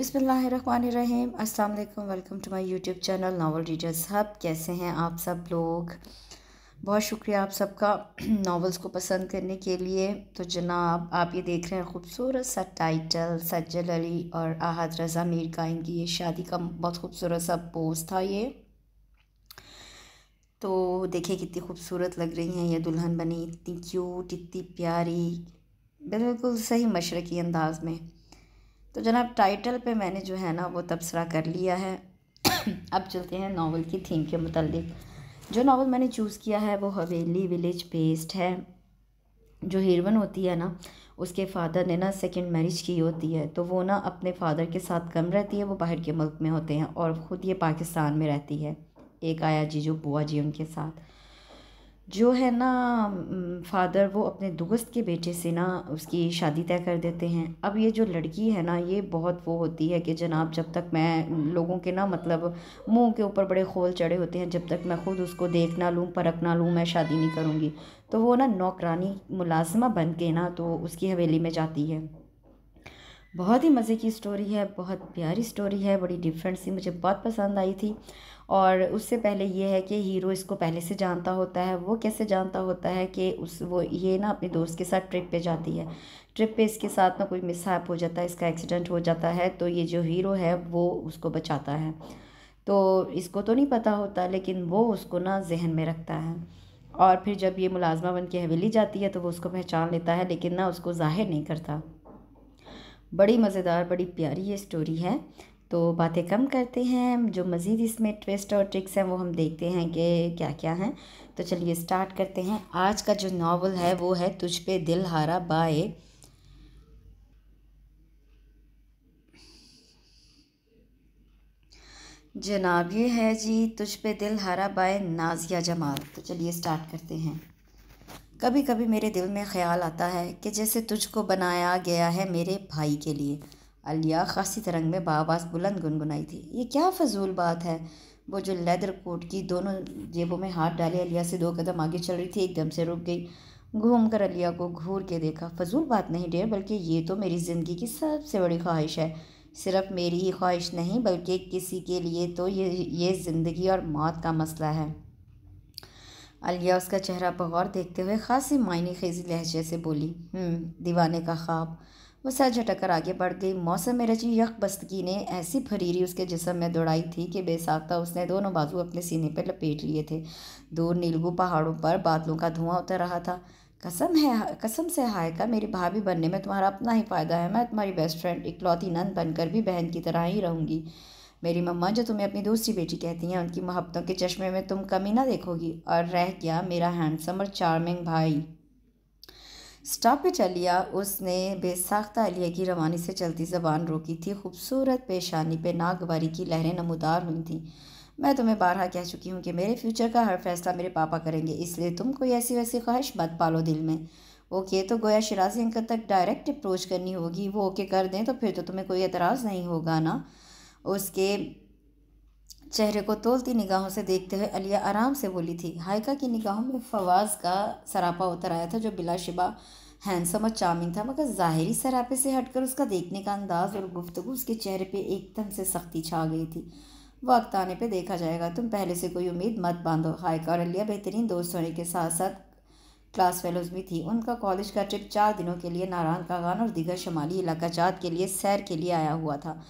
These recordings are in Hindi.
बिसमीम अस्सलाम वालेकुम welcome to my YouTube channel novel readers hub कैसे हैं आप सब लोग बहुत शुक्रिया आप सबका नावल्स को पसंद करने के लिए तो जनाब आप ये देख रहे हैं खूबसूरत सा टाइटल सज्जल अली और आहद रज़ा मीर का इनकी ये शादी का बहुत खूबसूरत सा पोज था ये तो देखिए कितनी खूबसूरत लग रही हैं ये दुल्हन बनी इतनी क्यूट इतनी प्यारी बिल्कुल सही मशरक़ी अंदाज़ में तो जनाब टाइटल पे मैंने जो है ना वो तबसरा कर लिया है अब चलते हैं नावल की थीम के मतलब जो नावल मैंने चूज़ किया है वो हवेली विलेज बेस्ड है जो हिरवन होती है ना उसके फादर ने ना सेकंड मैरिज की होती है तो वो ना अपने फादर के साथ कम रहती है वो बाहर के मुल्क में होते हैं और ख़ुद ये पाकिस्तान में रहती है एक आया जी जो बुआ जी उनके साथ जो है ना फादर वो अपने दोस्त के बेटे से ना उसकी शादी तय कर देते हैं अब ये जो लड़की है ना ये बहुत वो होती है कि जनाब जब तक मैं लोगों के ना मतलब मुंह के ऊपर बड़े खोल चढ़े होते हैं जब तक मैं ख़ुद उसको देख ना लूँ परख ना लूँ मैं शादी नहीं करूँगी तो वो ना नौकरानी मुलाजमा बन के ना तो उसकी हवेली में जाती है बहुत ही मज़े की स्टोरी है बहुत प्यारी स्टोरी है बड़ी डिफरेंट सी मुझे बहुत पसंद आई थी और उससे पहले ये है कि हीरो इसको पहले से जानता होता है वो कैसे जानता होता है कि उस वो ये ना अपने दोस्त के साथ ट्रिप पे जाती है ट्रिप पे इसके साथ ना कोई मिसहैप हो जाता है इसका एक्सीडेंट हो जाता है तो ये जो हीरो है वो उसको बचाता है तो इसको तो नहीं पता होता लेकिन वो उसको ना जहन में रखता है और फिर जब ये मुलाजमा बन के हवेली जाती है तो वो उसको पहचान लेता है लेकिन ना उसको जाहिर नहीं करता बड़ी मज़ेदार बड़ी प्यारी ये स्टोरी है तो बातें कम करते हैं जो मज़ीद इसमें ट्विस्ट और ट्रिक्स हैं वो हम देखते हैं कि क्या क्या हैं तो चलिए स्टार्ट करते हैं आज का जो नावल है वो है तुझ पे दिल हारा बाए जनाब ये है जी तुझ पे दिल हारा बाय नाजिया जमाल तो चलिए स्टार्ट करते हैं कभी कभी मेरे दिल में ख्याल आता है कि जैसे तुझको बनाया गया है मेरे भाई के लिए अलिया खासी तरंग में बाबास बुलंद गुनगुनाई थी ये क्या फजूल बात है वो जो लेदर कोट की दोनों जेबों में हाथ डाले अलिया से दो कदम आगे चल रही थी एकदम से रुक गई घूम कर अलिया को घूर के देखा फजूल बात नहीं डेयर बल्कि ये तो मेरी ज़िंदगी की सबसे बड़ी ख्वाहिश है सिर्फ मेरी ही ख्वाहिश नहीं बल्कि किसी के लिए तो ये ये ज़िंदगी और मौत का मसला है अलिया उसका चेहरा बगौर देखते हुए खासी मायने खेजी लहजे से बोली हम्म, दीवाने का ख्वाब वो सर कर आगे बढ़ गई मौसम में रची यकबस्तगी बस्तगी ने ऐसी फरीरी उसके जिसम में दौड़ाई थी कि बेसाख्ता उसने दोनों बाजू अपने सीने पर लपेट लिए थे दूर नीलगू पहाड़ों पर बादलों का धुआं उतर रहा था कसम है कसम से हाय का मेरी भाभी बनने में तुम्हारा अपना ही फ़ायदा है मैं तुम्हारी बेस्ट फ्रेंड इकलौती नंद बनकर भी बहन की तरह ही रहूँगी मेरी मम्मा जो तुम्हें अपनी दूसरी बेटी कहती हैं उनकी मोहब्बतों के चश्मे में तुम कमी ना देखोगी और रह गया मेरा हैंडसम और चार्मिंग भाई स्टॉप पे लिया उसने बेसाख्ता अलिया की रवानी से चलती जबान रोकी थी खूबसूरत पेशानी पे नागवारी की लहरें नमदार हुई थी मैं तुम्हें बारहा कह चुकी हूँ कि मेरे फ्यूचर का हर फैसला मेरे पापा करेंगे इसलिए तुम कोई ऐसी वैसी ख्वाहिश मत पालो दिल में ओके तो गोया शराजी अंकल तक डायरेक्ट अप्रोच करनी होगी वो ओके कर दें तो फिर तो तुम्हें कोई एतराज़ नहीं होगा ना उसके चेहरे को तोलती निगाहों से देखते हुए अलिया आराम से बोली थी हाइका की निगाहों में फवाज का सरापा उतर आया था जो बिलाशिबा हैंडसम और चार्मिंग था मगर ज़ाहरी सरापे से हटकर उसका देखने का अंदाज और गुफ्तगु उसके चेहरे पे एकदम से सख्ती छा गई थी वक्त आने पे देखा जाएगा तुम पहले से कोई उम्मीद मत बांधो हाइका और अलिया बेहतरीन दोस्त होने के साथ साथ क्लास फेलोज भी थी उनका कॉलेज का ट्रिप चार दिनों के लिए नारायण कागान और दीगर शुमाली इलाका जात के लिए सैर के लिए आया हुआ था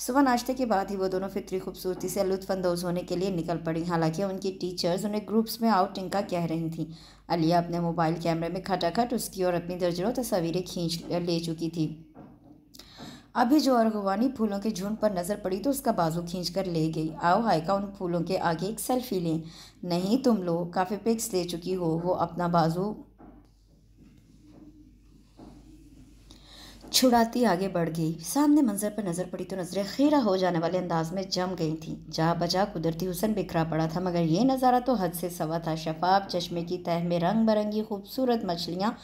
सुबह नाश्ते के बाद ही वो दोनों फितरी खूबसूरती से लुत्फानंदोज़ होने के लिए निकल पड़ी हालांकि उनकी टीचर्स उन्हें ग्रुप्स में आउटिंग का कह रही थीं अलिया अपने मोबाइल कैमरे में खटाखट उसकी और अपनी दर्जनों तस्वीरें खींच ले चुकी थी अभी जो अरगवानी फूलों के झुंड पर नज़र पड़ी तो उसका बाजू खींच कर ले गई आओ हायका उन फूलों के आगे एक सेल्फी लें नहीं तुम लोग काफ़ी पिक्स ले चुकी हो वो अपना बाजू छुड़ाती आगे बढ़ गई सामने मंजर पर नजर पड़ी तो नजरें खीरा हो जाने वाले अंदाज में जम गई थी जा बजा कुदरती हुसन बिखरा पड़ा था मगर ये नज़ारा तो हद से सवा था शफाफ चश्मे की तह में रंग बिरंगी खूबसूरत मछलियाँ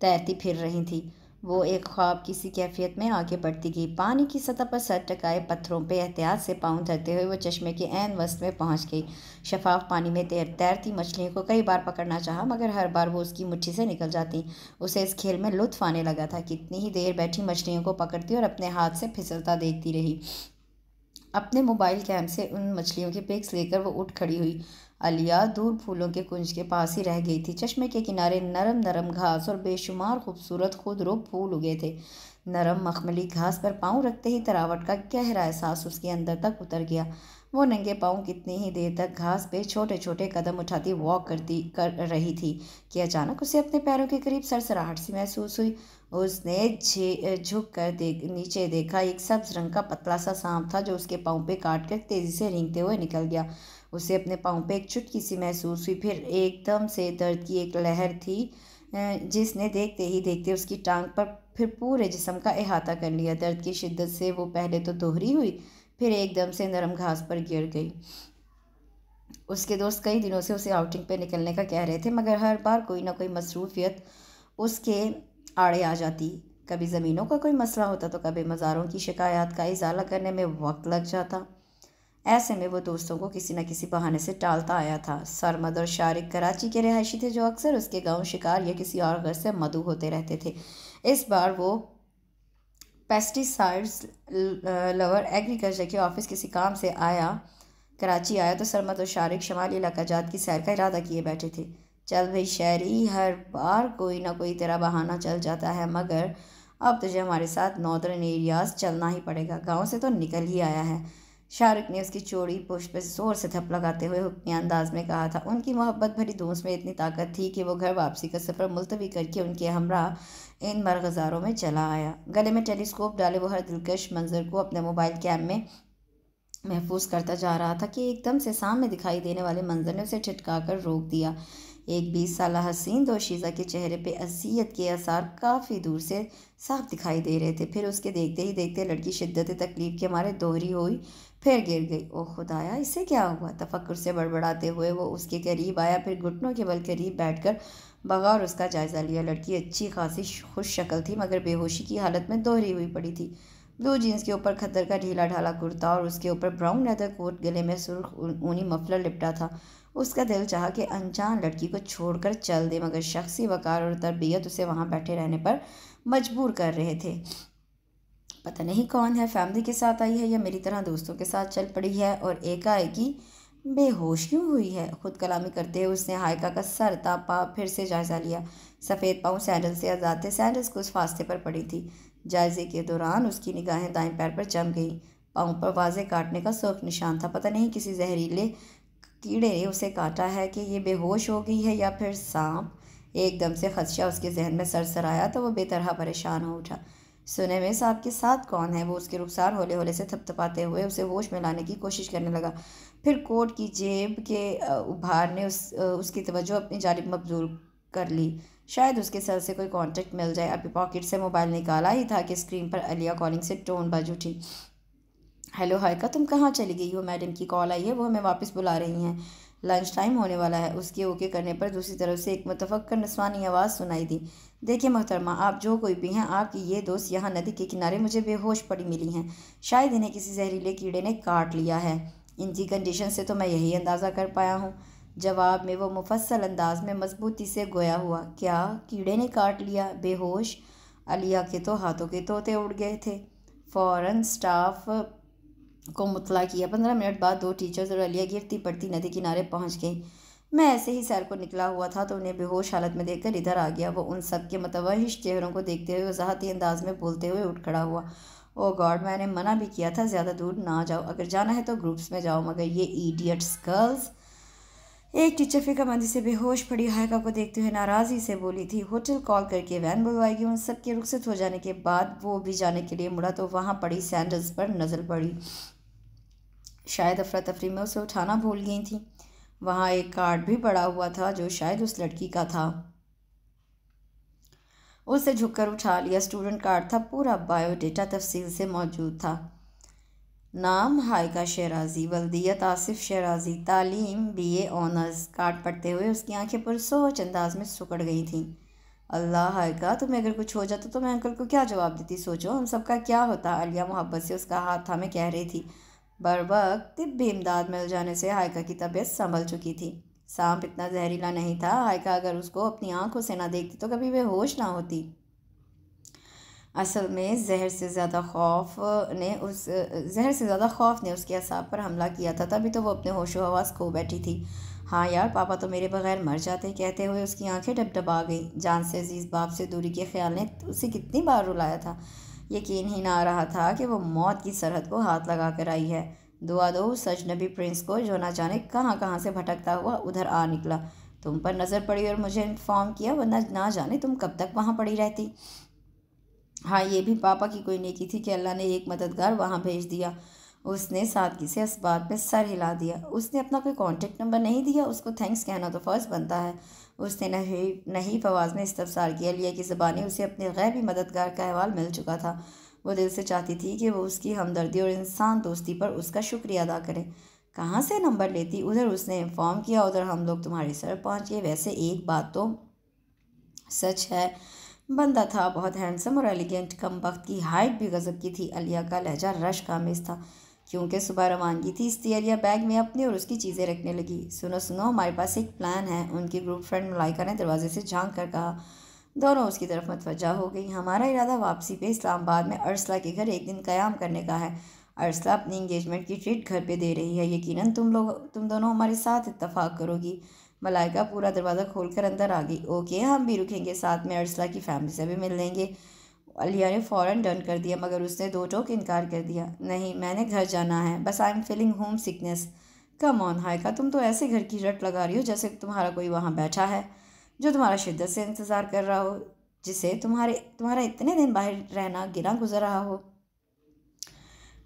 तैरती फिर रही थीं वो एक ख्वाब किसी कैफियत में आगे बढ़ती गई पानी की सतह पर सर टकाए पत्थरों पे एहतियात से पाँव धरते हुए वो चश्मे के एन वस्त में पहुंच गई शफाफ पानी में तैर तैरती मछलियों को कई बार पकड़ना चाहा मगर हर बार वो उसकी मुट्ठी से निकल जाती उसे इस खेल में लुत्फ आने लगा था कितनी ही देर बैठी मछलियों को पकड़ती और अपने हाथ से फिसलता देखती रही अपने मोबाइल कैम से उन मछलियों के पिक्स लेकर वो उठ खड़ी हुई अलिया दूर फूलों के कुंज के पास ही रह गई थी चश्मे के किनारे नरम नरम घास और बेशुमार खूबसूरत खुदरो फूल उगे थे नरम मखमली घास पर पाँव रखते ही तरावट का गहरा एहसास उसके अंदर तक उतर गया वो नंगे पाँव कितनी ही देर तक घास पे छोटे छोटे कदम उठाती वॉक करती कर रही थी कि अचानक उसे अपने पैरों के करीब सरसराहट सी महसूस हुई उसने झुक कर देख नीचे देखा एक सब्ज रंग का पतला सा सांप था जो उसके पाँव पे काट कर तेज़ी से रिंगते हुए निकल गया उसे अपने पाँव पे एक चुटकी सी महसूस हुई फिर एकदम से दर्द की एक लहर थी जिसने देखते ही देखते उसकी टांग पर फिर पूरे जिसम का अहाता कर लिया दर्द की शिद्दत से वो पहले तो दोहरी हुई फिर एकदम से नरम घास पर गिर गई उसके दोस्त कई दिनों से उसे आउटिंग पे निकलने का कह रहे थे मगर हर बार कोई ना कोई मसरूफियत उसके आड़े आ जाती कभी ज़मीनों का कोई मसला होता तो कभी मज़ारों की शिकायत का इजाला करने में वक्त लग जाता ऐसे में वो दोस्तों को किसी न किसी बहाने से टालता आया था सरमद और शारिक कराची के रहायशी थे जो अक्सर उसके गांव शिकार या किसी और घर से मधु होते रहते थे इस बार वो पेस्टिसाइड्स लवर एग्रीकल्चर के ऑफिस किसी काम से आया कराची आया तो सरमद और शारिक शमाली इलाका जात की सैर का इरादा किए बैठे थे चल भाई शहरी हर बार कोई ना कोई तेरा बहाना चल जाता है मगर अब तुझे हमारे साथ नॉर्दर्न एरियाज़ चलना ही पड़ेगा गांव से तो निकल ही आया है शाहरुख ने उसकी चोरी पुष्प पर जोर से थप लगाते हुए हुक्मी अंदाज में कहा था उनकी मोहब्बत भरी दोस्त में इतनी ताकत थी कि वो घर वापसी का सफ़र मुलतवी करके उनके हमरा इन मरगजारों में चला आया गले में टेलीस्कोप डाले वो हर दिलकश मंजर को अपने मोबाइल कैम में महफूज करता जा रहा था कि एकदम से सामने दिखाई देने वाले मंजर ने उसे छिटका कर रोक दिया एक बीस साल हसीन दोशीज़ा के चेहरे पे असीयत के आसार काफ़ी दूर से साफ दिखाई दे रहे थे फिर उसके देखते ही देखते लड़की शिद्दत तकलीफ़ के मारे दोहरी हुई फिर गिर गई ओह खुदाया इसे क्या हुआ तफक्र से बड़बड़ाते हुए वो उसके करीब आया फिर घुटनों के बल करीब बैठकर बगौर उसका जायज़ा लिया लड़की अच्छी खासी खुश शक्ल थी मगर बेहोशी की हालत में दोहरी हुई पड़ी थी ब्लू जीन्स के ऊपर खतर का ढीला ढाला कुर्ता और उसके ऊपर ब्राउन लेदर कोट गले में सुर्ख ऊनी मफलर लिपटा था उसका दिल चाह कि अनजान लड़की को छोड़कर चल दे मगर शख्सी वकार और तरबियत उसे वहाँ बैठे रहने पर मजबूर कर रहे थे पता नहीं कौन है फैमिली के साथ आई है या मेरी तरह दोस्तों के साथ चल पड़ी है और एकाएकी बेहोश क्यों हुई है खुद कलामी करते हुए उसने हायका का सर तापा फिर से जायज़ा लिया सफ़ेद पाँव सैंडल से आज़ाद थे सैंडल्स कुछ फास्ते पर पड़ी थी जायजे के दौरान उसकी निगाहें दाएं पैर पर जम गई पाँव पर वाजे काटने का सुर्ख निशान था पता नहीं किसी जहरीले कीड़े ने उसे काटा है कि ये बेहोश हो गई है या फिर सांप एकदम से खदशा उसके जहन में सर सर आया तो वह बेतरह परेशान हो उठा सुने में साहब के साथ कौन है वो उसके रुखसार होले होले से थपथपाते हुए उसे होश में लाने की कोशिश करने लगा फिर कोट की जेब के उभार ने उस उसकी तवज्जो अपनी जानब मबजूल कर ली शायद उसके सर से कोई कांटेक्ट मिल जाए अभी पॉकेट से मोबाइल निकाला ही था कि स्क्रीन पर अलिया कॉलिंग से टोन बज उठी हेलो हायका तुम कहाँ चली गई हो मैडम की कॉल आई है वो हमें वापस बुला रही हैं लंच टाइम होने वाला है उसके ओके करने पर दूसरी तरफ से एक मुतफ़ नस्वानी आवाज़ सुनाई दी देखिए मोहतरमा आप जो कोई भी हैं आपकी ये दोस्त यहाँ नदी के किनारे मुझे बेहोश पड़ी मिली हैं शायद इन्हें किसी जहरीले कीड़े ने काट लिया है इनकी कंडीशन से तो मैं यही अंदाज़ा कर पाया हूँ जवाब में वो मुफसल अंदाज में मजबूती से गोया हुआ क्या कीड़े ने काट लिया बेहोश अलिया के तो हाथों के तोते उड़ गए थे फ़ौर स्टाफ को मुतला किया पंद्रह मिनट बाद दो टीचर्स और अलिया गिरती पड़ती नदी किनारे पहुँच गई मैं ऐसे ही सैर को निकला हुआ था तो उन्हें बेहोश हालत में देखकर इधर आ गया वो उन सब के मतवहिश चेहरों को देखते हुए वजाहती अंदाज में बोलते हुए उठ खड़ा हुआ ओ गॉड मैंने मना भी किया था ज़्यादा दूर ना जाओ अगर जाना है तो ग्रुप्स में जाओ मगर ये ईडियट्स गर्ल्स एक टीचर फिका फिक्रमंदी से बेहोश पड़ी हायका को देखते हुए नाराज़गी से बोली थी होटल कॉल करके वैन बुलवाएगी उन सब के रुखसत हो जाने के बाद वो भी जाने के लिए मुड़ा तो वहाँ पड़ी सैंडल्स पर नज़र पड़ी शायद अफरा तफरी में उसे उठाना भूल गई थी वहाँ एक कार्ड भी पड़ा हुआ था जो शायद उस लड़की का था उसे झुककर उठा लिया स्टूडेंट कार्ड था पूरा बायोडेटा तफसील से मौजूद था नाम हायका शराजी वल्दियत आसिफ शराजी तालीम बीए ऑनर्स कार्ड पढ़ते हुए उसकी आंखें पर सोच अंदाज में सुकड़ गई थीं अल्लाह हायका तुम्हें अगर कुछ हो जाता तो मैं अंकल को क्या जवाब देती सोचो हम सबका क्या होता अलिया मोहब्बत से उसका हाथ था मैं कह रही थी बर वक्त दिव्य इमदाद मिल जाने से हायका की तबीयत संभल चुकी थी सांप इतना जहरीला नहीं था हायका अगर उसको अपनी आंखों से ना देखती तो कभी वे होश ना होती असल में जहर से ज़्यादा खौफ ने उस जहर से ज़्यादा खौफ ने उसके असाब पर हमला किया था तभी तो वो अपने होशो हवास खो बैठी थी हाँ यार पापा तो मेरे बगैर मर जाते कहते हुए उसकी आंखें आ गई जान से अजीज़ बाप से दूरी के ख्याल ने उसे कितनी बार रुलाया था यकीन ही ना आ रहा था कि वो मौत की सरहद को हाथ लगा कर आई है दुआ दो उस अजनबी प्रिंस को जो ना जाने कहाँ कहाँ से भटकता हुआ उधर आ निकला तुम पर नज़र पड़ी और मुझे इन्फॉर्म किया वरना ना जाने तुम कब तक वहाँ पड़ी रहती हाँ ये भी पापा की कोई नेकी थी कि अल्लाह ने एक मददगार वहाँ भेज दिया उसने सादगी से इस बात पर सर हिला दिया उसने अपना कोई कॉन्टेक्ट नंबर नहीं दिया उसको थैंक्स कहना तो फ़र्ज़ बनता है उसने नहीं नहीं फवाज ने इस्तफसार किया लिया कि ज़बानी उसे अपने गैर भी मददगार का अहवाल मिल चुका था वो दिल से चाहती थी कि वो उसकी हमदर्दी और इंसान दोस्ती पर उसका शुक्रिया अदा करे कहाँ से नंबर लेती उधर उसने इन्फॉर्म किया उधर हम लोग तुम्हारे सर पहुँच गए वैसे एक बात तो सच है बंदा था बहुत हैंडसम और एलिगेंट कम वक्त की हाइट भी गजब की थी अलिया का लहजा रश कामिज था क्योंकि सुबह रवानगी थी इस तैयारिया बैग में अपनी और उसकी चीज़ें रखने लगी सुनो सुनो हमारे पास एक प्लान है उनकी ग्रुप फ्रेंड मलाइका ने दरवाजे से झांक कर कहा दोनों उसकी तरफ मतवजा हो गई हमारा इरादा वापसी पे इस्लामाबाद में अरसला के घर एक दिन क्याम करने का है अरसला अपनी इंगेजमेंट की ट्रीट घर पर दे रही है यकीन तुम लोग तुम दोनों हमारे साथ इतफाक़ करोगी मलाइका पूरा दरवाज़ा खोल अंदर आ गई ओके हम भी रुकेंगे साथ में अरसला की फैमिली से भी मिल लेंगे अलिया ने फ़ौरन डन कर दिया मगर उसने दो टोक इनकार कर दिया नहीं मैंने घर जाना है बस I am feeling home sickness come on हायका तुम तो ऐसे घर की रट लगा रही हो जैसे तुम्हारा कोई वहाँ बैठा है जो तुम्हारा शिद्दत से इंतज़ार कर रहा हो जिसे तुम्हारे तुम्हारा इतने दिन बाहर रहना गिरा गुजर रहा हो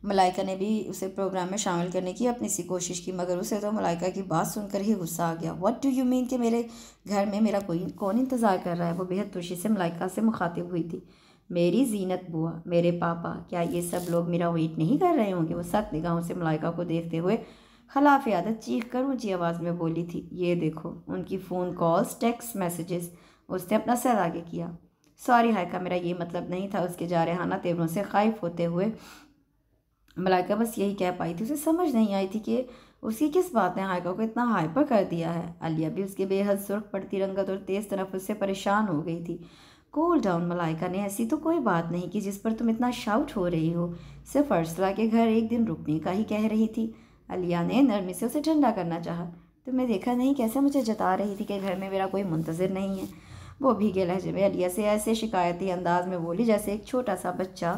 मलाइका ने भी उसे प्रोग्राम में शामिल करने की अपनी सी कोशिश की मगर उसे तो मलाइका की बात सुनकर ही गुस्सा आ गया व्हाट डू यू मीन कि मेरे घर में मेरा कोई कौन इंतज़ार कर रहा है वो बेहद खुशी से मलाइका से मुखातिब हुई थी मेरी जीनत बुआ मेरे पापा क्या ये सब लोग मेरा वेट नहीं कर रहे होंगे वो सत निगाहों से मलाइका को देखते हुए खिलाफ आदत चीख कर ऊँची आवाज़ में बोली थी ये देखो उनकी फ़ोन कॉल्स टेक्स्ट मैसेजेस उसने अपना सर आगे किया सॉरी हायका मेरा ये मतलब नहीं था उसके हाना तेवरों से खाइफ होते हुए मलाइका बस यही कह पाई थी उसे समझ नहीं आई थी कि उसकी किस बात ने हायका को इतना हाइपर कर दिया है अलिया भी उसके बेहद सुर्ख पड़ती रंगत और तेज़ तरफ उससे परेशान हो गई थी कूल डाउन मलाइका ने ऐसी तो कोई बात नहीं की जिस पर तुम इतना शाउट हो रही हो सिर्फ अर्सला के घर एक दिन रुकने का ही कह रही थी अलिया ने नरमी से उसे ठंडा करना चाहा तुमने देखा नहीं कैसे मुझे जता रही थी कि घर में मेरा कोई मुंतज़र नहीं है वो भीगे लहजे में अलिया से ऐसे शिकायती अंदाज में बोली जैसे एक छोटा सा बच्चा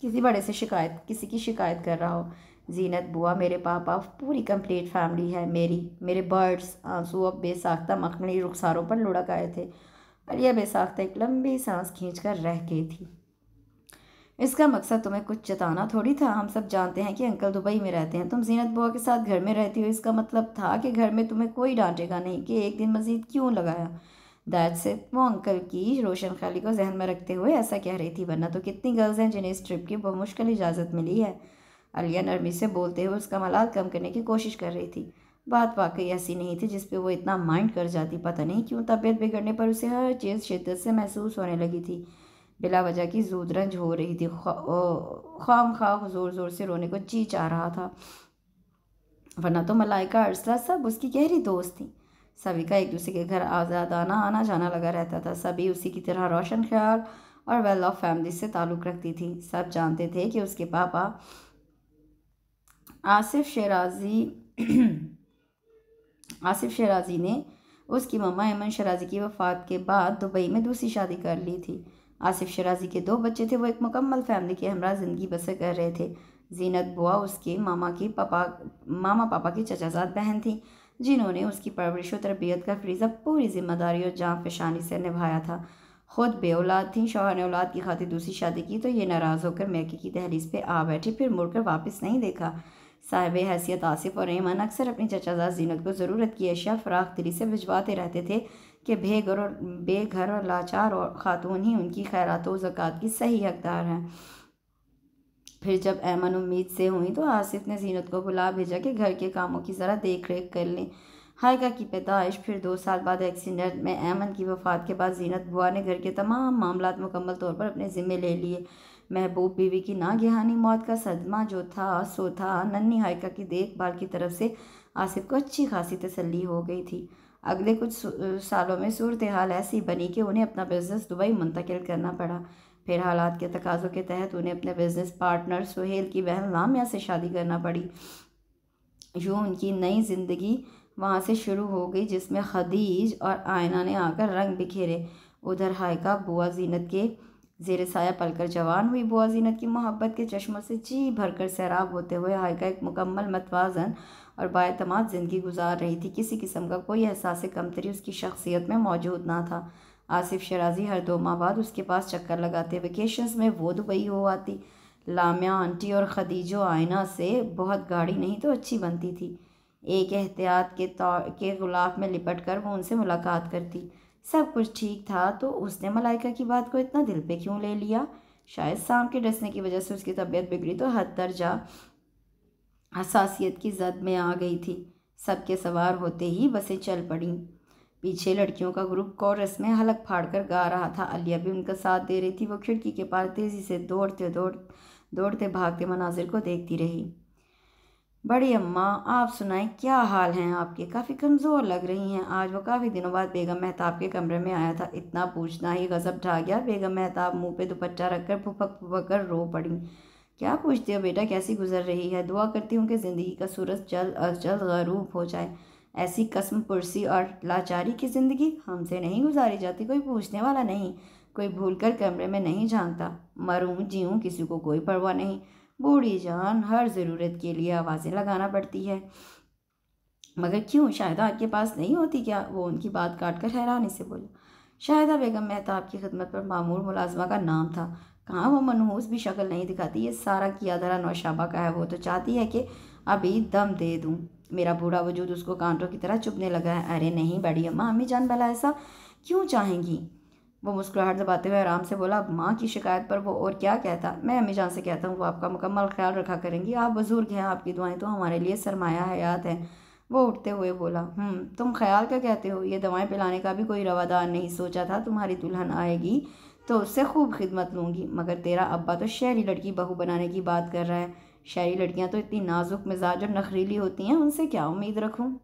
किसी बड़े से शिकायत किसी की शिकायत कर रहा हो जीनत बुआ मेरे पापा पूरी कंप्लीट फैमिली है मेरी मेरे बर्ड्स आंसू अब बेसाख्ता मखनी रुखसारों पर लुढ़क आए थे आलिया बेसाख्ता एक लंबी सांस खींच कर रह गई थी इसका मकसद तुम्हें कुछ चताना थोड़ी था हम सब जानते हैं कि अंकल दुबई में रहते हैं तुम जीनत बुआ के साथ घर में रहती हो इसका मतलब था कि घर में तुम्हें कोई डांटेगा नहीं कि एक दिन मज़ीद क्यों लगाया दैट से वो अंकल की रोशन खाली को जहन में रखते हुए ऐसा कह रही थी वरना तो कितनी गर्ल्स हैं जिन्हें इस ट्रिप की बहुत मुश्किल इजाज़त मिली है अलिया नरमी से बोलते हुए उसका मलाल कम करने की कोशिश कर रही थी बात वाकई ऐसी नहीं थी जिस पे वो इतना माइंड कर जाती पता नहीं क्यों तबीयत बिगड़ने पर उसे हर चीज़ शिद्दत से महसूस होने लगी थी बिला वजह की जूदरंज हो रही थी खाम खा ज़ोर ज़ोर से रोने को जी चाह रहा था वरना तो मलाइका अरसला सब उसकी गहरी दोस्त थी सभी का एक दूसरे के घर आज़ाद आना आना जाना लगा रहता था सभी उसी की तरह रोशन ख्याल और वेल ऑफ फैमिली से ताल्लुक़ रखती थी सब जानते थे कि उसके पापा आसिफ शराजी आसिफ शराजी ने उसकी मामा एमन शराजी की वफ़ात के बाद दुबई में दूसरी शादी कर ली थी आसिफ शराजी के दो बच्चे थे वो एक मुकम्मल फैमिली के हमरा ज़िंदगी बसर कर रहे थे जीनत बुआ उसके मामा की पापा मामा पापा की चचाजाद बहन थी जिन्होंने उसकी परवरिश और तरबियत का फरीज़ा पूरी जिम्मेदारी और जान पेशानी से निभाया था खुद बे औलाद थी शौहर ने औलाद की खातिर दूसरी शादी की तो ये नाराज़ होकर मैके की दहलीज पर आ बैठी फिर मुड़कर वापस नहीं देखा साहिब हैसियत आसिफ और ऐमन अक्सर अपनी चचाजा जीनत को ज़रूरत की अशिया फराख दिली से भिजवाते रहते थे कि बेघर और बेघर और लाचार और ख़ातून ही उनकी खैरात व ज़क़़त की सही हकदार हैं फिर जब ऐमन उम्मीद से हुई तो आसिफ ने जीनत को बुला भेजा कि घर के कामों की ज़रा देख रेख कर लें हायका की पैदाइश फिर दो साल बाद एक्सीडेंट में ऐमन की वफात के बाद जीनत बुआ ने घर के तमाम मामला मुकम्मल तौर पर अपने ज़िम्मे ले लिए महबूब बीवी की नागहानी मौत का सदमा जो था सो था नन्ही हायका की देखभाल की तरफ से आसिफ को अच्छी खासी तसल्ली हो गई थी अगले कुछ सालों में सूरत हाल ऐसी बनी कि उन्हें अपना बिज़नेस दुबई मुंतकिल करना पड़ा फिर हालात के तकाज़ों के तहत उन्हें अपने बिज़नेस पार्टनर सुहेल की बहन लामिया से शादी करना पड़ी यूँ उनकी नई ज़िंदगी वहाँ से शुरू हो गई जिसमें खदीज और आयना ने आकर रंग बिखेरे उधर हायका बुआ जीनत के जेर साया पलकर जवान हुई बुआ जीनत की मोहब्बत के चश्मों से जी भरकर सैराब होते हुए हाय का एक मुकम्मल मतवाजन और बातमाद ज़िंदगी गुजार रही थी किसी किस्म का कोई एहसास कमतरी उसकी शख्सियत में मौजूद ना था आसिफ शराजी हर दो माह बाद उसके पास चक्कर लगाते वेकेशंस में वो दुबई हो आती लामिया आंटी और खदीजो आयना से बहुत गाड़ी नहीं तो अच्छी बनती थी एक एहतियात के तौर के गुलाब में लिपट कर वो उनसे मुलाकात करती सब कुछ ठीक था तो उसने मलाइका की बात को इतना दिल पे क्यों ले लिया शायद सांप के डसने की वजह से उसकी तबीयत बिगड़ी तो हद दर्जा हसासीत की जद में आ गई थी सबके सवार होते ही बसें चल पड़ी पीछे लड़कियों का ग्रुप कोरस में हलक फाड़ कर गा रहा था अलिया भी उनका साथ दे रही थी वो खिड़की के पार तेज़ी से दौड़ते दौड़ दौड़ते भागते मनाजिर को देखती रही बड़ी अम्मा आप सुनाएं क्या हाल हैं आपके काफ़ी कमज़ोर लग रही हैं आज वो काफ़ी दिनों बाद बेगम मेहताब के कमरे में आया था इतना पूछना ही गज़ब ढा गया बेगम मेहताब मुंह पे दुपट्टा रखकर फुफक फुफक कर रो पड़ी क्या पूछती हो बेटा कैसी गुजर रही है दुआ करती हूँ कि ज़िंदगी का सूरज जल्द अज जल्द गरूब हो जाए ऐसी कसम पुरसी और लाचारी की ज़िंदगी हमसे नहीं गुजारी जाती कोई पूछने वाला नहीं कोई भूल कर कमरे में नहीं झांकता मरूँ जीऊँ किसी को कोई परवाह नहीं बूढ़ी जान हर ज़रूरत के लिए आवाज़ें लगाना पड़ती है मगर क्यों शायद आपके पास नहीं होती क्या वो उनकी बात काट कर हैरानी से बोला शायद बेगम मेहताब तो की खिदमत पर मामूर मुलाजमा का नाम था कहाँ वो मनहूस भी शक्ल नहीं दिखाती ये सारा किया दरा नौशाबा का है वो तो चाहती है कि अभी दम दे दूँ मेरा बूढ़ा वजूद उसको कांटों की तरह चुभने लगा है अरे नहीं बड़ी अम्मा अम्मी जान भला ऐसा क्यों चाहेंगी वो मुस्कुराहट दबाते हुए आराम से बोला माँ की शिकायत पर वो और क्या कहता मैं अम्मी जान से कहता हूँ वो आपका मुकम्मल ख्याल रखा करेंगी आप बुज़ुर्ग हैं आपकी दुआएं तो हमारे लिए सरमाया हयात है वो उठते हुए बोला हम्म, तुम ख्याल क्या कहते हो ये दवाएं पिलाने का भी कोई रवादार नहीं सोचा था तुम्हारी दुल्हन आएगी तो उससे खूब खिदमत लूँगी मगर तेरा अब्बा तो शहरी लड़की बहू बनाने की बात कर रहा है शहरी लड़कियाँ तो इतनी नाजुक मिजाज और नखरीली होती हैं उनसे क्या उम्मीद रखूँ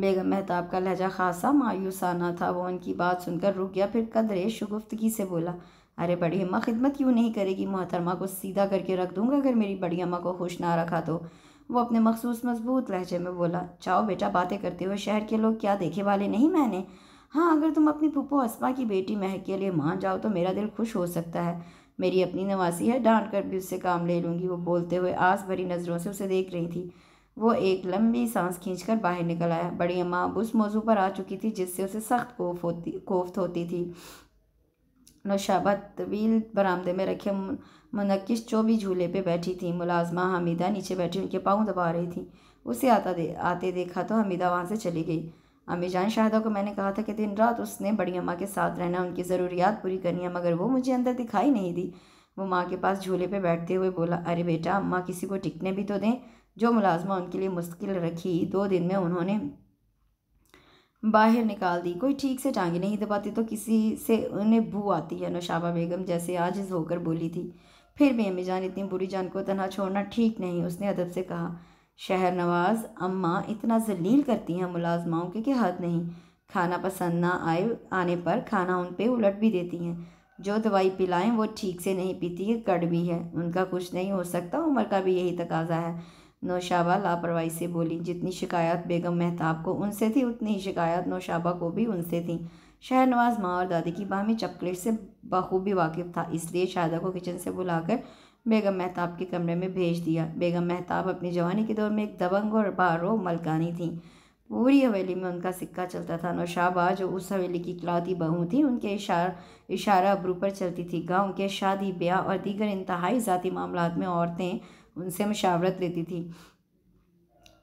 बेगम महताब का लहजा खासा मायूसाना था वो उनकी बात सुनकर रुक गया फिर कदरे शगुफ्तगी से बोला अरे बड़ी अम्मा खिदमत क्यों नहीं करेगी मोहतरमा को सीधा करके रख दूंगा अगर मेरी बड़ी अम्मा को खुश ना रखा तो वो अपने मखसूस मजबूत लहजे में बोला चाहो बेटा बातें करते हुए शहर के लोग क्या देखे वाले नहीं मैंने हाँ अगर तुम अपनी पुप्पो असमा की बेटी महक के लिए मान जाओ तो मेरा दिल खुश हो सकता है मेरी अपनी नवासी है डांट कर भी उससे काम ले लूँगी वो बोलते हुए आस भरी नज़रों से उसे देख रही थी वो एक लंबी सांस खींचकर बाहर निकल आया बड़ी अम्मा अब उस मौजू पर आ चुकी थी जिससे उसे सख्त कोफ होती कोफ्त होती थी नौशाबा तवील बरामदे में रखे मनक्किश चौबी झूले पे बैठी थी मुलाजमा हमीदा नीचे बैठी उनके पाँव दबा रही थी उसे आता दे आते देखा तो हमीदा वहाँ से चली गई अम्मी जान शाहिदा को मैंने कहा था कि दिन रात उसने बड़ी अम्मा के साथ रहना उनकी ज़रूरियात पूरी करनी है मगर वो मुझे अंदर दिखाई नहीं दी वो माँ के पास झूले पे बैठते हुए बोला अरे बेटा अम्मा किसी को टिकने भी तो दें जो मुलाजमा उनके लिए मुश्किल रखी दो दिन में उन्होंने बाहर निकाल दी कोई ठीक से टांगे नहीं दबाती तो किसी से उन्हें भू आती है नौशाबा बेगम जैसे आजिज होकर बोली थी फिर भी अम्मी जान इतनी बुरी जान को तनहा छोड़ना ठीक नहीं उसने अदब से कहा शहर नवाज अम्मा इतना जलील करती हैं मुलाजमाओं के कि हद नहीं खाना पसंद ना आए आने पर खाना उन पर उलट भी देती हैं जो दवाई पिलाएं वो ठीक से नहीं पीती है कड़वी भी है उनका कुछ नहीं हो सकता उम्र का भी यही तकाजा है नौशाबा लापरवाही से बोली जितनी शिकायत बेगम मेहताब को उनसे थी उतनी ही शिकायत नौशाबा को भी उनसे थी शहनवाज माँ और दादी की बाह में चपकलेट से बखूबी वाकिफ था इसलिए शादा को किचन से बुलाकर बेगम मेहताब के कमरे में भेज दिया बेगम मेहताब अपनी जवानी के दौर में एक दबंग और बारो मलकानी थी पूरी हवेली में उनका सिक्का चलता था नौशाबा जो उस हवेली की इकलौती बहू थी उनके इशार इशारा अबरू पर चलती थी गांव के शादी ब्याह और दीगर इंतहाई ज़ाती मामला में औरतें उनसे मशावरत लेती थी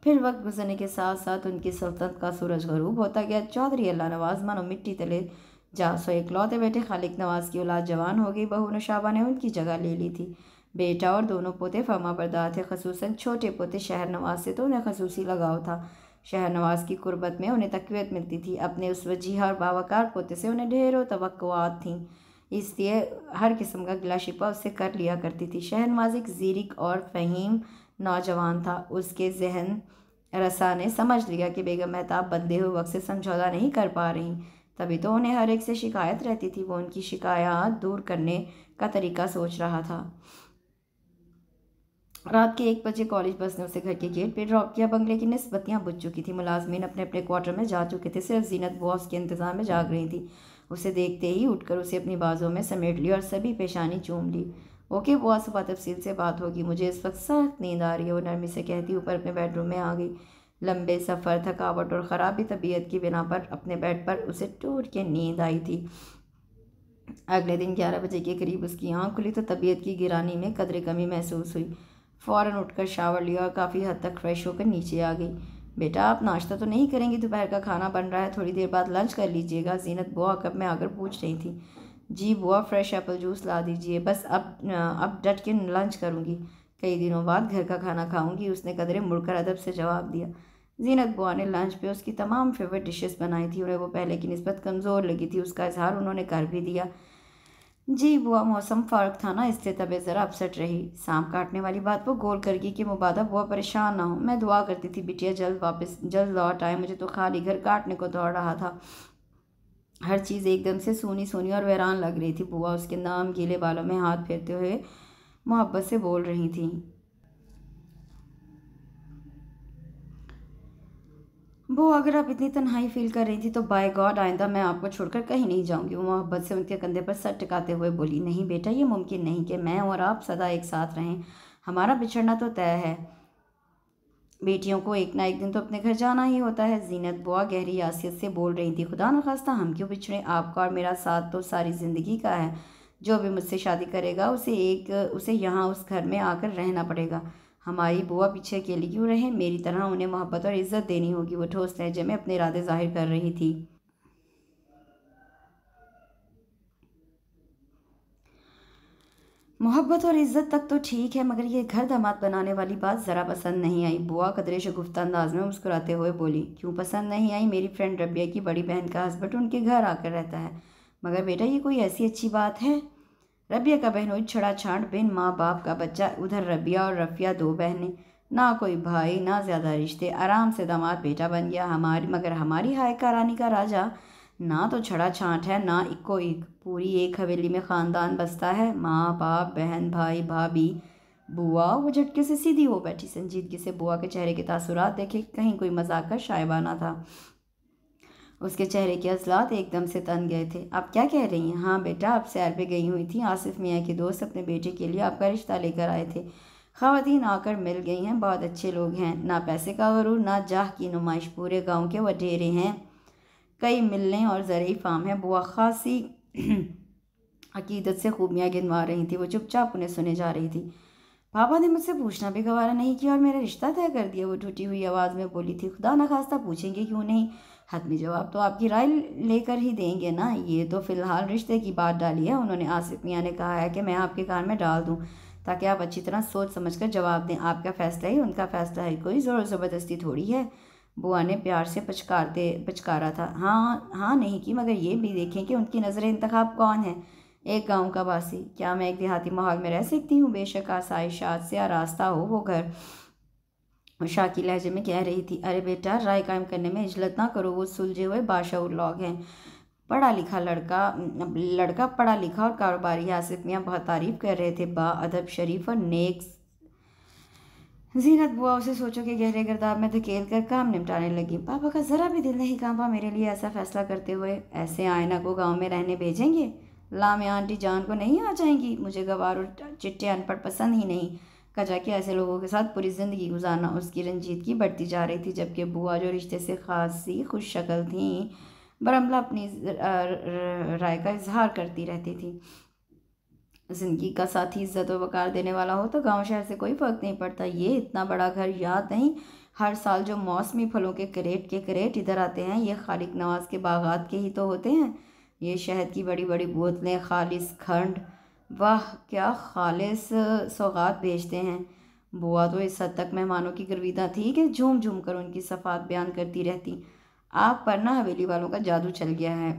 फिर वक्त गुजरने के साथ साथ उनकी सल्तनत का सूरज गरूब होता गया चौधरी अल्लाह नवाज मानो मिट्टी तले जा सो इकलौते बैठे खालिक नवाज की औलाद जवान हो गई बहू नशाबा ने उनकी जगह ले ली थी बेटा और दोनों पोते फर्मा बरदार थे खसूस छोटे पोते शहर नवाज से तो उन्हें खसूसी लगाव था शहर नवाज की कुर्बत में उन्हें तकवीत मिलती थी अपने उस वजीहा और बावकार पोते से उन्हें ढेरों तो थीं इसलिए हर किस्म का गिला शिपा उससे कर लिया करती थी शहनवाज एक जीरिक और फ़हीम नौजवान था उसके जहन रसा ने समझ लिया कि बेगम महताब बंधे हुए वक्त से समझौता नहीं कर पा रही तभी तो उन्हें हर एक से शिकायत रहती थी वो उनकी शिकायत दूर करने का तरीका सोच रहा था रात के एक बजे कॉलेज बस ने उसे घर के गेट पर ड्रॉप किया बंगले की नस्बतियाँ बुझ चुकी थी मुलाजमीन अपने अपने क्वार्टर में जा चुके थे सिर्फ जीनत बॉस के इंतज़ाम में जाग रही थी उसे देखते ही उठकर उसे अपनी बाजों में समेट ली और सभी पेशानी चूम ली ओके बुआ सुबह तफसील से बात होगी मुझे इस वक्त सख्त नींद आ रही है वो नरमी से कहती ऊपर अपने बेडरूम में आ गई लंबे सफ़र थकावट और ख़राबी तबीयत की बिना पर अपने बेड पर उसे टूट के नींद आई थी अगले दिन ग्यारह बजे के करीब उसकी आँख खुली तो तबीयत की गिरानी में कदर कमी महसूस हुई फ़ौर उठकर शावर लिया और काफ़ी हद तक फ्रेश होकर नीचे आ गई बेटा आप नाश्ता तो नहीं करेंगी दोपहर का खाना बन रहा है थोड़ी देर बाद लंच कर लीजिएगा जीनत बुआ कब मैं आकर पूछ रही थी जी बुआ फ्रेश एप्पल जूस ला दीजिए बस अब अब डट के लंच करूँगी कई दिनों बाद घर का खाना खाऊंगी उसने कदरे मुड़कर अदब से जवाब दिया जीनत बुआ ने लंच पे उसकी तमाम फेवरेट डिशेस बनाई थी उन्हें वो पहले की नस्बत कमज़ोर लगी थी उसका इजहार उन्होंने कर भी दिया जी बुआ मौसम फ़र्क था ना इससे तबीयत ज़रा अपसेट रही सांप काटने वाली बात वो गोल कर गई कि मुबादा बुआ परेशान ना हो मैं दुआ करती थी बिटिया जल्द वापस जल्द लौट आए मुझे तो खाली घर काटने को दौड़ रहा था हर चीज़ एकदम से सोनी सोनी और वैरान लग रही थी बुआ उसके नाम गीले बालों में हाथ फेरते हुए मोहब्बत से बोल रही थी वो अगर आप इतनी तन्हाई फील कर रही थी तो बाय गॉड आइंदा मैं आपको छोड़कर कहीं नहीं जाऊंगी वो मोहब्बत से उनके कंधे पर सर टिकाते हुए बोली नहीं बेटा ये मुमकिन नहीं कि मैं और आप सदा एक साथ रहें हमारा बिछड़ना तो तय है बेटियों को एक ना एक दिन तो अपने घर जाना ही होता है जीनत बुआ गहरी यासीत से बोल रही थी खुदा न खास्ता हम क्यों बिछड़े आपका और मेरा साथ तो सारी ज़िंदगी का है जो भी मुझसे शादी करेगा उसे एक उसे यहाँ उस घर में आकर रहना पड़ेगा हमारी बुआ पीछे अकेली क्यों रहे मेरी तरह उन्हें मोहब्बत और इज्जत देनी होगी वो ठोस लहजे में अपने इरादे जाहिर कर रही थी मोहब्बत और इज्जत तक तो ठीक है मगर ये घर दामाद बनाने वाली बात ज़रा पसंद नहीं आई बुआ कदरे शगुफ्ता अंदाज में मुस्कुराते हुए बोली क्यों पसंद नहीं आई मेरी फ्रेंड रबिया की बड़ी बहन का हस्बैंड उनके घर आकर रहता है मगर बेटा ये कोई ऐसी अच्छी बात है रबिया का बहन छड़ा छाँट बिन माँ बाप का बच्चा उधर रबिया और रफ़िया दो बहनें ना कोई भाई ना ज़्यादा रिश्ते आराम से दामाद बेटा बन गया हमारी मगर हमारी हायका रानी का राजा ना तो छड़ा छाँट है ना इक्को एक पूरी एक हवेली में ख़ानदान बसता है माँ बाप बहन भाई भाभी बुआ वो झटके से सीधी हो बैठी संजीदगी से बुआ के चेहरे के तासुरात देखे कहीं कोई मजाक का शायबाना था उसके चेहरे के अजलात एकदम से तन गए थे आप क्या कह रही हैं हाँ बेटा आप सैर पे गई हुई थी आसिफ मियाँ के दोस्त अपने बेटे के लिए आपका रिश्ता लेकर आए थे खातन आकर मिल गई हैं बहुत अच्छे लोग हैं ना पैसे का गरूर ना जाह की नुमाइश पूरे गाँव के वडेरे हैं कई मिलने और ज़रिए फाम हैं बुआ खासी अकीदत से खूबियाँ गिनवा रही थी वो चुपचाप उन्हें सुने जा रही थी पापा ने मुझसे पूछना भी गवारा नहीं किया और मेरा रिश्ता तय कर दिया वो टूटी हुई आवाज़ में बोली थी खुदा ना खास्ता पूछेंगे क्यों नहीं हतमी जवाब तो आपकी राय लेकर ही देंगे ना ये तो फ़िलहाल रिश्ते की बात डाली है उन्होंने आसिफ मियाँ ने कहा है कि मैं आपके कान में डाल दूँ ताकि आप अच्छी तरह सोच समझ कर जवाब दें आपका फ़ैसला ही उनका फ़ैसला है कोई ज़ोर ज़बरदस्ती थोड़ी है बुआ ने प्यार से पचकारते पचकारा था हाँ हाँ नहीं की मगर ये भी देखें कि उनकी नज़र इंतखब कौन है एक गांव का बासी क्या मैं एक देहाती माहौल में रह सकती हूँ बेशक आसाइशात से रास्ता हो वो घर शाकी लहजे में कह रही थी अरे बेटा राय कायम करने में इजलत ना करो वो सुलझे हुए बादशाह लोग हैं पढ़ा लिखा लड़का लड़का पढ़ा लिखा और कारोबारी आसिफ मियाँ बहुत तारीफ़ कर रहे थे बा अदब शरीफ और नेक जीनत बुआ उसे सोचो कि गहरे गर्दाब में धकेल कर काम निपटाने लगी पापा का ज़रा भी दिल नहीं कांपा मेरे लिए ऐसा फैसला करते हुए ऐसे आयना को गांव में रहने भेजेंगे लामे आंटी जान को नहीं आ जाएंगी मुझे गवार और चिट्टे अनपढ़ पसंद ही नहीं कजा के ऐसे लोगों के साथ पूरी ज़िंदगी गुजारना उसकी रंजीत की बढ़ती जा रही थी जबकि बुआ जो रिश्ते से खासी खुश शक्ल थी बरमला अपनी राय का इजहार करती रहती थी ज़िंदगी का साथी इज्जत वकार देने वाला हो तो गांव शहर से कोई फ़र्क नहीं पड़ता ये इतना बड़ा घर याद नहीं हर साल जो मौसमी फलों के करेट के करेट इधर आते हैं ये खालिक नवाज के बागात के ही तो होते हैं ये शहद की बड़ी बड़ी बोतलें खालिस खंड वाह क्या खालिस सौगात भेजते हैं बुआ तो इस हद तक मेहमानों की गर्विदा थी कि झूम झूम कर उनकी सफ़ात बयान करती रहती आप पर ना हवेली वालों का जादू चल गया है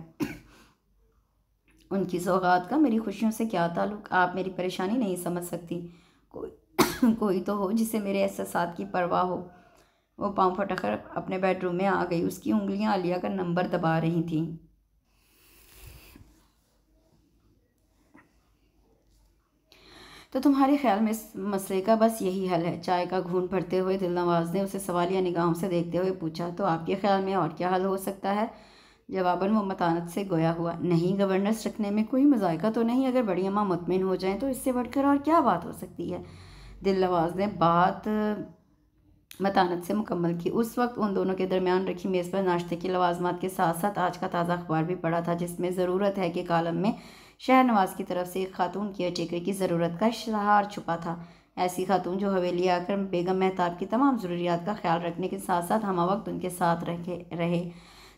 उनकी सौगात का मेरी खुशियों से क्या ताल्लुक आप मेरी परेशानी नहीं समझ सकती कोई कोई तो हो जिसे मेरे एहसास की परवाह हो वो पाँव फटकर अपने बेडरूम में आ गई उसकी उंगलियां आलिया का नंबर दबा रही थीं तो तुम्हारे ख्याल में इस मसले का बस यही हल है चाय का घून भरते हुए दिलनवाज ने उसे सवालिया निगाहों से देखते हुए पूछा तो आपके ख्याल में और क्या हल हो सकता है जवाबन वो मतानत से गोया हुआ नहीं गवर्नर्स रखने में कोई मजायका तो नहीं अगर बड़ी अम्मा मुतमिन हो जाएं तो इससे बढ़कर और क्या बात हो सकती है दिल नवाज ने बात मतानत से मुकम्मल की उस वक्त उन दोनों के दरमियान रखी मेज़ पर नाश्ते की लवाजमात के साथ साथ आज का ताज़ा अखबार भी पड़ा था जिसमें ज़रूरत है कि कालम में शहनवाज की तरफ से एक खातून के अचेकर की ज़रूरत का इश्तहार छुपा था ऐसी खातून जो हवेली आकर बेगम महताब की तमाम ज़रूरियात का ख्याल रखने के साथ साथ हम वक्त उनके साथ रखे रहे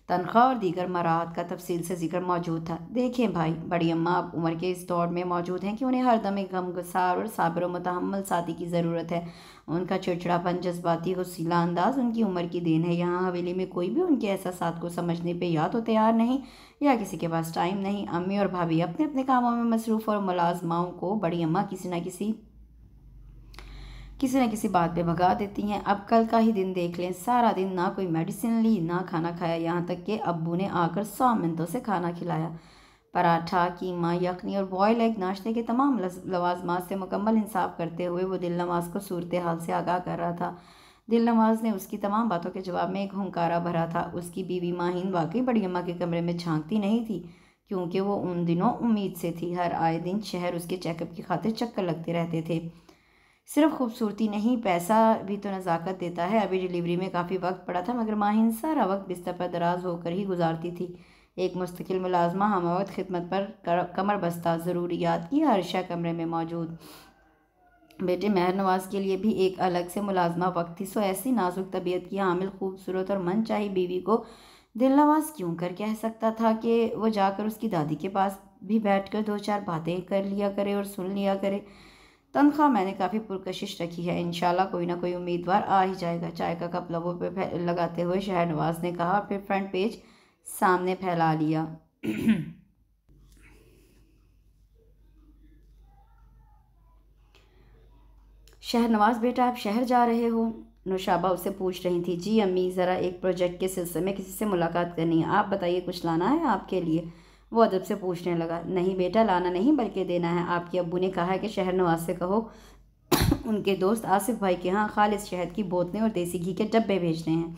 तनख्वाह और दीगर मराहत का तफसील से जिक्र मौजूद था देखें भाई बड़ी अम्मा अब उम्र के इस दौर में मौजूद हैं कि उन्हें हर दम एक गमगसार और साबर मतहमल साथी की ज़रूरत है उनका चिड़चिड़ापन जज्बाती हौसला अंदाज उनकी उम्र की देन है यहाँ हवेली में कोई भी उनके ऐसा साथ को समझने पर या तो तैयार नहीं या किसी के पास टाइम नहीं अम्मी और भाभी अपने अपने कामों में मसरूफ़ और मुलाजमाओं को बड़ी अम्मा किसी न किसी किसी न किसी बात पे भगा देती हैं अब कल का ही दिन देख लें सारा दिन ना कोई मेडिसिन ली ना खाना खाया यहाँ तक कि अब्बू ने आकर सौ मिनटों से खाना खिलाया पराठा कीमा यखनी और बॉयल एग नाश्ते के तमाम लवाजमात से मुकम्मल इंसाफ करते हुए वो दिल नमाज को सूरत हाल से आगाह कर रहा था दिल नमाज ने उसकी तमाम बातों के जवाब में एक हंकारा भरा था उसकी बीवी माहिन वाकई बड़ी अम्मा के कमरे में झांकती नहीं थी क्योंकि वो उन दिनों उम्मीद से थी हर आए दिन शहर उसके चेकअप की खातिर चक्कर लगते रहते थे सिर्फ खूबसूरती नहीं पैसा भी तो नज़ाकत देता है अभी डिलीवरी में काफ़ी वक्त पड़ा था मगर माहिन सारा वक्त बिस्तर पर दराज होकर ही गुजारती थी एक मुस्तकिल मुलाजमा हम वक्त खिदमत पर कमर बस्ता ज़रूरियात की हर्षा कमरे में मौजूद बेटे मेहर नवाज के लिए भी एक अलग से मुलाजमा वक्त थी सो ऐसी नाजुक तबीयत की हामिल खूबसूरत और मन चाही बीवी को दिल नवाज क्यों कर कह सकता था कि वो जाकर उसकी दादी के पास भी बैठकर दो चार बातें कर लिया करे और सुन लिया करे तनख्वाह मैंने काफ़ी पुरकशिश रखी है इन कोई ना कोई उम्मीदवार आ ही जाएगा चाय का कप लबों पर लगाते हुए शहनवाज ने कहा फिर फ्रंट पेज सामने फैला लिया शहनवाज बेटा आप शहर जा रहे हो नौशाबा उससे पूछ रही थी जी अम्मी ज़रा एक प्रोजेक्ट के सिलसिले में किसी से मुलाकात करनी है आप बताइए कुछ लाना है आपके लिए वो अदब से पूछने लगा नहीं बेटा लाना नहीं बल्कि देना है आपके अबू ने कहा है कि शहर नवाज से कहो उनके दोस्त आसिफ भाई के यहाँ खालिद शहद की बोतलें और देसी घी के डब्बे भेजने हैं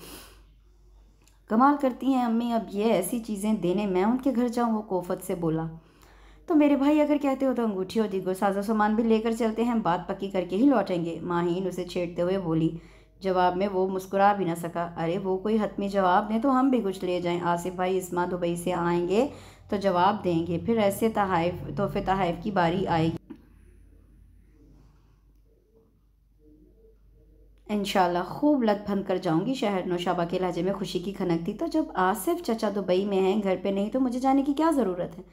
कमाल करती हैं अम्मी अब ये ऐसी चीज़ें देने मैं उनके घर जाऊँ वो कोफत से बोला तो मेरे भाई अगर कहते हो तो अंगूठी और दिगो साजो सामान भी लेकर चलते हैं बात पक्की करके ही लौटेंगे माहीन उसे छेड़ते हुए बोली जवाब में वो मुस्कुरा भी ना सका अरे वो कोई हतमी जवाब दें तो हम भी कुछ ले जाएं आसिफ भाई इसमा दुबई से आएंगे तो जवाब देंगे फिर ऐसे तहफ़ तोहफ़े तहफ़ की बारी आएगी इंशाल्लाह खूब लत भन कर जाऊंगी शहर नौशाबा के लहजे में खुशी की खनक थी तो जब आसिफ चचा दुबई में हैं घर पे नहीं तो मुझे जाने की क्या ज़रूरत है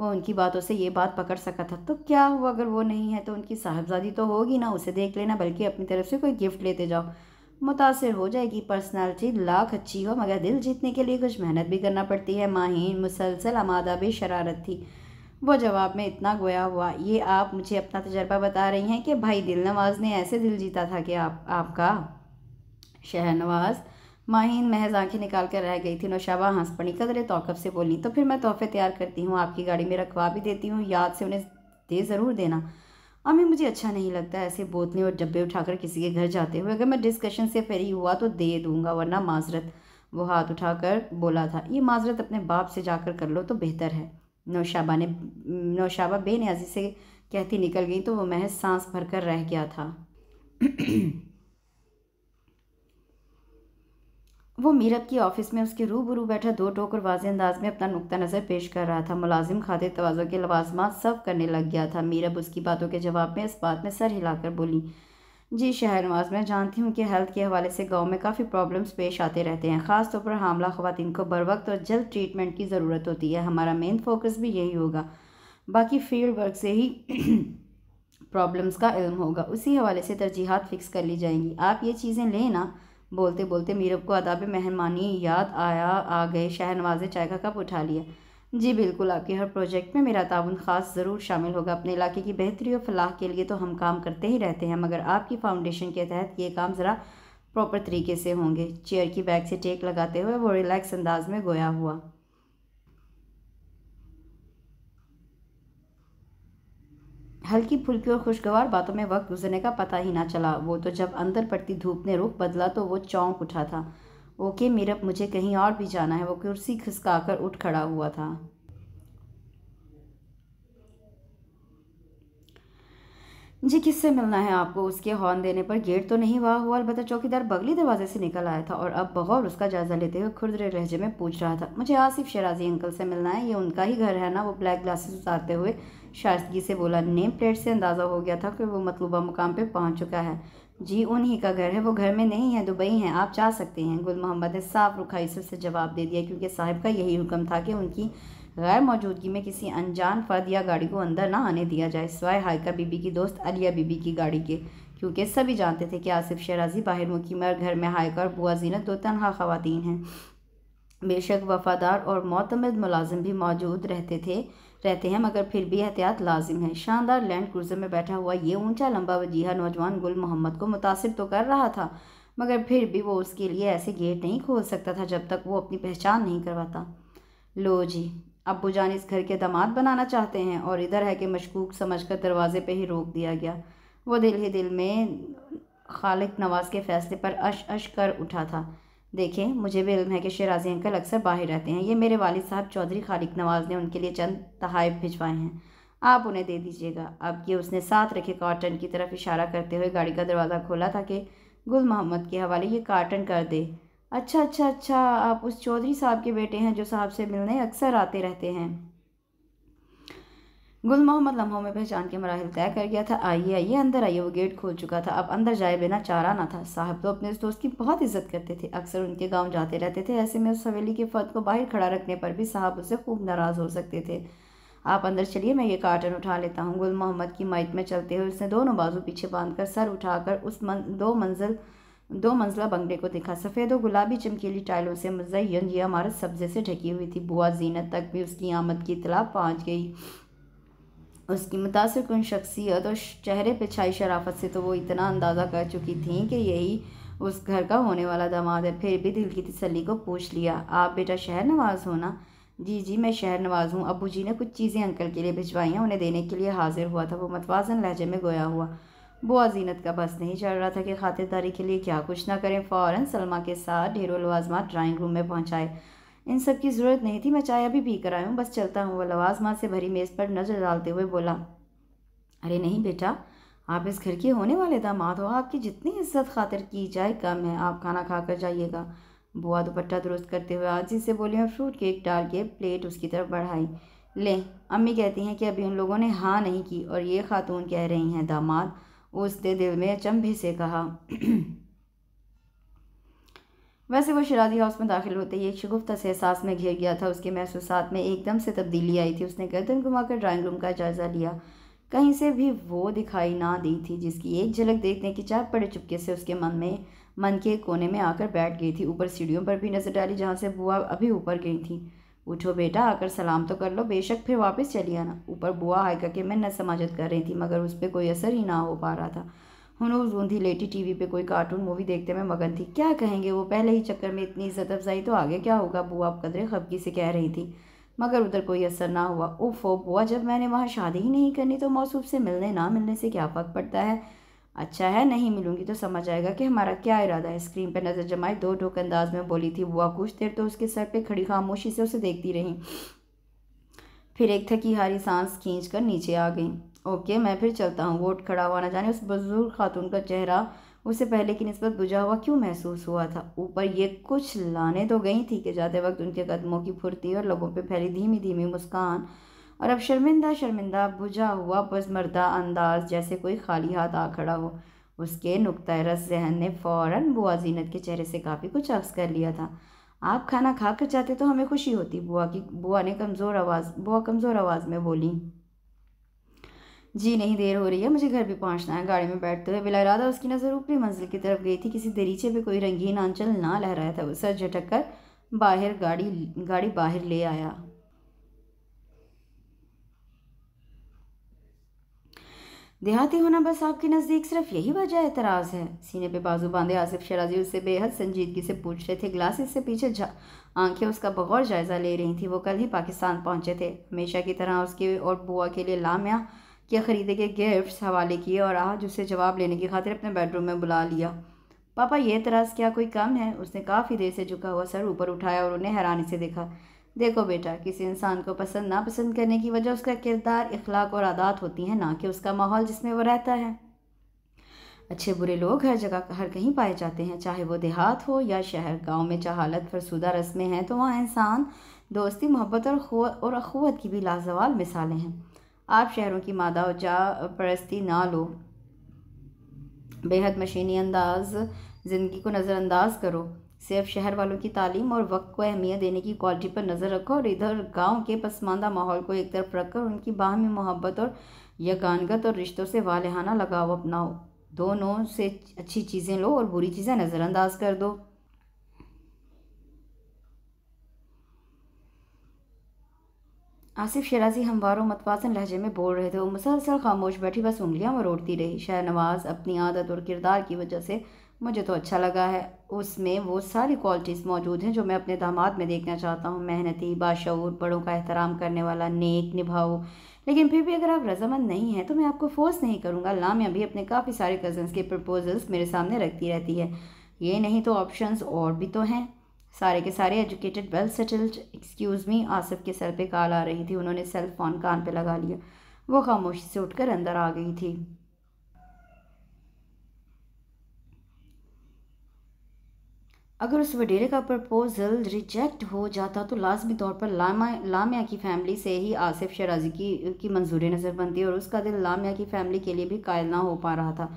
वो उनकी बातों से ये बात पकड़ सका था तो क्या हुआ अगर वो नहीं है तो उनकी साहबजादी तो होगी ना उसे देख लेना बल्कि अपनी तरफ से कोई गिफ्ट लेते जाओ मुतासर हो जाएगी पर्सनालिटी लाख अच्छी हो मगर दिल जीतने के लिए कुछ मेहनत भी करना पड़ती है माहीन मुसलसल आमादा भी शरारत थी वो जवाब में इतना गोया हुआ ये आप मुझे अपना तजर्बा बता रही हैं कि भाई दिल नवाज़ ने ऐसे दिल जीता था कि आप आपका शहनवाज़ माहीन महज आंखें निकाल कर रह गई थी नौशाबा हंस पड़ी कदरे तोकफ से बोली तो फिर मैं तोहफे तैयार करती हूँ आपकी गाड़ी में रखवा भी देती हूँ याद से उन्हें दे ज़रूर देना अम्मी मुझे अच्छा नहीं लगता ऐसे बोतने और डब्बे उठाकर किसी के घर जाते हुए अगर मैं डिस्कशन से फेरी हुआ तो दे दूँगा वरना माजरत वो हाथ उठाकर बोला था ये माजरत अपने बाप से जाकर कर लो तो बेहतर है नौशाबा ने नौशाबा बेनियाजी से कहती निकल गई तो वो महज सांस भर कर रह गया था वो मीरब की ऑफिस में उसके रूबरू बैठा दो टोकर वाजे अंदाज में अपना नुकता नज़र पेश कर रहा था मुलाजिम खाते तोज़ों के लवाजमात सब करने लग गया था मीरब उसकी बातों के जवाब में इस बात में सर हिलाकर बोली जी शहरनवाज मैं जानती हूँ कि हेल्थ के हवाले से गांव में काफ़ी प्रॉब्लम्स पेश आते रहते हैं ख़ास तौर पर हामला खुवान को बर वक्त और जल्द ट्रीटमेंट की ज़रूरत होती है हमारा मेन फोकस भी यही होगा बाकी फील्ड वर्क से ही प्रॉब्लम्स का इल्म होगा उसी हवाले से तरजीहत फ़िक्स कर ली जाएंगी आप ये चीज़ें लें ना बोलते बोलते मीरब को अदाब मेहमानी याद आया आ गए शहनवाज ने चाय का कप उठा लिया जी बिल्कुल आपके हर प्रोजेक्ट में मेरा ताउन ख़ास ज़रूर शामिल होगा अपने इलाके की बेहतरी और फलाह के लिए तो हम काम करते ही रहते हैं मगर आपकी फाउंडेशन के तहत ये काम ज़रा प्रॉपर तरीके से होंगे चेयर की बैग से टेक लगाते हुए वो रिलैक्स अंदाज में गोया हुआ हल्की फुल्की और खुशगवार बातों में वक्त गुजरने का पता ही ना चला वो तो जब अंदर पड़ती धूप ने रुख बदला तो वो चौंक उठा था ओके मीरप मुझे कहीं और भी जाना है वो कुर्सी खिसकाकर उठ खड़ा हुआ था जी किससे मिलना है आपको उसके हॉर्न देने पर गेट तो नहीं हुआ हुआ अलबत्त चौकीदार बगली दरवाजे से निकल आया था और अब बगौर उसका जायज़ा लेते हुए खुदरे लहजे में पूछ रहा था मुझे आसिफ शराजी अंकल से मिलना है ये उनका ही घर है ना वो ब्लैक ग्लासेस उतारते हुए शाइस्तगी से बोला नेम प्लेट से अंदाज़ा हो गया था कि वो मतलूबा मुकाम पर पहुँच चुका है जी उन्हीं का घर है वो घर में नहीं है दुबई हैं आप जा सकते हैं गुल मोहम्मद ने साफ रुखाई से से जवाब दे दिया क्योंकि साहिब का यही हुक्म था कि उनकी गैर मौजूदगी में किसी अनजान फर्द या गाड़ी को अंदर ना आने दिया जाए सिवाय हाइका बीबी की दोस्त अलिया बीबी की गाड़ी के क्योंकि सभी जानते थे कि आसिफ शराजी बाहर मुकीम और घर में हाइका और बुआ जीनत दो तनह खुतिन हैं बेशक वफादार और मोतमद मुलाजिम भी मौजूद रहते थे रहते हैं मगर फिर भी एहतियात लाजिम है शानदार लैंड क्रूज़र में बैठा हुआ ये ऊंचा लंबा वजीहा नौजवान गुल मोहम्मद को मुतासर तो कर रहा था मगर फिर भी वो उसके लिए ऐसे गेट नहीं खोल सकता था जब तक वो अपनी पहचान नहीं करवाता लो जी अबू जान इस घर के दामाद बनाना चाहते हैं और इधर है कि मशकूक समझकर दरवाजे पर ही रोक दिया गया वो दिल ही दिल में खालिक नवाज के फैसले पर अश अश कर उठा था देखें मुझे भी इल्म है कि शेराजी अंकल अक्सर बाहर रहते हैं ये मेरे वालिद साहब चौधरी खालिक नवाज़ ने उनके लिए चंद तहाइफ भिजवाए हैं आप उन्हें दे दीजिएगा अब ये उसने साथ रखे कार्टन की तरफ इशारा करते हुए गाड़ी का दरवाज़ा खोला था कि गुल मोहम्मद के हवाले ये कार्टन कर दे अच्छा अच्छा अच्छा आप उस चौधरी साहब के बेटे हैं जो साहब से मिलने अक्सर आते रहते हैं गुल मोहम्मद लम्हों में पहचान के मराहल तय कर गया था आइए आइए अंदर आइए वो गेट खोल चुका था अब अंदर जाए बिना चारा ना था साहब तो अपने उस दोस्त की बहुत इज्जत करते थे अक्सर उनके गांव जाते रहते थे ऐसे में उस हवेली के फर्द को बाहर खड़ा रखने पर भी साहब उससे खूब नाराज़ हो सकते थे आप अंदर चलिए मैं ये कार्टन उठा लेता हूँ गुल मोहम्मद की माइत में चलते हुए उसने दोनों बाजू पीछे बांध कर सर उठाकर उस मन, दो मंजिल दो मंजिला बंगले को देखा सफ़ेद और गुलाबी चमकीली टाइलों से मुजयन ये इमारत सब्जे से ढकी हुई थी बुआ जीनत तक भी उसकी आमद की इतला पहुँच गई उसकी मुतासर कन शख्सियत और चेहरे पर छाई शराफत से तो वो इतना अंदाज़ा कर चुकी थी कि यही उस घर का होने वाला दामाद है फिर भी दिल की तसली को पूछ लिया आप बेटा शहर नवाज हो ना जी जी मैं शहर नवाज हूँ अबू जी ने कुछ चीज़ें अंकल के लिए भिजवाई हैं उन्हें देने के लिए हाजिर हुआ था वो मतवाजन लहजे में गोया हुआ वो अज़ीनत का बस नहीं चल रहा था कि खातिरदारी के लिए क्या कुछ ना करें फ़ौरन सलमा के साथ ढेरों लवाजमा ड्राइंग रूम में पहुँचाए इन सब की ज़रूरत नहीं थी मैं चाय अभी पी कर आया हूँ बस चलता हूँ वह लवाजमा से भरी मेज़ पर नज़र डालते हुए बोला अरे नहीं बेटा आप इस घर के होने वाले दामाद हो आपकी जितनी इज्जत खातिर की जाए कम है आप खाना खा कर जाइएगा बुआ दुपट्टा दुरुस्त करते हुए आजी से बोली और फ्रूट केक डाल के प्लेट उसकी तरफ बढ़ाई लें अम्मी कहती हैं कि अभी उन लोगों ने हाँ नहीं की और ये खातून कह रही हैं दामाद उसने दिल में अचंभे से कहा वैसे वो शराधी हाउस में दाखिल होते ही एक शगुफ्ता से एहसास में घिर गया था उसके महसूस में एकदम से तब्दीली आई थी उसने गर्दन घुमाकर ड्राइंग रूम का जायज़ा लिया कहीं से भी वो दिखाई ना दी थी जिसकी एक झलक देखने की चाप पड़े चुपके से उसके मन में मन के कोने में आकर बैठ गई थी ऊपर सीढ़ियों पर भी नज़र डाली जहाँ से बुआ अभी ऊपर गई थी उठो बेटा आकर सलाम तो कर लो बेशक फिर वापस चली आना ऊपर बुआ हाय करके मैं न समाजत कर रही थी मगर उस पर कोई असर ही ना हो पा रहा था हनूज बूंदी लेटी टीवी पे कोई कार्टून मूवी देखते में मगन थी क्या कहेंगे वो पहले ही चक्कर में इतनी इज्जत अफजाई तो आगे क्या होगा बुआ कदरे खबकी से कह रही थी मगर उधर कोई असर ना हुआ उफ ओ बुआ जब मैंने वहाँ शादी ही नहीं करनी तो मौसू से मिलने ना मिलने से क्या फ़र्क पड़ता है अच्छा है नहीं मिलूंगी तो समझ आएगा कि हमारा क्या इरादा है स्क्रीन पर नज़र जमाई दो ढोक अंदाज में बोली थी बुआ कुछ देर तो उसके सर पर खड़ी खामोशी से उसे देखती रहीं फिर एक थकी हारी सांस खींच कर नीचे आ गई ओके मैं फिर चलता हूँ वोट खड़ा हुआ ना जाने उस बुजुर्ग खातून का चेहरा उससे पहले की नस्बत बुझा हुआ क्यों महसूस हुआ था ऊपर ये कुछ लाने तो गई थी कि जाते वक्त उनके कदमों की फुर्ती और लोगों पर फैली धीमी धीमी मुस्कान और अब शर्मिंदा शर्मिंदा बुझा हुआ बस अंदाज जैसे कोई खाली हाथ आ खड़ा हो उसके नुकता रस जहन ने फ़ौर बुआ जीनत के चेहरे से काफ़ी कुछ अक्स कर लिया था आप खाना खा कर जाते तो हमें खुशी होती बुआ की बुआ ने कमज़ोर आवाज़ बुआ कमज़ोर आवाज़ में बोली जी नहीं देर हो रही है मुझे घर भी पहुंचना है गाड़ी में बैठते हुए बिला इरादा उसकी नज़र ऊपरी मंजिल की तरफ गई थी किसी दरीचे पे कोई रंगीन आंचल ना लहराया था वो सर झटक कर बाहर गाड़ी गाड़ी बाहर ले आया देहाती होना बस आपके नज़दीक सिर्फ यही वजह एतराज़ है सीने पे बाजू बांधे आसिफ शराजी उससे बेहद संजीदगी से पूछ रहे थे ग्लासेस से पीछे आंखें उसका बगौर जायज़ा ले रही थी वो कल ही पाकिस्तान पहुंचे थे हमेशा की तरह उसके और बुआ के लिए लामिया के ख़रीदे गए गिफ्ट्स हवाले किए और आज उसे जवाब लेने की खातिर अपने बेडरूम में बुला लिया पापा ये तरह क्या कोई कम है उसने काफ़ी देर से झुका हुआ सर ऊपर उठाया और उन्हें हैरानी से देखा देखो बेटा किसी इंसान को पसंद नापसंद करने की वजह उसका किरदार इखलाक और आदात होती हैं ना कि उसका माहौल जिसमें वो रहता है अच्छे बुरे लोग हर जगह हर कहीं पाए जाते हैं चाहे वो देहात हो या शहर गांव में हालत फरसूदा रस्में हैं तो वहाँ इंसान दोस्ती मोहब्बत और और अखवत की भी लाजवाल मिसालें हैं आप शहरों की मादा जा परस्ती ना लो बेहद मशीनी अंदाज ज़िंदगी को नज़रअंदाज करो सिर्फ शहर वालों की तालीम और वक्त को अहमियत देने की क्वालिटी पर नज़र रखो और इधर गांव के पसमानदा माहौल को एक तरफ रखकर उनकी बाहमी मोहब्बत और यगानगत और रिश्तों से वालहाना लगाव अपनाओ दोनों से अच्छी चीज़ें लो और बुरी चीज़ें नज़रअंदाज कर दो आसिफ शराजी हमवार मतवाजन लहजे में बोल रहे थे वो मुसलसल खामोश बैठी बस उंगलियाँ मरोड़ती रही शाहनवाज अपनी आदत और किरदार की वजह से मुझे तो अच्छा लगा है उसमें वो सारी क्वालिटीज़ मौजूद हैं जो मैं अपने दामाद में देखना चाहता हूँ मेहनती बाशूर बड़ों का एहतराम करने वाला नेक निभाओ लेकिन फिर भी अगर आप रजामंद नहीं हैं तो मैं आपको फोर्स नहीं करूँगा लामिया भी अपने काफ़ी सारे कज़न्स के प्रपोजल्स मेरे सामने रखती रहती है ये नहीं तो ऑप्शंस और भी तो हैं सारे के सारे educated well settled excuse me Asif के सर पे काल आ रही थी उन्होंने सेल फ़ोन कान पे लगा लिया वो खामोशी से उठकर अंदर आ गई थी अगर उस वडेरे का प्रपोज़ल रिजेक्ट हो जाता तो लाजमी तौर पर लामा लामिया की फैमिली से ही आसिफ शराजी की की मंजूरी नज़र बनती और उसका दिल लामिया की फैमिली के लिए भी कायल ना हो पा रहा था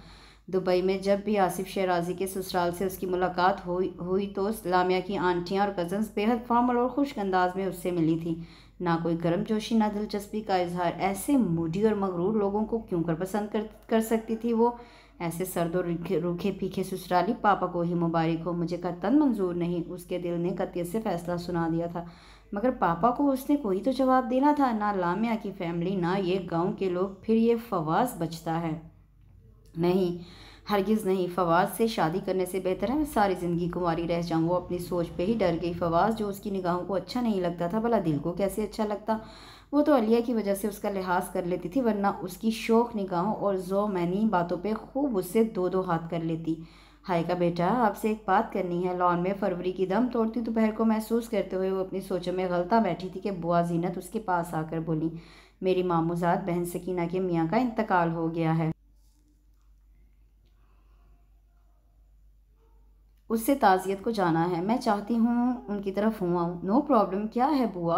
दुबई में जब भी आसिफ शहराजी के ससुराल से उसकी मुलाकात हुई हुई तो लामिया की आंटियाँ और कज़न्स बेहद फॉर्मल और खुश्क अंदाज में उससे मिली थी ना कोई गर्म जोशी ना दिलचस्पी का इजहार ऐसे मूडी और मगरूर लोगों को क्यों कर पसंद कर कर सकती थी वो ऐसे सर्द और रूखे पीखे ससुराली पापा को ही मुबारक हो मुझे कतन मंजूर नहीं उसके दिल ने कतियत से फैसला सुना दिया था मगर पापा को उसने कोई तो जवाब देना था ना लामिया की फैमिली ना ये गांव के लोग फिर ये फवाज बचता है नहीं हरगिज़ नहीं फवाद से शादी करने से बेहतर है मैं सारी ज़िंदगी कुंवारी रह जाऊँ वो अपनी सोच पे ही डर गई फवाज़ जो उसकी निगाहों को अच्छा नहीं लगता था भला दिल को कैसे अच्छा लगता वो तो अलिया की वजह से उसका लिहाज कर लेती थी वरना उसकी शौक़ निगाहों और जो मैनी बातों पे खूब उससे दो दो हाथ कर लेती हाय का बेटा आपसे एक बात करनी है लॉन में फरवरी की दम तोड़ती दोपहर को महसूस करते हुए वो अपनी सोचों में गलता बैठी थी कि बुआ जीनत उसके पास आकर बोली मेरी मामोजात बहन सकीना के मियाँ का इंतकाल हो गया है उससे ताज़ियत को जाना है मैं चाहती हूँ उनकी तरफ हुआ हूँ नो प्रॉब्लम क्या है बुआ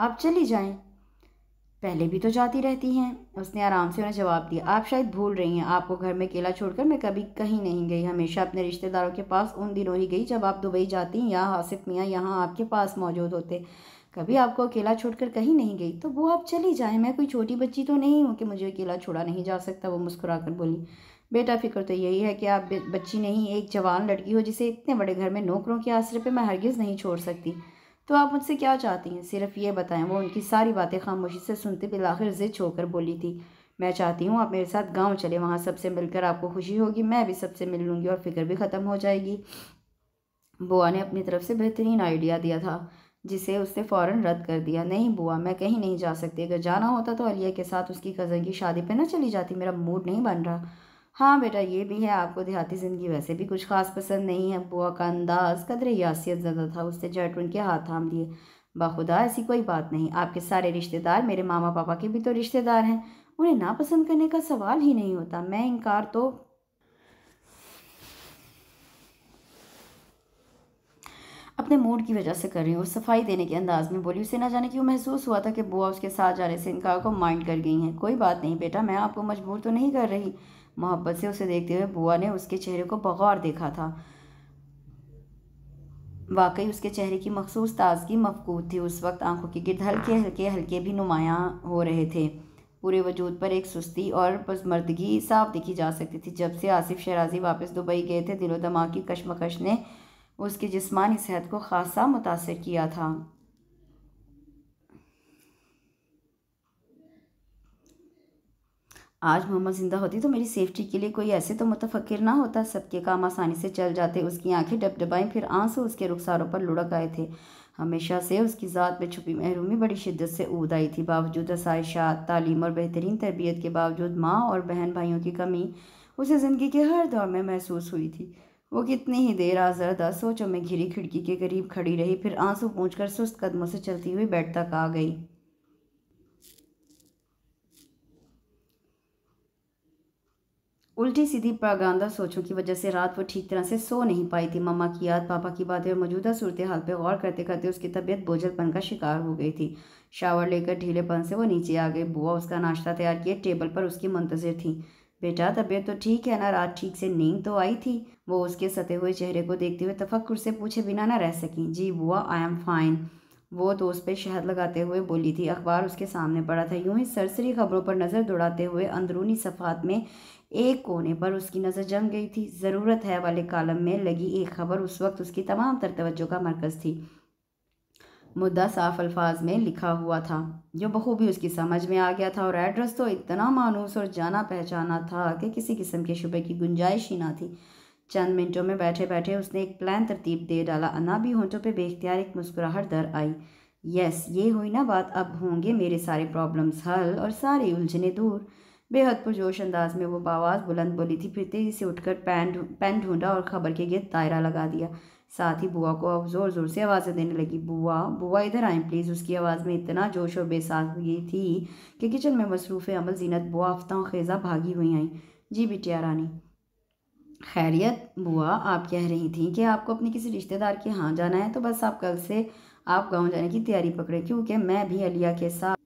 आप चली जाएं पहले भी तो जाती रहती हैं उसने आराम से उन्हें जवाब दिया आप शायद भूल रही हैं आपको घर में अकेला छोड़कर मैं कभी कहीं नहीं गई हमेशा अपने रिश्तेदारों के पास उन दिनों ही गई जब आप दुबई जाती या हासिफ मियाँ यहाँ आपके पास मौजूद होते कभी आपको अकेला छोड़कर कहीं नहीं गई तो वो आप चली जाएं मैं कोई छोटी बच्ची तो नहीं हूँ कि मुझे अकेला छोड़ा नहीं जा सकता वो मुस्कुरा कर बोली बेटा फिक्र तो यही है कि आप बच्ची नहीं एक जवान लड़की हो जिसे इतने बड़े घर में नौकरों के आसरे पर मैं हरगिज़ नहीं छोड़ सकती तो आप मुझसे क्या चाहती हैं सिर्फ ये बताएं वो उनकी सारी बातें खामोशी से सुनते बिलाखिर जिद छोकर बोली थी मैं चाहती हूँ आप मेरे साथ गांव चले वहाँ सबसे मिलकर आपको खुशी होगी मैं भी सबसे मिल लूँगी और फिक्र भी ख़त्म हो जाएगी बुआ ने अपनी तरफ से बेहतरीन आइडिया दिया था जिसे उसने फ़ौरन रद्द कर दिया नहीं बुआ मैं कहीं नहीं जा सकती अगर जाना होता तो अलिया के साथ उसकी कज़न की शादी पे ना चली जाती मेरा मूड नहीं बन रहा हाँ बेटा ये भी है आपको देहाती ज़िंदगी वैसे भी कुछ खास पसंद नहीं है बुआ का अंदाज़ कदर यासियत ज़्यादा था उससे जट उनके हाथ थाम लिए बाखुदा ऐसी कोई बात नहीं आपके सारे रिश्तेदार मेरे मामा पापा के भी तो रिश्तेदार हैं उन्हें नापसंद करने का सवाल ही नहीं होता मैं इनकार तो अपने मूड की वजह से कर रही हूँ सफाई देने के अंदाज़ में बोली उसे ना जाने क्यों महसूस हुआ था कि बुआ उसके साथ जाने से इनकार को माइंड कर गई हैं कोई बात नहीं बेटा मैं आपको मजबूर तो नहीं कर रही मोहब्बत से उसे देखते हुए बुआ ने उसके चेहरे को बगौर देखा था वाकई उसके चेहरे की मखसूस ताजगी मफकूद थी उस वक्त आंखों के गिरद हल्के हल्के हल्के भी नुमायाँ हो रहे थे पूरे वजूद पर एक सुस्ती और पसमर्दगी साफ देखी जा सकती थी जब से आसिफ शराजी वापस दुबई गए थे दिलो दमाग की कशमकश ने उसकी जिस्मानी सेहत को खासा मुतासर किया था आज मोहम्मद ज़िंदा होती तो मेरी सेफ्टी के लिए कोई ऐसे तो मुतफिर ना होता सबके काम आसानी से चल जाते उसकी आंखें डबडबाएं फिर आंसू उसके रुखसारों पर लुढ़क आए थे हमेशा से उसकी ज़ात में छुपी महरूमी बड़ी शिद्दत से ऊद आई थी बावजूद आसाइशात तालीम और बेहतरीन तरबियत के बावजूद माँ और बहन भाइयों की कमी उसे ज़िंदगी के हर दौर में महसूस हुई थी वो कितनी ही देर आजरदा सोचों में घिरी खिड़की के करीब खड़ी रही फिर आंसू पूछ कर सुस्त कदमों से चलती हुई बैठ तक आ गई उल्टी सीधी पागानदा सोचों की वजह से रात वो ठीक तरह से सो नहीं पाई थी मम्मा की याद पापा की बातें और मौजूदा सूरत हाल पर गौर करते करते उसकी तबीयत बोझलपन का शिकार हो गई थी शावर लेकर ढीलेपन से वो नीचे आ गए बुआ उसका नाश्ता तैयार किए टेबल पर उसकी मुंतजर थी बेटा तबीयत तो ठीक है ना रात ठीक से नींद तो आई थी वो उसके सते हुए चेहरे को देखते हुए तफक्कुर से पूछे बिना ना रह सकी जी बुआ आई एम फाइन वो तो उस पर शहद लगाते हुए बोली थी अखबार उसके सामने पड़ा था यूं ही सरसरी खबरों पर नज़र दौड़ाते हुए अंदरूनी सफ़ात में एक कोने पर उसकी नज़र जम गई थी ज़रूरत है वाले कॉलम में लगी एक खबर उस वक्त उसकी तमाम तर तवज्जो का मरकज़ थी मुद्दा साफ अल्फाज में लिखा हुआ था जो बखूबी उसकी समझ में आ गया था और एड्रेस तो इतना मानूस और जाना पहचाना था कि किसी किस्म के शुबे की गुंजाइश ही ना थी चंद मिनटों में बैठे बैठे उसने एक प्लान तरतीब दे डाला अना भी होंठों पे बेख्तियार एक मुस्कुराहट दर आई यस ये हुई ना बात अब होंगे मेरे सारे प्रॉब्लम्स हल और सारी उलझने दूर बेहद पुरजोश अंदाज में वो आवाज़ बुलंद बोली थी फिर तेज़ी से उठकर पैन पैन ढूंढा और खबर के गिर दायरा लगा दिया साथ ही बुआ को अब ज़ोर ज़ोर से आवाज़ें देने लगी बुआ बुआ इधर आए प्लीज़ उसकी आवाज़ में इतना जोश और हुई थी कि किचन में मसरूफ़ अमल जीनत बुआ आफ्ता खेज़ा भागी हुई आई जी बिटिया रानी खैरियत बुआ आप कह रही थी कि आपको अपने किसी रिश्तेदार के यहाँ जाना है तो बस आप कल से आप गांव जाने की तैयारी पकड़े क्योंकि मैं भी अलिया के साथ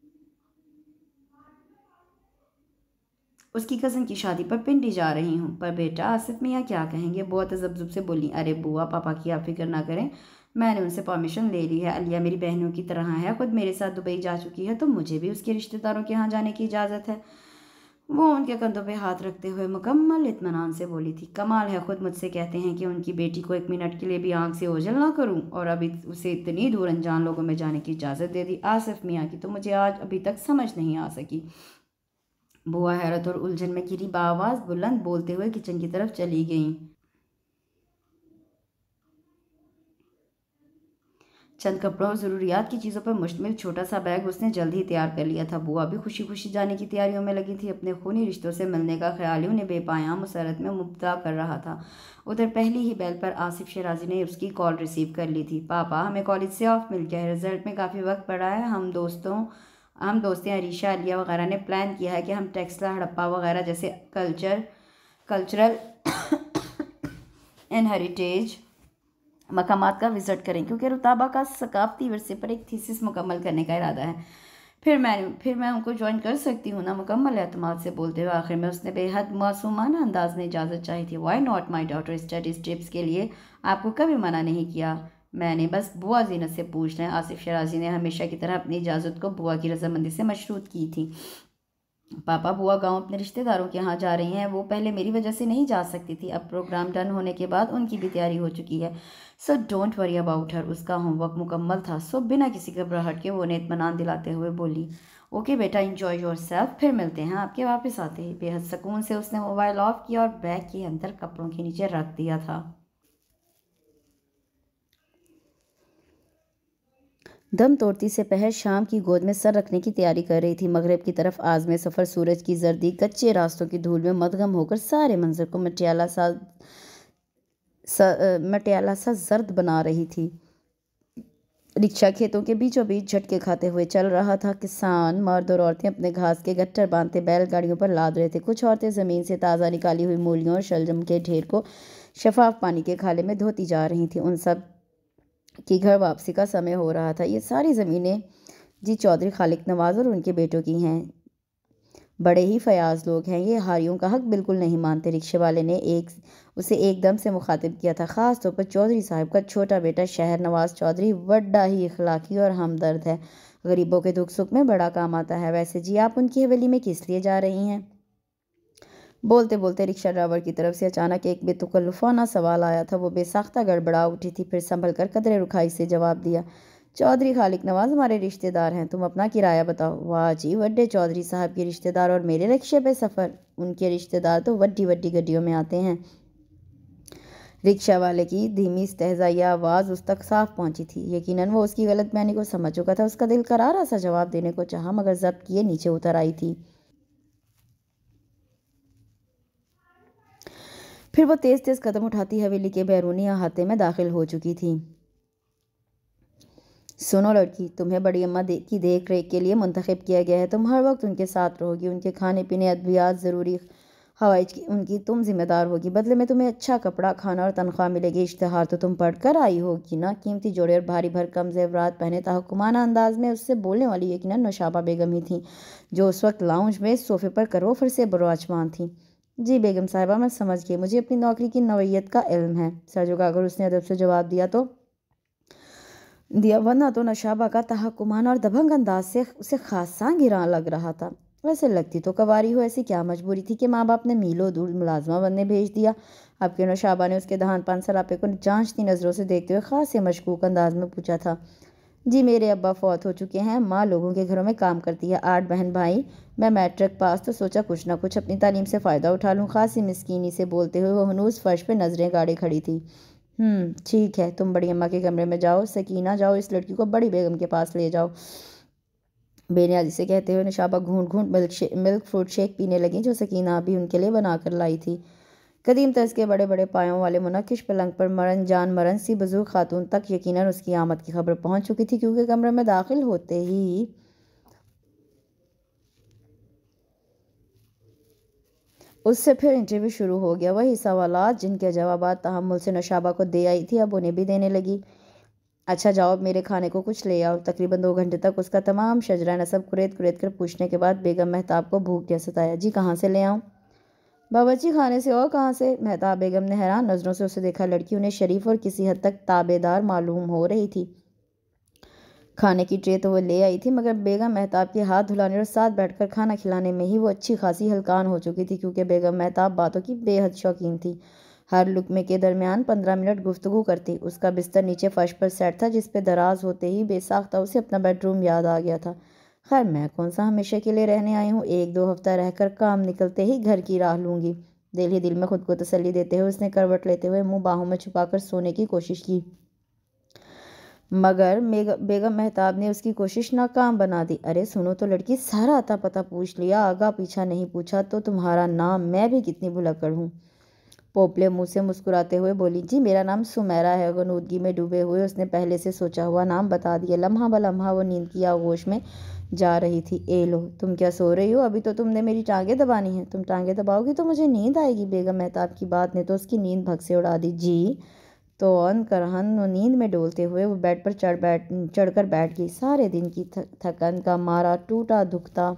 उसकी कज़न की शादी पर पिंडी जा रही हूँ पर बेटा आसिफ मियाँ क्या कहेंगे बहुत तजब्जुब से बोली अरे बुआ पापा की आप फिक्र ना करें मैंने उनसे परमिशन ले ली है अलिया मेरी बहनों की तरह है खुद मेरे साथ दुबई जा चुकी है तो मुझे भी उसके रिश्तेदारों के यहाँ जाने की इजाज़त है वो उनके कंधों पे हाथ रखते हुए मुकम्मल इतमान से बोली थी कमाल है ख़ुद मुझसे कहते हैं कि उनकी बेटी को एक मिनट के लिए भी आंख से ओझल ना करूं और अभी उसे इतनी दूर अनजान लोगों में जाने की इजाज़त दे दी आसिफ मियाँ की तो मुझे आज अभी तक समझ नहीं आ सकी बुआ हैरत और उलझन में घिरी बावाज बुलंद बोलते हुए किचन की तरफ चली गई चंद कपड़ों और ज़रूरियात की चीज़ों पर मुश्तमिल छोटा सा बैग उसने जल्द ही तैयार कर लिया था बुआ भी खुशी खुशी जाने की तैयारियों में लगी थी अपने खूनी रिश्तों से मिलने का ख्याल ही उन्हें बेपायाम मुसरत में मुबतला कर रहा था उधर पहली ही बैल पर आसिफ शराजी ने उसकी कॉल रिसीव कर ली थी पापा हमें कॉलेज से ऑफ मिल गया है रिजल्ट में काफ़ी वक्त पड़ा है हम दोस्तों हम दोस्तें अरीशा अलिया वगैरह ने प्लान किया है कि हम टेक्सला हड़प्पा वगैरह जैसे कल्चर कल्चरल एंड हेरिटेज मकाम का विज़िट करें क्योंकि रुताबा का सकाफती वर्षे पर एक थीसिस मुकम्मल करने का इरादा है फिर मैं फिर मैं उनको ज्वाइन कर सकती हूँ ना मुकम्मल अहतमाद से बोलते हुए आखिर में उसने बेहद मासूमाना अंदाज में इजाज़त चाही थी why not my daughter studies tips के लिए आपको कभी मना नहीं किया मैंने बस बुआ जीनत से पूछना है आसिफ शराजी ने हमेशा की तरह अपनी इजाज़त को बुआ की रजामंदी से मशरूत की थी पापा बुआ गांव अपने रिश्तेदारों के यहाँ जा रही हैं वो पहले मेरी वजह से नहीं जा सकती थी अब प्रोग्राम डन होने के बाद उनकी भी तैयारी हो चुकी है so don't worry about her उसका होमवर्क मुकम्मल था सो बिना किसी घबराहट के वो उन्हें इतमान दिलाते हुए बोली ओके बेटा इंजॉय योर सेल्फ फिर मिलते हैं आपके वापस आते ही बेहद सुकून से उसने मोबाइल ऑफ़ किया और बैग के अंदर कपड़ों के नीचे रख दिया था दम तोड़ती से पहर शाम की गोद में सर रखने की तैयारी कर रही थी मगरब की तरफ आजमे सफ़र सूरज की जर्दी कच्चे रास्तों की धूल में मदगम होकर सारे मंजर को मटियाला सा, सा मटियाला सा जर्द बना रही थी रिक्शा खेतों के बीचों बीच झटके खाते हुए चल रहा था किसान मर्द और औरतें अपने घास के गट्टर बांधते बैलगाड़ियों पर लाद रहे थे कुछ औरतें ज़मीन से ताज़ा निकाली हुई मूलियों और शलजम के ढेर को शफाफ पानी के खाले में धोती जा रही थी उन सब की घर वापसी का समय हो रहा था ये सारी ज़मीनें जी चौधरी खालिक नवाज़ और उनके बेटों की हैं बड़े ही फयाज लोग हैं ये हारियों का हक बिल्कुल नहीं मानते रिक्शे वाले ने एक उसे एकदम से मुखातिब किया था ख़ास तौर पर चौधरी साहब का छोटा बेटा शहर नवाज़ चौधरी बड़ा ही इखलाकी और हमदर्द है गरीबों के दुख सुख में बड़ा काम आता है वैसे जी आप उनकी हवेली में किस लिए जा रही हैं बोलते बोलते रिक्शा ड्राइवर की तरफ से अचानक एक बेतकल्लुफाना सवाल आया था वो बेसाख्ता गड़बड़ा उठी थी फिर संभल कर कदरे रुखाई से जवाब दिया चौधरी खालिक नवाज हमारे रिश्तेदार हैं तुम अपना किराया बताओ वाह जी वड्डे चौधरी साहब के रिश्तेदार और मेरे रिक्शे पे सफ़र उनके रिश्तेदार तो वड्डी वड्डी गड्डियों में आते हैं रिक्शा वाले की धीमी तहजाइया आवाज़ उस तक साफ पहुंची थी यकीनन वो उसकी गलत बयानी को समझ चुका था उसका दिल करारा सा जवाब देने को चाहा मगर जब्त किए नीचे उतर आई थी फिर वो तेज़ तेज़ कदम उठाती हवेली के बैरूनी अहाते में दाखिल हो चुकी थी सुनो लड़की तुम्हें बड़ी अम्मा दे, की देख रेख के लिए मंतखब किया गया है तुम हर वक्त उनके साथ रहोगी उनके खाने पीने अद्वियात ज़रूरी हवाइज की उनकी तुम जिम्मेदार होगी बदले में तुम्हें अच्छा कपड़ा खाना और तनख्वाह मिलेगी इश्तहार तो तुम पढ़ कर आई होगी ना कीमती जोड़े और भारी भर कम जेवरात पहने तहकुमाना अंदाज में उससे बोलने वाली यकीन नौशाबा बेगम ही थी जो उस वक्त लाउंज में सोफे पर करो फिर से बुरवाजमान थी जी बेगम साहिबा मैं समझ गई मुझे अपनी नौकरी की नवयत का इल्म है सरजू का अगर उसने अदब से जवाब दिया तो दिया वरना तो नशाबा का तहकुमान और दबंग अंदाज से उसे खासा गिरा लग रहा था वैसे लगती तो कवारी हो ऐसी क्या मजबूरी थी कि माँ बाप ने मीलों दूर मुलाजमा बनने भेज दिया अब क्यों नशाबा ने उसके दहान पान सरापे को जांचती नज़रों से देखते हुए ख़ास से मशकूक अंदाज में पूछा था जी मेरे अब्बा फौत हो चुके हैं माँ लोगों के घरों में काम करती है आठ बहन भाई मैं मैट्रिक पास तो सोचा कुछ ना कुछ अपनी तालीम से फ़ायदा उठा लूँ खासी मस्किनी से बोलते हुए वह हनूज़ फर्श पर नज़रें गाड़ी खड़ी थी हम्म, ठीक है तुम बड़ी अम्मा के कमरे में जाओ सकीना जाओ इस लड़की को बड़ी बेगम के पास ले जाओ बेनियाजी से कहते हुए निशाबा घूंट घूंट मिल्क मिल्क फ्रूट शेक पीने लगी जो सकीना अभी उनके लिए बना कर लाई थी कदीम तर्ज के बड़े बड़े पायों वाले मुनकश पलंग पर मरन जान मरन सी बुजुर्ग खातून तक यकीन उसकी आमद की खबर पहुंच चुकी थी क्योंकि कमरे में दाखिल होते ही उससे फिर इंटरव्यू शुरू हो गया वही सवाल जिनके जवाब तहमुल से नशाबा को दे आई थी अब उन्हें भी देने लगी अच्छा जाओ मेरे खाने को कुछ ले आओ तकरीबन दो घंटे तक उसका तमाम शजरा नसब कुरेद कुरेद कर पूछने के बाद बेगम महताब को भूख जैसे सताया जी कहाँ से ले आऊँ बावची खाने से और कहाँ से मेहताब बेगम ने हैरान नज़रों से उसे देखा लड़की उन्हें शरीफ और किसी हद तक ताबेदार मालूम हो रही थी खाने की ट्रे तो वो ले आई थी मगर बेगम मेहताब के हाथ धुलाने और साथ बैठकर खाना खिलाने में ही वो अच्छी खासी हलकान हो चुकी थी क्योंकि बेगम मेहताब बातों की बेहद शौकीन थी हर लुकमे के दरमियान पंद्रह मिनट गुफ्तु करती उसका बिस्तर नीचे फर्श पर सेट था जिस पर दराज होते ही बेसाख्ता उसे अपना बेडरूम याद आ गया था खैर मैं कौन सा हमेशा के लिए रहने आई हूँ एक दो हफ्ता रहकर काम निकलते ही घर की राह लूँगी दिल ही दिल में खुद को तसल्ली देते हुए उसने करवट लेते हुए मुंह बाहों में छुपाकर सोने की कोशिश की मगर बेगम मेहताब ने उसकी कोशिश नाकाम बना दी अरे सुनो तो लड़की सारा आता पता पूछ लिया आगा पीछा नहीं पूछा तो तुम्हारा नाम मैं भी कितनी भुलक्कड़ हूँ पोपले मुंह से मुस्कुराते हुए बोली जी मेरा नाम सुमेरा है गनूदगी में डूबे हुए उसने पहले से सोचा हुआ नाम बता दिया लम्हा ब लम्हा वो नींद की आगोश में जा रही थी ए लो तुम क्या सो रही हो अभी तो तुमने मेरी टांगे दबानी है तुम टांगे दबाओगी तो मुझे नींद आएगी बेगम मेहताब की बात ने तो उसकी नींद भग से उड़ा दी जी तो अन करहन नींद में डोलते हुए वो बेड पर चढ़ बैठ चढ़कर बैठ गई सारे दिन की थकन का मारा टूटा दुखता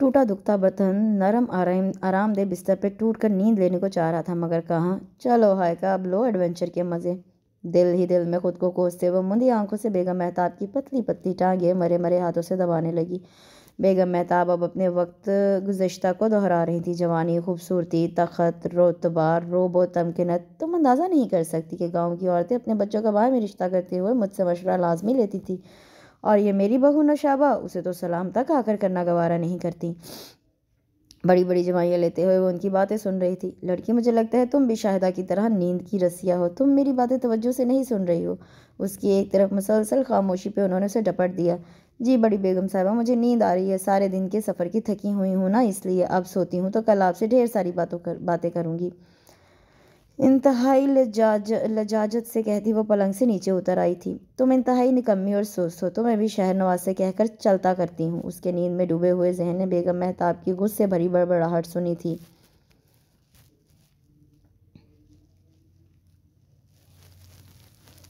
टूटा दुखता बर्तन नरम आराम आरामदेह बिस्तर पर टूट कर नींद लेने को चाह रहा था मगर कहाँ चलो हाय का अब लो एडवेंचर के मज़े दिल ही दिल में खुद को कोसते हुए मुंदी आंखों से बेगम मेहताब की पतली पतली टांगें मरे मरे हाथों से दबाने लगी बेगम मेहताब अब अपने वक्त गुजश्ता को दोहरा रही थी जवानी खूबसूरती तखत रोतबार रोबो तमकिनत तुम अंदाज़ा नहीं कर सकती कि गांव की औरतें अपने बच्चों का बाहर में रिश्ता करते हुए मुझसे मशवरा लाजमी लेती थी और ये मेरी बहू नशाबा उसे तो सलाम तक आकर करना गवारा नहीं करती बड़ी बड़ी जमाइयाँ लेते हुए वो उनकी बातें सुन रही थी लड़की मुझे लगता है तुम भी शाहिदा की तरह नींद की रस्सिया हो तुम मेरी बातें तवज्जो से नहीं सुन रही हो उसकी एक तरफ मुसलसल खामोशी पे उन्होंने उसे डपट दिया जी बड़ी बेगम साहबा मुझे नींद आ रही है सारे दिन के सफ़र की थकी हुई हूँ ना इसलिए अब सोती हूँ तो कल आपसे ढेर सारी बातों कर बातें करूँगी इंतहाई लजाज लजाजत से कहती वो पलंग से नीचे उतर आई थी तुम इंतहाई निकम्मी और सुस्त हो तो मैं भी शहर नवाज से कहकर चलता करती हूँ उसके नींद में डूबे हुए जहन ने बेगम महताब की गुस्से भरी बड़बड़ाहट सुनी थी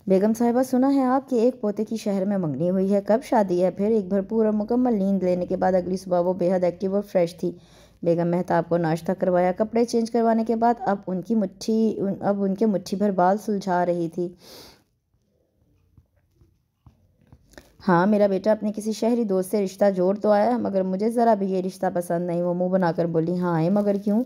बेगम साहिबा सुना है आपके एक पोते की शहर में मंगनी हुई है कब शादी है फिर एक भरपूर और मुकम्मल नींद लेने के बाद अगली सुबह वो बेहद एक्टिव और फ्रेश थी बेगम मेहताब को नाश्ता करवाया कपड़े चेंज करवाने के बाद अब उनकी मुट्ठी उन, अब उनके मुट्ठी भर बाल सुलझा रही थी हाँ मेरा बेटा अपने किसी शहरी दोस्त से रिश्ता जोड़ तो आया मगर मुझे ज़रा भी ये रिश्ता पसंद नहीं वो मुंह बनाकर बोली हाँ आए मगर क्यों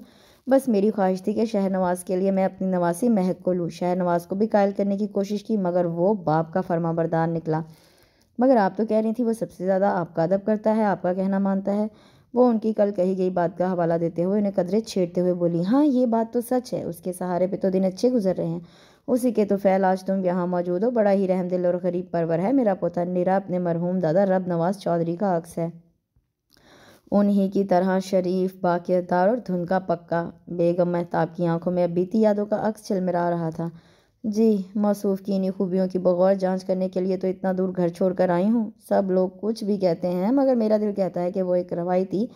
बस मेरी ख्वाहिश थी कि शहनवाज के लिए मैं अपनी नवासी महक को लूँ शहनवाज को भी कायल करने की कोशिश की मगर वो बाप का फर्मा बरदार निकला मगर आप तो कह रही थी वो सबसे ज़्यादा आपका अदब करता है आपका कहना मानता है वो उनकी कल कही गई बात का हवाला देते हुए उन्हें कदरे छेड़ते हुए बोली हाँ ये बात तो सच है उसके सहारे पे तो दिन अच्छे गुजर रहे हैं उसी के तो फैल आज तुम यहाँ मौजूद हो बड़ा ही रहमदिल और गरीब परवर है मेरा पोता निरा अपने मरहूम दादा रब नवाज चौधरी का अक्स है उन्हीं की तरह शरीफ बाकी और धुन का पक्का बेगम महताब की आंखों में अब बीती यादों का अक्स चिलमिरा रहा था जी मौसू की इन्हीं खूबियों की बग़ौर जांच करने के लिए तो इतना दूर घर छोड़ कर आई हूँ सब लोग कुछ भी कहते हैं मगर मेरा दिल कहता है कि वो एक रवायती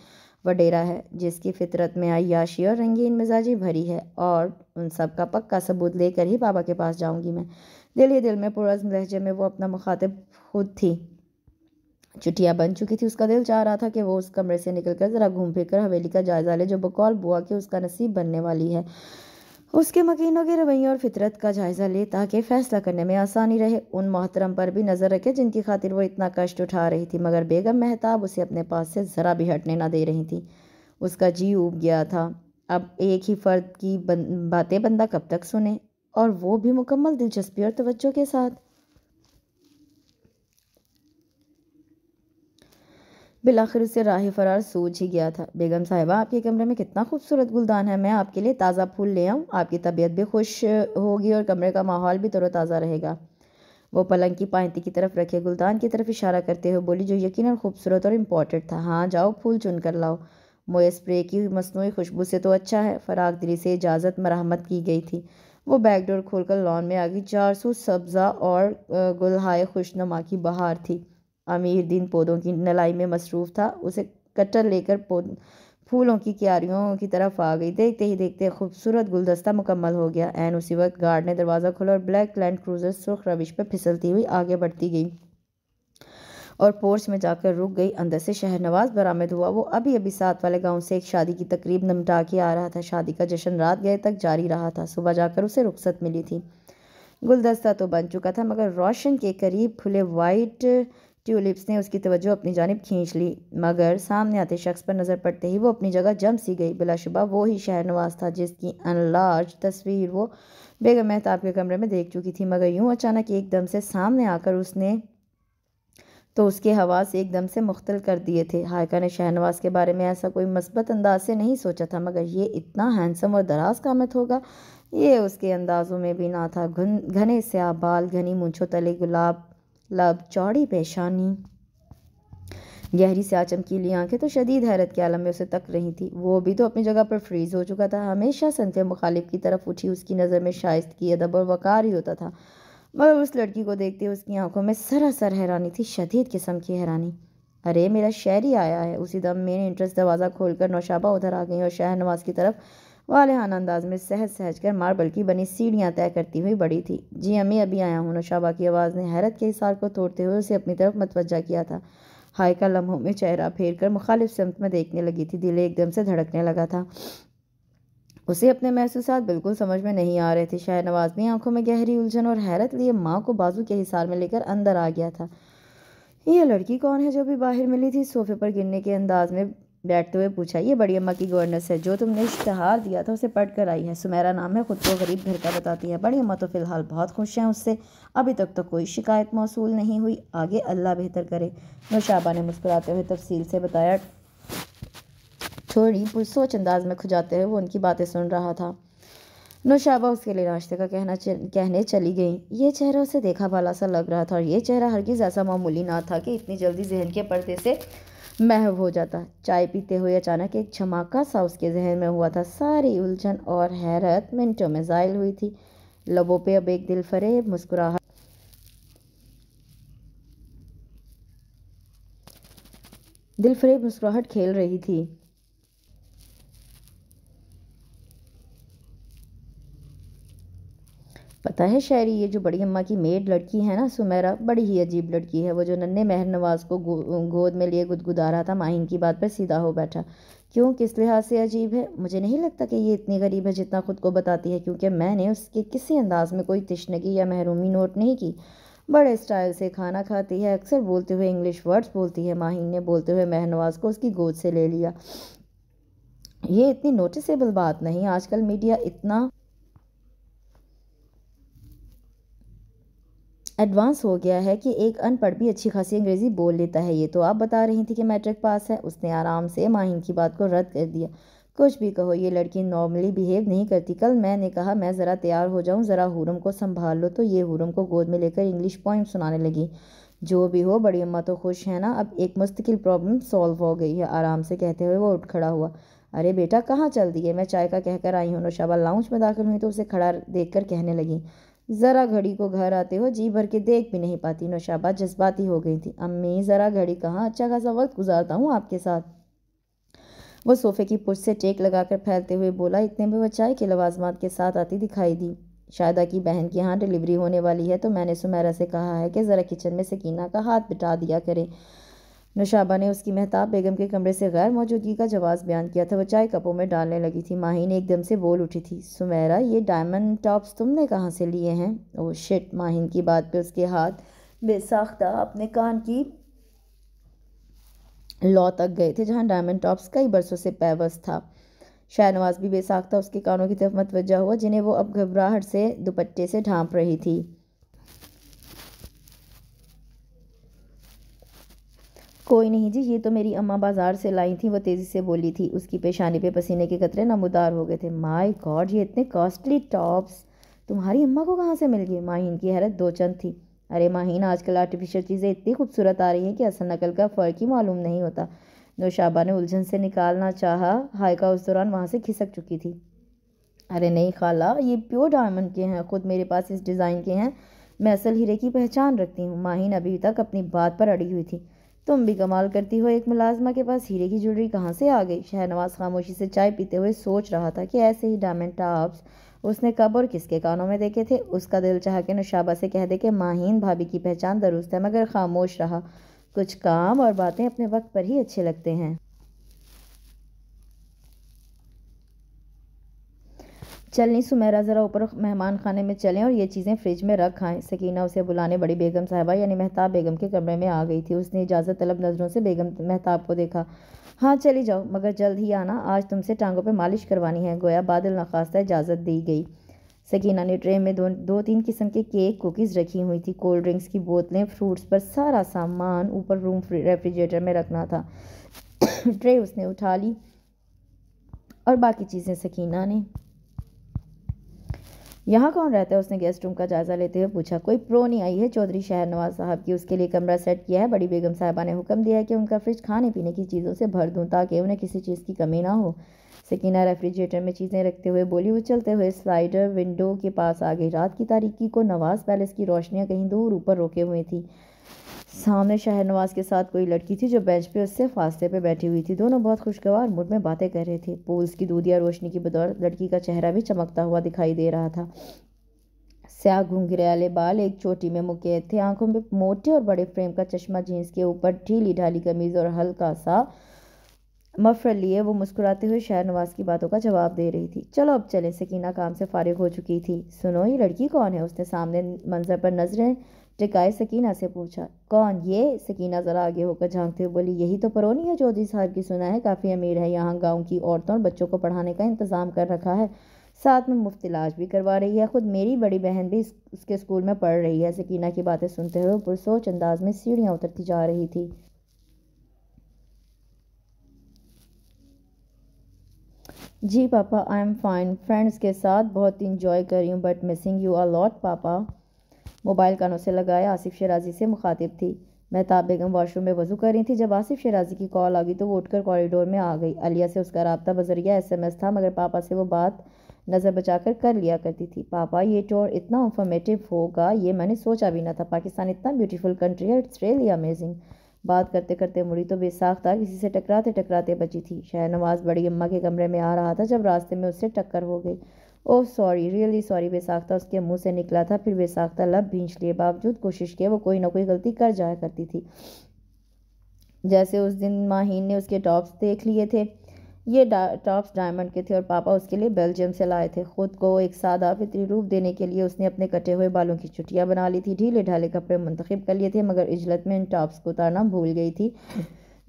वडेरा है जिसकी फितरत में आयाशी और रंगीन मिजाजी भरी है और उन सब का पक्का सबूत लेकर ही बाबा के पास जाऊँगी मैं दिल ही दिल में पुरज़म लहजे में वो अपना मुखातिब खुद थी चुटिया बन चुकी थी उसका दिल चाह रहा था कि वो उस कमरे से निकलकर ज़रा घूम फिर कर हवेली का जायज़ा ले जो बकौल बुआ के उसका नसीब बनने वाली है उसके मकीनों के रवैये और फितरत का जायज़ा ले ताकि फ़ैसला करने में आसानी रहे उन मोहतरम पर भी नज़र रखे जिनकी खातिर वो इतना कष्ट उठा रही थी मगर बेगम महताब उसे अपने पास से ज़रा भी हटने ना दे रही थी उसका जी उब गया था अब एक ही फ़र्द की बन, बातें बंदा कब तक सुने और वो भी मुकम्मल दिलचस्पी और तवज्जो के साथ बिलाखिर से राह फरार सोच ही गया था बेगम साहिबा आपके कमरे में कितना खूबसूरत गुलदान है मैं आपके लिए ताज़ा फूल ले आऊँ आपकी तबीयत भी खुश होगी और कमरे का माहौल भी तरोताज़ा रहेगा वो पलंग की पाइंती की तरफ रखे गुलदान की तरफ इशारा करते हुए बोली जो यकीन खूबसूरत और इम्पॉर्टेंट था हाँ जाओ फूल चुन कर लाओ मोए स्प्रे की हुई मसनू खुशबू से तो अच्छा है फराग दिली से इजाज़त मरहमत की गई थी वो बैकडोर खोल खोलकर लॉन में आ गई चार सौ सब्ज़ा और गुलहाय खुशनुमा की बहार थी अमीर दिन पौधों की नलाई में मसरूफ़ था उसे कटर लेकर फूलों की क्यारियों की तरफ आ गई देखते ही देखते खूबसूरत गुलदस्ता मुकम्मल हो गया एन उसी वक्त गार्ड ने दरवाज़ा खोला और ब्लैक लैंड क्रूज़र सुर्ख रविश पर फिसलती हुई आगे बढ़ती गई और पोर्स में जाकर रुक गई अंदर से शहरनवाज बरामद हुआ वो अभी अभी साथ वाले गांव से एक शादी की तकरीब निमटा के आ रहा था शादी का जश्न रात गए तक जारी रहा था सुबह जाकर उसे रुख्सत मिली थी गुलदस्ता तो बन चुका था मगर रोशन के करीब खुले वाइट ट्यूलिप्स ने उसकी तवज्जो अपनी जानब खींच ली मगर सामने आते शख्स पर नज़र पड़ते ही वो अपनी जगह जम सी गई बिलाशुबा वो ही शहर नवाज था जिसकी अनलार्ज तस्वीर वो बेगम महताब के कमरे में देख चुकी थी मगर यूँ अचानक एकदम से सामने आकर उसने तो उसके हवास एकदम से मुख्तल कर दिए थे हायका ने शहनवाज के बारे में ऐसा कोई मस्बत अंदाज से नहीं सोचा था मगर ये इतना हैंडसम और दराज कामत होगा ये उसके अंदाज़ों में भी ना था घन घने स्याह बाल घनी मूछों तले गुलाब लब चौड़ी पेशानी गहरी से आचमकीली आंखें तो शदीद हैरत के आलम में उसे तक रही थी वो भी तो अपनी जगह पर फ्रीज हो चुका था हमेशा सनफ मुखालिफ की तरफ उठी उसकी नज़र में की अदब और वकार ही होता था मगर उस लड़की को देखते हुए उसकी आंखों में सरासर हैरानी थी शदीद किस्म की हैरानी अरे मेरा शहर ही आया है उसी दम मेरे इंटरेस्ट दरवाज़ा खोलकर नौशाबा उधर आ गई और शहनवाज नवाज की तरफ वालहाना अंदाज में सहज सहज कर मार्बल की बनी सीढ़ियाँ तय करती हुई बड़ी थी जी अम्मी हाँ, अभी आया हूँ नौशाबा की आवाज़ ने हैरत के हिसार को तोड़ते हुए उसे अपनी तरफ मतवजा किया था हाय का लम्हों में चेहरा फेर कर मुखालिफ समत में देखने लगी थी दिल एकदम से धड़कने लगा था उसे अपने महसूस बिल्कुल समझ में नहीं आ रहे थे शाह नवाज भी आंखों में गहरी उलझन और हैरत लिए माँ को बाजू के हिसार में लेकर अंदर आ गया था ये लड़की कौन है जो भी बाहर मिली थी सोफे पर गिरने के अंदाज में बैठते हुए पूछा ये बड़ी अम्मा की गवर्नेंस है जो तुमने इश्तहार दिया था उसे पढ़ कर आई है सुमेरा नाम है ख़ुद को गरीब घर का बताती है बड़ी अम्मा तो फ़िलहाल बहुत खुश हैं उससे अभी तक तो कोई शिकायत मौसूल नहीं हुई आगे अल्लाह बेहतर करे नौशाबा ने मुस्कुराते हुए तफसील से बताया थोड़ी पुरसोच अंदाज में खुजाते हुए वो उनकी बातें सुन रहा था नौशाबा उसके लिए नाश्ते का कहना कहने चली गई ये चेहरा उसे देखा भाला सा लग रहा था और ये चेहरा हर हरगिज़ ऐसा मामूली ना था कि इतनी जल्दी जहन के पर्दे से महव हो जाता चाय पीते हुए अचानक एक छमाका सा उसके जहन में हुआ था सारी उलझन और हैरत मिनटों में जायल हुई थी लबों पे अब एक दिल फरेब मुस्कुराहट दिल फरेब मुस्कुराहट खेल रही थी आता है शायरी ये जो बड़ी अम्मा की मेड लड़की है ना सुमेरा बड़ी ही अजीब लड़की है वो जो नन्हे मेहर नवाज़ को गोद में लिए गुदगुदा रहा था माहिन की बात पर सीधा हो बैठा क्यों किस लिहाज से अजीब है मुझे नहीं लगता कि ये इतनी गरीब है जितना खुद को बताती है क्योंकि मैंने उसके किसी अंदाज में कोई तश्नगी या महरूमी नोट नहीं की बड़े स्टाइल से खाना खाती है अक्सर बोलते हुए इंग्लिश वर्ड्स बोलती है माहिन ने बोलते हुए महनवाज को उसकी गोद से ले लिया ये इतनी नोटिसेबल बात नहीं आजकल मीडिया इतना एडवांस हो गया है कि एक अनपढ़ भी अच्छी खासी अंग्रेज़ी बोल लेता है ये तो आप बता रही थी कि मैट्रिक पास है उसने आराम से माहिन की बात को रद्द कर दिया कुछ भी कहो ये लड़की नॉर्मली बिहेव नहीं करती कल मैंने कहा मैं ज़रा तैयार हो जाऊँ ज़रा हुरम को संभाल लो तो ये हुरम को गोद में लेकर इंग्लिश पॉइंट सुनाने लगी जो भी हो बड़ी अम्मा तो खुश है ना अब एक मुस्तकिल प्रॉब्लम सॉल्व हो गई है आराम से कहते हुए वो उठ खड़ा हुआ अरे बेटा कहाँ चल दिए मैं चाय का कहकर आई हूँ नौशाबा लाउंज में दाखिल हुई तो उसे खड़ा देख कहने लगी ज़रा घड़ी को घर आते हो जी भर के देख भी नहीं पाती नौशाबा जज्बाती हो गई थी अम्मी ज़रा घड़ी कहाँ अच्छा खासा वक्त गुजारता हूँ आपके साथ वो सोफ़े की पुर से टेक लगाकर फैलते हुए बोला इतने में वह चाय के लवाजमात के साथ आती दिखाई दी शायदा की बहन के यहाँ डिलीवरी होने वाली है तो मैंने सुमेरा से कहा है कि ज़रा किचन में सकीना का हाथ बिठा दिया करें नशाबा ने उसकी मेहताब बेगम के कमरे से गैर मौजूदगी का जवाब बयान किया था वह चाय कपों में डालने लगी थी माही ने एकदम से बोल उठी थी सुमेरा ये डायमंड टॉप्स तुमने कहाँ से लिए हैं ओ शिट माहिन की बात पे उसके हाथ बेसाख्ता अपने कान की लौ तक गए थे जहाँ डायमंड टॉप्स कई बरसों से पैवस था शाहनवाज भी बेसाख्ता उसके कानों की तरफ मतवजा हुआ जिन्हें वो अब घबराहट से दुपट्टे से ढांप रही थी कोई नहीं जी ये तो मेरी अम्मा बाज़ार से लाई थी वो तेज़ी से बोली थी उसकी पेशानी पे पसीने के कतरे नमदार हो गए थे माय गॉड ये इतने कॉस्टली टॉप्स तुम्हारी अम्मा को कहाँ से मिल गए माहीन की हैरत दो चंद थी अरे माहीन आजकल आर्टिफिशियल चीज़ें इतनी खूबसूरत आ रही हैं कि असल नकल का फ़र्क ही मालूम नहीं होता नौशाबा ने उलझन से निकालना चाहा हायका उस दौरान वहाँ से खिसक चुकी थी अरे नहीं खाला ये प्योर डायमंड के हैं ख़ुद मेरे पास इस डिज़ाइन के हैं मैं असल हीरे की पहचान रखती हूँ माहीन अभी तक अपनी बात पर अड़ी हुई थी तुम भी कमाल करती हो एक मुलाजमा के पास हीरे की ज्वेलरी कहाँ से आ गई शहनवाज खामोशी से चाय पीते हुए सोच रहा था कि ऐसे ही डायमंड टॉप्स उसने कब और किसके कानों में देखे थे उसका दिल चाह के नुशाबा से कह दे कि माहीन भाभी की पहचान दुरुस्त है मगर खामोश रहा कुछ काम और बातें अपने वक्त पर ही अच्छे लगते हैं चल नहीं सुमेरा ज़रा ऊपर मेहमान खाने में चलें और ये चीज़ें फ्रिज में रख खाएं सकीना उसे बुलाने बड़ी बेगम साहबा यानी मेहताब बेगम के कमरे में आ गई थी उसने इजाज़त तलब नज़रों से बेगम मेहताब को देखा हाँ चली जाओ मगर जल्द ही आना आज तुमसे टांगों पर मालिश करवानी है गोया बादल नखास्त इजाज़त दी गई सकीना ने ट्रे में दो दो तीन किस्म के केक कुकीज़ रखी हुई थी कोल्ड ड्रिंक्स की बोतलें फ्रूट्स पर सारा सामान ऊपर रूम रेफ्रिजरेटर में रखना था ट्रे उसने उठा ली और बाकी चीज़ें सकीना ने यहाँ कौन रहता है उसने गेस्ट रूम का जायज़ा लेते हुए पूछा कोई प्रो नहीं आई है चौधरी शहर नवाज साहब की उसके लिए कमरा सेट किया है बड़ी बेगम साहबा ने हुक्म दिया है कि उनका फ्रिज खाने पीने की चीज़ों से भर दूँ ताकि उन्हें किसी चीज़ की कमी ना हो सकीना रेफ्रिजरेटर में चीज़ें रखते हुए बोली वो चलते हुए स्लाइडर विंडो के पास आ गई रात की तारीकी को नवाज़ पैलेस की रोशनियाँ कहीं दूर ऊपर रोके हुए थी सामने शाहर के साथ कोई लड़की थी जो बेंच पे उससे फासले पे बैठी हुई थी दोनों बहुत खुशगवार मूड में बातें कर रहे थे पोल्स की दूधिया रोशनी की बदौलत लड़की का चेहरा भी चमकता हुआ दिखाई दे रहा था स्या घुंघरेले बाल एक चोटी में मुके थे आंखों में मोटे और बड़े फ्रेम का चश्मा जींस के ऊपर ढीली ढाली कमीज और हल्का सा मफर लिए वो मुस्कुराते हुए शहनवाज की बातों का जवाब दे रही थी चलो अब चले सकीना काम से फारिग हो चुकी थी सुनो ये लड़की कौन है उसने सामने मंजर पर नजरें जगाए सकीना से पूछा कौन ये सकीना ज़रा आगे होकर झांकते हुए बोली यही तो परोनी है जी साहब की सुना है काफ़ी अमीर है यहाँ गाँव की औरतों और बच्चों को पढ़ाने का इंतज़ाम कर रखा है साथ में मुफ्त इलाज भी करवा रही है ख़ुद मेरी बड़ी बहन भी उसके स्कूल में पढ़ रही है सकीना की बातें सुनते हुए पुरसोच अंदाज में सीढ़ियाँ उतरती जा रही थी जी पापा आई एम फाइन फ्रेंड्स के साथ बहुत इंजॉय कर रही हूँ but missing you a lot पापा मोबाइल कानों से लगाए आसिफ शराजी से मुखातिब थी महताब बेगम वाशरूम में वजू कर रही थी जब आसिफ शराजी की कॉल आ गई तो वो उठकर कॉरिडोर में आ गई अलिया से उसका रबता बजरिया एस एम एस था मगर पापा से वो बात नज़र बचाकर कर लिया करती थी पापा ये टूर इतना इंफॉर्मेटिव होगा ये मैंने सोचा भी ना था पाकिस्तान इतना ब्यूटीफुल कंट्री है इट्स रियली अमेजिंग बात करते करते मुड़ी तो बेसाख्ता किसी से टकराते टकराते बची थी शहनवाज बड़ी अम्मा के कमरे में आ रहा था जब रास्ते में उससे टक्कर हो गई ओ सॉरी रियली सॉरी बेसाख्ता उसके मुंह से निकला था फिर बेसाख्ता लब भींच लिए बावजूद कोशिश किए वो कोई ना कोई गलती कर जाया करती थी जैसे उस दिन माहीन ने उसके टॉप्स देख लिए थे ये टॉप्स डायमंड के थे और पापा उसके लिए बेल्जियम से लाए थे खुद को एक सादा फितरी रूप देने के लिए उसने अपने कटे हुए बालों की छुट्टियाँ बना ली थी ढीले ढाले कपड़े मुंतखब कर लिए थे मगर इजलत में इन टॉप्स को उतारना भूल गई थी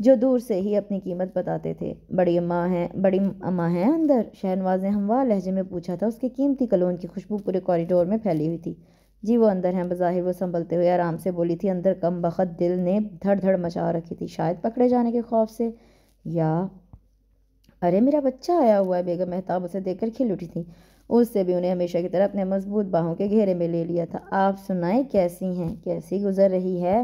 जो दूर से ही अपनी कीमत बताते थे बड़ी अम्मा हैं बड़ी अम्मा हैं अंदर शहनवाज ने हमवा लहजे में पूछा था उसके कीमती कलोन की खुशबू पूरे कॉरिडोर में फैली हुई थी जी वो अंदर हैं बज़ाहिर वो संभलते हुए आराम से बोली थी अंदर कम बखत दिल ने धड़ धड़ मचा रखी थी शायद पकड़े जाने के खौफ से या अरे मेरा बच्चा आया हुआ है बेगम मेहताब उसे देखकर खिल उठी थी उससे भी उन्हें हमेशा की तरह अपने मजबूत बाहों के घेरे में ले लिया था आप सुनाए कैसी हैं कैसी गुजर रही है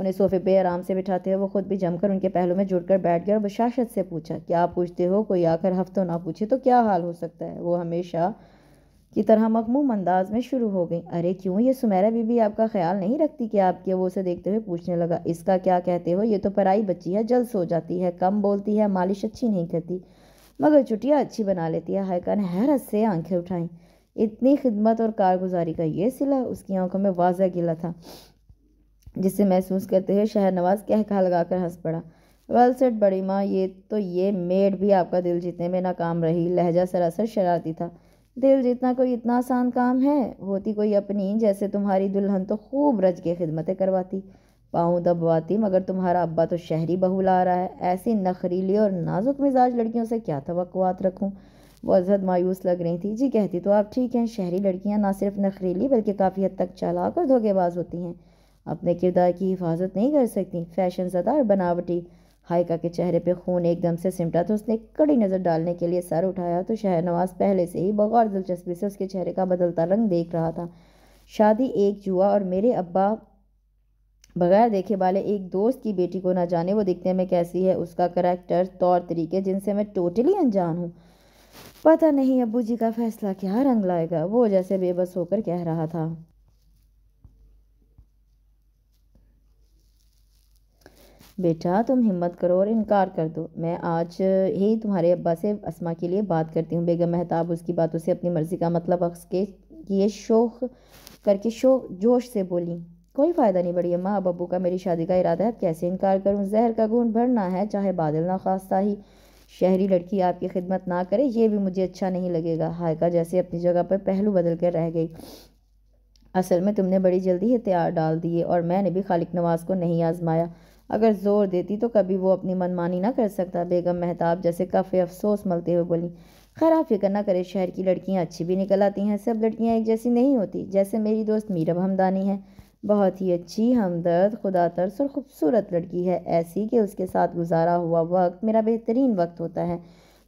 उन्हें सोफे पे आराम से बिठाते हुए वो खुद भी जमकर उनके पहलों में जुड़कर बैठ गया और बशाशत से पूछा क्या पूछते हो कोई आकर हफ्तों ना पूछे तो क्या हाल हो सकता है वो हमेशा की तरह मखमूम अंदाज में शुरू हो गई अरे क्यों ये सुमेरा बीबी आपका ख्याल नहीं रखती कि आपके वो उसे देखते हुए पूछने लगा इसका क्या कहते हो ये तो पराई बच्ची है जल्द सो जाती है कम बोलती है मालिश अच्छी नहीं करती मगर चुटिया अच्छी बना लेती है हायका ने हैरत से आंखें उठाई इतनी खिदमत और कारगुजारी का ये सिला उसकी आंखों में वाजा गिला था जिसे महसूस करते हुए शहनवाज लगा लगाकर हंस पड़ा वेल सेट बड़ी माँ ये तो ये मेड भी आपका दिल जीतने में नाकाम रही लहजा सरासर शरारती था दिल जीतना कोई इतना आसान काम है होती कोई अपनी जैसे तुम्हारी दुल्हन तो खूब रज के खिदमतें करवाती पाँव दबवाती मगर तुम्हारा अब्बा तो शहरी ला रहा है ऐसी नखरीली और नाजुक मिजाज लड़कियों से क्या तवक़ात रखूँ वो अजहद मायूस लग रही थी जी कहती तो आप ठीक हैं शहरी लड़कियाँ ना सिर्फ नखरीली बल्कि काफ़ी हद तक चालाक और धोखेबाज होती हैं अपने किरदार की हिफाजत नहीं कर सकती फैशन ज़दा और बनावटी हाइका के चेहरे पे खून एकदम से सिमटा तो उसने कड़ी नज़र डालने के लिए सर उठाया तो शहनवाज पहले से ही बगौर दिलचस्पी से उसके चेहरे का बदलता रंग देख रहा था शादी एक जुआ और मेरे अब्बा बगैर देखे वाले एक दोस्त की बेटी को ना जाने वो दिखने में कैसी है उसका करैक्टर तौर तरीके जिनसे मैं टोटली अनजान हूँ पता नहीं अबू जी का फैसला क्या रंग लाएगा वो जैसे बेबस होकर कह रहा था बेटा तुम हिम्मत करो और इनकार कर दो मैं आज ही तुम्हारे अब्बा से असमा के लिए बात करती हूँ बेगम महताब उसकी बातों से अपनी मर्ज़ी का मतलब अक्स के किए शोक करके शोक जोश से बोली कोई फ़ायदा नहीं बड़ी अम्मा अब अबू का मेरी शादी का इरादा है अब कैसे इनकार करूँ जहर का गुण भरना है चाहे बादल ना खास्ता ही शहरी लड़की आपकी खिदमत ना करे ये भी मुझे अच्छा नहीं लगेगा हायका जैसे अपनी जगह पर पहलू बदल कर रह गई असल में तुमने बड़ी जल्दी ही तैयार डाल दिए और मैंने भी खालिक नवाज़ को नहीं आजमाया अगर ज़ोर देती तो कभी वो अपनी मनमानी ना कर सकता बेगम महताब जैसे काफ़ी अफसोस मलते हुए बोली खैर आप फिक्र ना करें शहर की लड़कियाँ अच्छी भी निकल आती हैं सब लड़कियाँ एक जैसी नहीं होती जैसे मेरी दोस्त मीरब हमदानी है बहुत ही अच्छी हमदर्द खुदा तर्स और ख़ूबसूरत लड़की है ऐसी कि उसके साथ गुजारा हुआ वक्त मेरा बेहतरीन वक्त होता है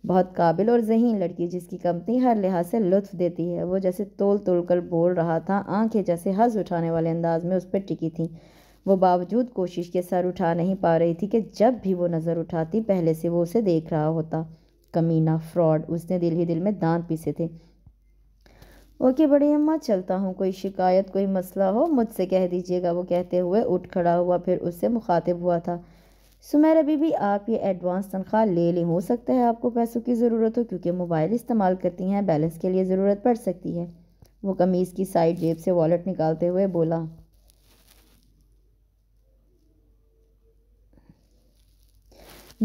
बहुत काबिल और जहीन लड़की जिसकी कंपनी हर लिहाज से लुत्फ देती है वो जैसे तोल तोल कर बोल रहा था आंखें जैसे हज़ उठाने वाले अंदाज में उस पर टिकी थी वो बावजूद कोशिश के सर उठा नहीं पा रही थी कि जब भी वो नज़र उठाती पहले से वो उसे देख रहा होता कमीना फ्रॉड उसने दिल ही दिल में दांत पीसे थे ओके बड़ी अम्मा चलता हूँ कोई शिकायत कोई मसला हो मुझसे कह दीजिएगा वो कहते हुए उठ खड़ा हुआ फिर उससे मुखातिब हुआ था सुमैर अभी भी आप ये एडवांस तनख्वाह ले लें हो सकता है आपको पैसों की ज़रूरत हो क्योंकि मोबाइल इस्तेमाल करती हैं बैलेंस के लिए ज़रूरत पड़ सकती है वो कमीज़ की साइड जेब से वॉलेट निकालते हुए बोला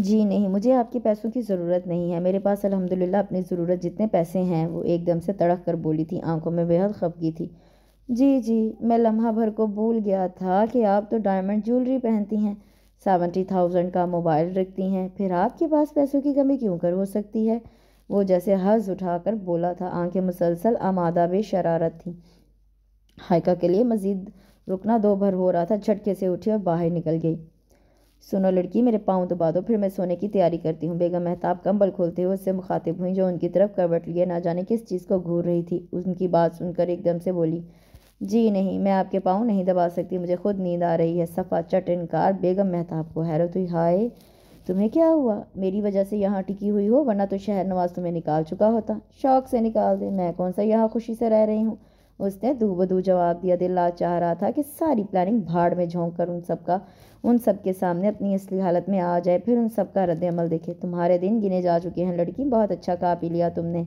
जी नहीं मुझे आपके पैसों की ज़रूरत नहीं है मेरे पास अल्हम्दुलिल्लाह अपनी ज़रूरत जितने पैसे हैं वो एकदम से तड़क कर बोली थी आंखों में बेहद खपगी थी जी जी मैं लम्हा भर को भूल गया था कि आप तो डायमंड ज्वेलरी पहनती हैं सेवेंटी थाउजेंड का मोबाइल रखती हैं फिर आपके पास पैसों की कमी क्यों कर हो सकती है वो जैसे हर्ज उठाकर बोला था आंखें मुसलसल आमादा बे शरारत थी हाइका के लिए मज़ीद रुकना दो भर हो रहा था झटके से उठी और बाहर निकल गई सुनो लड़की मेरे पाँव दबा दो फिर मैं सोने की तैयारी करती हूँ बेगम महताब कंबल खोलते हुए उससे मुखातिब हुई जो उनकी तरफ करवट लिए ना जाने किस चीज़ को घूर रही थी उनकी बात सुनकर एकदम से बोली जी नहीं मैं आपके पाँव नहीं दबा सकती मुझे खुद नींद आ रही है सफ़ा चट इनकार बेगम महताब को हैरत हुई हाय तुम्हें क्या हुआ मेरी वजह से यहाँ टिकी हुई हो वरना तो शहर नवाज तुम्हें निकाल चुका होता शौक से निकाल दे मैं कौन सा यहाँ खुशी से रह रही हूँ उसने धूबधू जवाब दिया दिल लाल चाह रहा था कि सारी प्लानिंग भाड़ में झोंक कर उन सबका उन सब के सामने अपनी असली हालत में आ जाए फिर उन सबका रद्द अमल देखे तुम्हारे दिन गिने जा चुके हैं लड़की बहुत अच्छा का पी लिया तुमने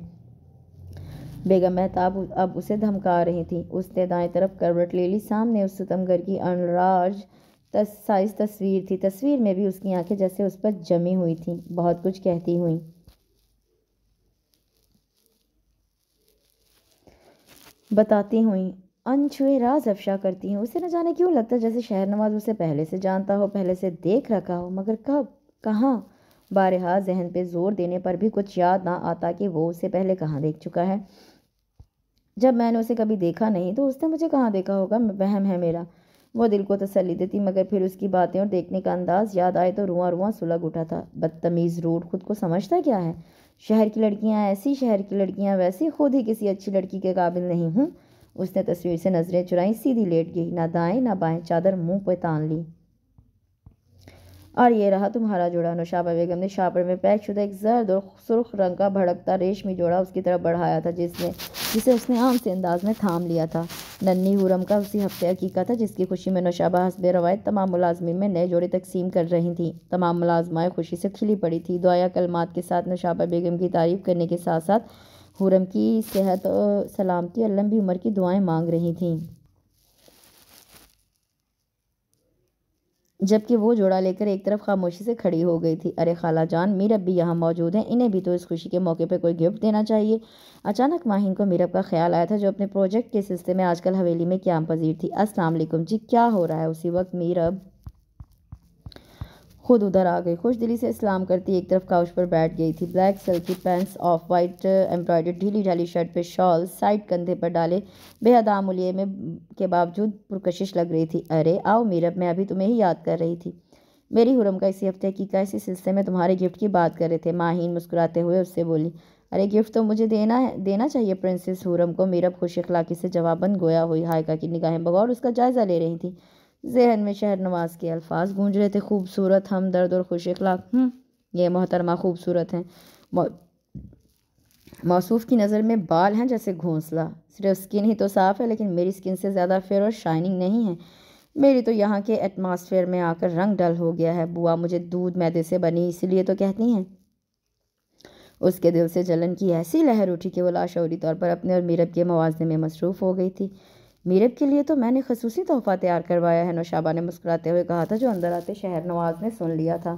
बेगम मेहताब अब उसे धमका रही थी उसने दाएं तरफ करवट ले ली सामने उस सितमगर की अनराज तस साइज तस्वीर थी तस्वीर में भी उसकी आंखें जैसे उस पर जमी हुई थी बहुत कुछ कहती हुई बताती हुई अनछुए राज अफशा करती हूँ उसे न जाने क्यों लगता जैसे शहर नवाज उसे पहले से जानता हो पहले से देख रखा हो मगर कब कहाँ बारहा जहन पे जोर देने पर भी कुछ याद ना आता कि वो उसे पहले कहाँ देख चुका है जब मैंने उसे कभी देखा नहीं तो उसने मुझे कहाँ देखा होगा वहम है मेरा वो दिल को तसली देती मगर फिर उसकी बातें और देखने का अंदाज़ याद आए तो रुआ रुआ सुलग उठा था बदतमीज़ रूट खुद को समझता क्या है शहर की लड़कियां ऐसी शहर की लड़कियां वैसी खुद ही किसी अच्छी लड़की के काबिल नहीं हूँ उसने तस्वीर से नज़रें चुराई सीधी लेट गई ना दाएं ना बाएं चादर मुंह पर तान ली और ये रहा तुम्हारा जोड़ा नौशाबा बेगम ने शापर में पैक शुदा एक जर्द और सुरख रंग का भड़कता रेशमी जोड़ा उसकी तरफ बढ़ाया था जिसने जिसे उसने आम से अंदाज में थाम लिया था नन्नी हुरम का उसी हफ्ते अकीका था जिसकी खुशी में नौशाबा हसब रवायत तमाम मुलाजमी में नए जोड़े तकसीम कर रही थी तमाम मुलाजमाएँ खुशी से खिली पड़ी थी दुआया कलमात के साथ नौशाबा बेगम की तारीफ़ करने के साथ साथ हुरम की सेहत और सलामती और लंबी उम्र की दुआएँ मांग रही थी जबकि वो जोड़ा लेकर एक तरफ खामोशी से खड़ी हो गई थी अरे खाला जान मीरब भी यहाँ मौजूद हैं इन्हें भी तो इस खुशी के मौके पर कोई गिफ्ट देना चाहिए अचानक माहिन को मीरब का ख्याल आया था जो अपने प्रोजेक्ट के सिलसिले में आजकल हवेली में क्या पजीर थी असलम जी क्या हो रहा है उसी वक्त मीरब खुद उधर आ गई खुश दिली से इस्लाम करती एक तरफ काउच पर बैठ गई थी black silky pants off white embroidered ढीली ढाली शर्ट पे शॉल साइड कंधे पर डाले बेहद उलिए में के बावजूद पुरकशिश लग रही थी अरे आओ मीरब मैं अभी तुम्हें ही याद कर रही थी मेरी हुरम का इसी हफ्ते की का इसी सिलसिले में तुम्हारे गिफ्ट की बात कर रहे थे माहीन मुस्कुराते हुए उससे बोली अरे गिफ्ट तो मुझे देना है देना चाहिए प्रिंसेस हुरम को मीरब खुश अखलाकी से जवाबन गोया हुई हायका की निगाहें बगौर उसका जायज़ा ले रही थी जहन में शहर नवाज के अल्फाज गूंज रहे थे खूबसूरत हम दर्द और खुश अखलाक ये मोहतरमा खूबसूरत हैं मौसूफ की नज़र में बाल हैं जैसे घोंसला सिर्फ स्किन ही तो साफ़ है लेकिन मेरी स्किन से ज़्यादा फेयर और शाइनिंग नहीं है मेरी तो यहाँ के एटमॉस्फेयर में आकर रंग डल हो गया है बुआ मुझे दूध मैदे से बनी इसीलिए तो कहती हैं उसके दिल से जलन की ऐसी लहर उठी कि वो लाशौरी तौर पर अपने और मीरब के मुआवजे में मसरूफ़ हो गई थी मीरब के लिए तो मैंने खसूसी तोहफ़ा तैयार करवाया है नौशाबा ने मुस्कुराते हुए कहा था जो अंदर आते शहर नवाज ने सुन लिया था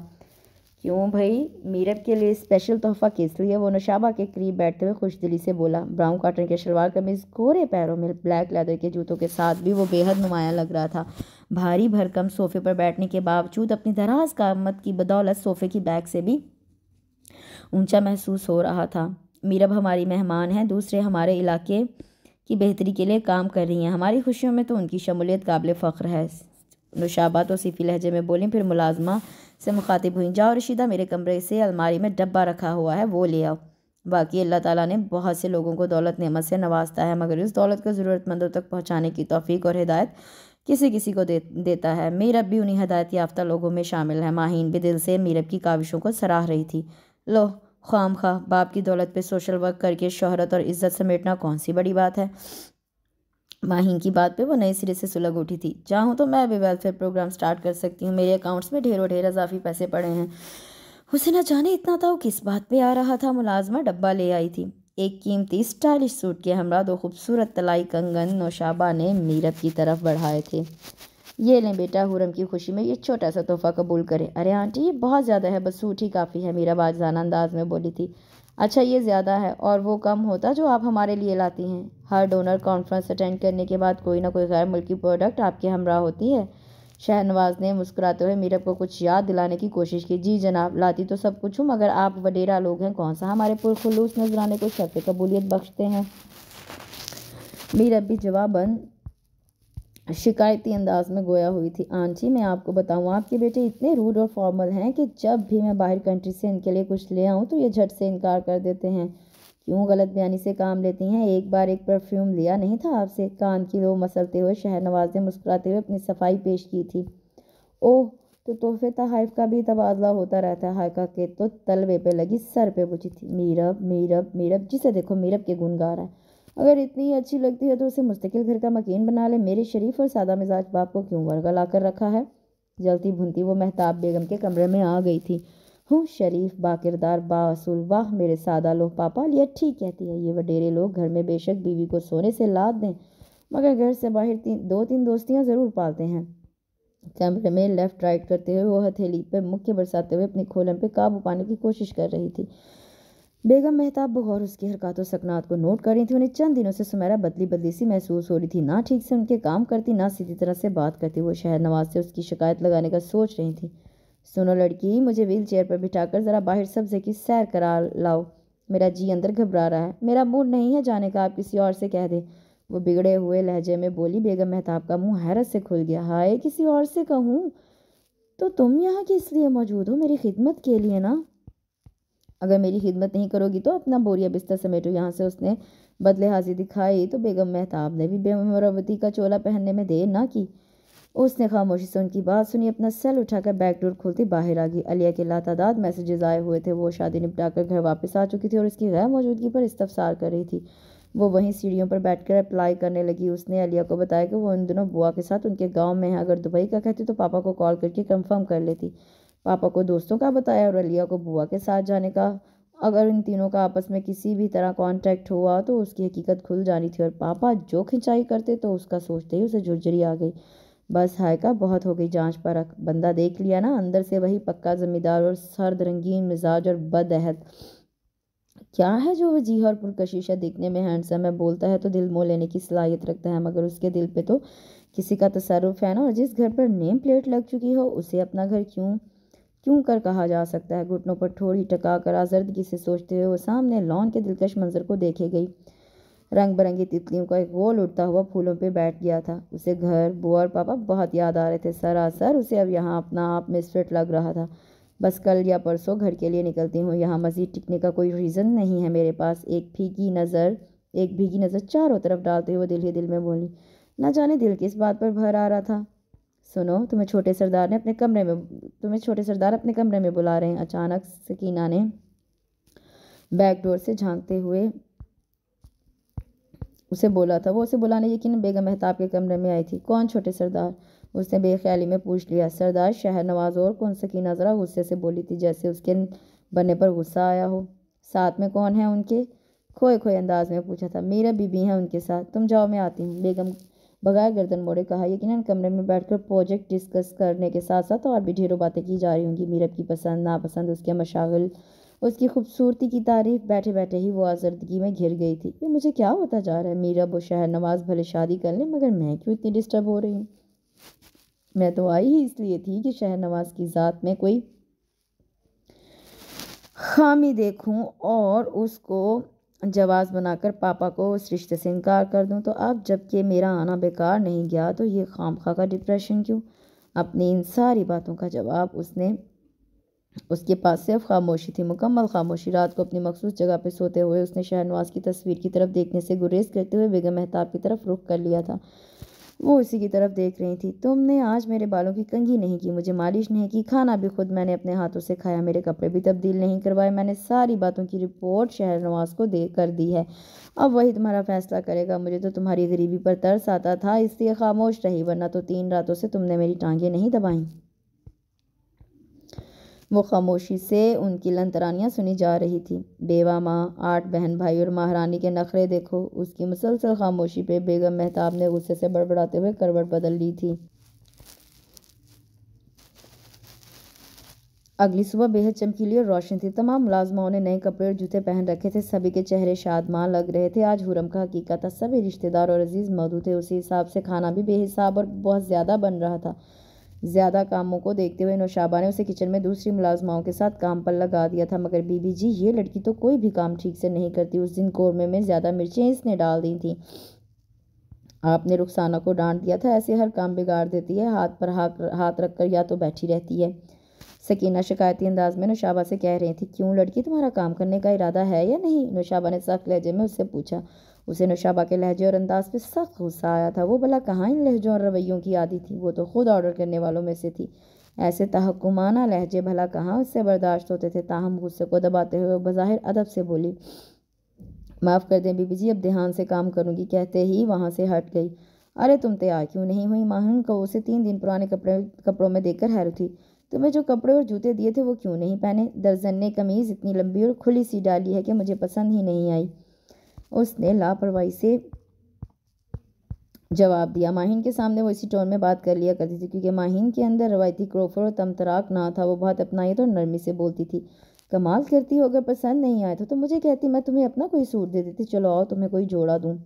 क्यों भाई मीरब के लिए स्पेशल तोहफ़ा किस लिए वो नौशाबा के करीब बैठते हुए खुश दिली से बोला ब्राउन काटन के शलवार कमीज गोरे पैरों में ब्लैक लेदर के जूतों के साथ भी वो बेहद नुमाया लग रहा था भारी भरकम सोफ़े पर बैठने के बावजूद अपनी दराज कामत की बदौलत सोफ़े की बैग से भी ऊंचा महसूस हो रहा था मीरब हमारी मेहमान हैं दूसरे हमारे इलाके की बेहतरी के लिए काम कर रही हैं हमारी खुशियों में तो उनकी शमूलियत काबिल फ़ख्र है नौशाबा तो सीफ़ी लहजे में बोलें फिर मुलाजमा से मुखातिब हुई जाओ रशीदा मेरे कमरे से अलमारी में डब्बा रखा हुआ है वो ले आओ बाकी अल्लाह ताला ने बहुत से लोगों को दौलत नेमत से नवाजता है मगर उस दौलत को ज़रूरतमंदों तक पहुँचाने की तोफ़ी और हिदायत किसी किसी को दे देता है मीरब भी उन्हीं हदायत याफ्ता लोगों में शामिल है माहीन भी दिल से मीरब की काविशों को सराह रही थी लो ख़ाम खा बाप की दौलत पे सोशल वर्क करके शोहरत और इज़्ज़त समेटना कौन सी बड़ी बात है माहिंग की बात पे वो नए सिरे से सुलग उठी थी चाहूँ तो मैं भी वेलफेयर प्रोग्राम स्टार्ट कर सकती हूँ मेरे अकाउंट्स में ढेरों ढेर अजाफी पैसे पड़े हैं उसे ना जाने इतना था वो किस बात पे आ रहा था मुलाजमा डब्बा ले आई थी एक कीमती स्टाइलिश सूट के हमरा दो खूबसूरत तलाई कंगन नौशाबा ने मीरब की तरफ बढ़ाए थे ये लें बेटा हुरम की खुशी में ये छोटा सा तोहफ़ा कबूल करें अरे आंटी ये बहुत ज़्यादा है बस सूट ही काफ़ी है मीरा बाजाना अंदाज में बोली थी अच्छा ये ज़्यादा है और वो कम होता जो आप हमारे लिए लाती हैं हर डोनर कॉन्फ्रेंस अटेंड करने के बाद कोई ना कोई गैर मुल्की प्रोडक्ट आपके हमरा होती है शहनवाज ने मुस्कुराते हुए मीरब को कुछ याद दिलाने की कोशिश की जी जनाब लाती तो सब कुछ हूँ मगर आप वडेरा लोग हैं कौन सा हमारे पुरखलूस नजराने को शर्त कबूलियत बख्शते हैं मीरब भी जवाबन शिकायती अंदाज में गोया हुई थी आंटी मैं आपको बताऊं आपके बेटे इतने रूड और फॉर्मल हैं कि जब भी मैं बाहर कंट्री से इनके लिए कुछ ले आऊं तो ये झट से इनकार कर देते हैं क्यों गलत बयानी से काम लेती हैं एक बार एक परफ्यूम लिया नहीं था आपसे कान की लो मसलते हुए शहरनवाज़ ने मुस्कुराते हुए अपनी सफाई पेश की थी ओह तो तोहफे तहाइफ का भी तबादला होता रहता है हाइका के तो तलवे पे लगी सर पे बुझी थी मीरब मीरब मीरब जिसे देखो मीरब के गुन रहा है अगर इतनी अच्छी लगती है तो उसे मुस्तकिल घर का मकीन बना ले मेरे शरीफ और सादा मिजाज बाप को क्यों वर्गा ला कर रखा है जलती भुनती वो महताब बेगम के कमरे में आ गई थी हूँ शरीफ बाकिरदार बासूल वाह मेरे सादा लोग पापा लिया ठीक कहती है ये वडेरे लोग घर में बेशक बीवी को सोने से लाद दें मगर घर से बाहर तीन दो तीन दोस्तियाँ ज़रूर पालते हैं कैमरे में लेफ़्ट राइट करते हुए वो हथेली पर मुक्के बरसाते हुए अपनी खोलन पर काबू पाने की कोशिश कर रही थी बेगम मेहताब बहौर उसकी हरकत और सकनात को नोट कर रही थी उन्हें चंद दिनों से सुमेरा बदली बदली सी महसूस हो रही थी ना ठीक से उनके काम करती ना सीधी तरह से बात करती वो शहर नवाज से उसकी शिकायत लगाने का सोच रही थी सुनो लड़की मुझे व्हील चेयर पर बिठाकर ज़रा बाहर सब्जे की सैर करा लाओ मेरा जी अंदर घबरा रहा है मेरा मूड नहीं है जाने का आप किसी और से कह दे वो बिगड़े हुए लहजे में बोली बेगम मेहताब का मुंह हैरत से खुल गया हाय किसी और से कहूँ तो तुम यहाँ किस लिए मौजूद हो मेरी खिदमत के लिए ना अगर मेरी खिदमत नहीं करोगी तो अपना बोरिया बिस्तर समेटो यहाँ से उसने बदले हाजिर दिखाई तो बेगम मेहताब ने भी बेमरावती का चोला पहनने में देर ना की उसने खामोशी से उनकी बात सुनी अपना सेल उठाकर बैक डोर खोलती बाहर आ गई अलिया के लातादाद मैसेजेस आए हुए थे वो शादी निपटाकर घर वापस आ चुकी थी और इसकी गैर मौजूदगी पर इस्तफसार कर रही थी वो वहीं सीढ़ियों पर बैठकर अप्लाई करने लगी उसने अलिया को बताया कि वो उन दोनों बुआ के साथ उनके गांव में है अगर दुबई का कहती तो पापा को कॉल करके कंफर्म कर लेती पापा को दोस्तों का बताया और अलिया को बुआ के साथ जाने का अगर इन तीनों का आपस में किसी भी तरह कांटेक्ट हुआ तो उसकी हकीकत खुल जानी थी और पापा जो खिंचाई करते तो उसका सोचते ही उसे झुरझरी आ गई बस हाय का बहुत हो गई जांच पर बंदा देख लिया ना अंदर से वही पक्का ज़मींदार और सर्द रंगीन मिजाज और बदहद क्या है जो वजीह और पुरकशिशा दिखने में हैंडसम है बोलता है तो दिल मोह लेने की सलाहियत रखता है मगर उसके दिल पे तो किसी का तसारुफ है ना और जिस घर पर नेम प्लेट लग चुकी हो उसे अपना घर क्यों क्यों कर कहा जा सकता है घुटनों पर थोड़ी टका कर आजर्दगी से सोचते हुए वो सामने लॉन के दिलकश मंजर को देखे गई रंग बिरंगी तितलियों का एक गोल उठता हुआ फूलों पे बैठ गया था उसे घर बुआ और पापा बहुत याद आ रहे थे सरासर उसे अब यहाँ अपना आप में लग रहा था बस कल या परसों घर के लिए निकलती हूँ यहाँ मज़ीद टिकने का कोई रीज़न नहीं है मेरे पास एक भीगी नज़र एक भीगी नज़र चारों तरफ डालते हुए दिल ही दिल में बोली ना जाने दिल किस बात पर भर आ रहा था सुनो तुम्हें छोटे सरदार ने अपने कमरे में तुम्हें छोटे सरदार अपने कमरे में बुला रहे हैं अचानक सकीना ने बैक डोर से झांकते हुए उसे बोला था वो उसे बुलाने यकीन बेगम मेहताब के कमरे में आई थी कौन छोटे सरदार उसने बेख्याली में पूछ लिया सरदार शहर नवाज और कौन सकीना ज़रा गुस्से से बोली थी जैसे उसके बनने पर गुस्सा आया हो साथ में कौन है उनके खोए खोए अंदाज में पूछा था मेरा बीबी हैं उनके साथ तुम जाओ मैं आती हूँ बेगम बगैर गर्दन मोड़े कहा यकीनन कमरे में बैठकर प्रोजेक्ट डिस्कस करने के साथ साथ और भी ढेरों बातें की जा रही होंगी मीरब की पसंद नापसंद उसके मशागल उसकी खूबसूरती की तारीफ बैठे बैठे ही वो आजर्दगी में घिर गई थी कि मुझे क्या होता जा रहा है मीरब और शहर नवाज भले शादी कर लें मगर मैं क्यों इतनी डिस्टर्ब हो रही हूँ मैं तो आई ही इसलिए थी कि शहर नवाज की ज़ात में कोई खामी देखूं और उसको जवाब बनाकर पापा को उस रिश्ते से इनकार कर दूँ तो अब जबकि मेरा आना बेकार नहीं गया तो ये खाम खा का डिप्रेशन क्यों अपनी इन सारी बातों का जवाब उसने उसके पास सिर्फ खामोशी थी मुकम्मल खामोशी रात को अपनी मखसूस जगह पर सोते हुए उसने शहनवाज की तस्वीर की तरफ देखने से गुरेज करते हुए बेगम महताब की तरफ रुख कर लिया था वो उसी की तरफ देख रही थी तुमने आज मेरे बालों की कंघी नहीं की मुझे मालिश नहीं की खाना भी खुद मैंने अपने हाथों से खाया मेरे कपड़े भी तब्दील नहीं करवाए मैंने सारी बातों की रिपोर्ट शहर नवाज को दे कर दी है अब वही तुम्हारा फैसला करेगा मुझे तो तुम्हारी गरीबी पर तरस आता था इसलिए खामोश रही वरना तो तीन रातों से तुमने मेरी टांगें नहीं दबाई वो खामोशी से उनकी लंतरानियाँ सुनी जा रही थी बेवा माँ आठ बहन भाई और महारानी के नखरे देखो उसकी मुसलसल खामोशी पे बेगम मेहताब ने गुस्से से बड़बड़ाते हुए करवट बदल ली थी अगली सुबह बेहद चमकीली और रोशन थी तमाम मुलाजमाओं ने नए कपड़े और जूते पहन रखे थे सभी के चेहरे शादमान लग रहे थे आज हुरम का हकीका था सभी रिश्तेदार और अजीज़ मौजूद थे उसी हिसाब से खाना भी बेहिसाब और बहुत ज़्यादा बन रहा था ज़्यादा कामों को देखते हुए नौशाबा ने उसे किचन में दूसरी मुलाजमाओं के साथ काम पर लगा दिया था मगर बीबी जी ये लड़की तो कोई भी काम ठीक से नहीं करती उस दिन कौरमे में ज़्यादा मिर्चें इसने डाल दी थी आपने रुखसाना को डांट दिया था ऐसे हर काम बिगाड़ देती है हाथ पर हाथ हाथ रख कर या तो बैठी रहती है सकीना शिकायती अंदाज में नौशाबा से कह रही थी क्यों लड़की तुम्हारा काम करने का इरादा है या नहीं नौशाबा ने सख्त लहजे में उससे पूछा उसे नशाबा के लहजे और अंदाज पे सख्त गुस्सा आया था वो भला कहाँ इन लहजों और रवैयों की आदि थी वो तो खुद ऑर्डर करने वालों में से थी ऐसे तहकुमाना लहजे भला कहाँ उससे बर्दाश्त होते थे ताहम गुस्से को दबाते हुए बज़ाहिर अदब से बोली माफ़ कर दें बीबी जी अब ध्यान से काम करूँगी कहते ही वहाँ से हट गई अरे तुम तैयार क्यों नहीं हुई माहन को उसे तीन दिन पुराने कपड़े कपड़ों में देखकर हैर थी तुम्हें जो कपड़े और जूते दिए थे वो क्यों नहीं पहने दर्जन ने कमीज़ इतनी लंबी और खुली सी डाली है कि मुझे पसंद ही नहीं आई उसने लापरवाही से जवाब दिया माहिन के सामने वो इसी टोन में बात कर लिया करती थी क्योंकि माहिन के अंदर रवायती क्रोफर और तमतराक ना था वो बहुत अपनाइत और नरमी से बोलती थी कमाल करती हो अगर पसंद नहीं आया था तो, तो मुझे कहती मैं तुम्हें अपना कोई सूट दे देती चलो आओ तुम्हें कोई जोड़ा दूँ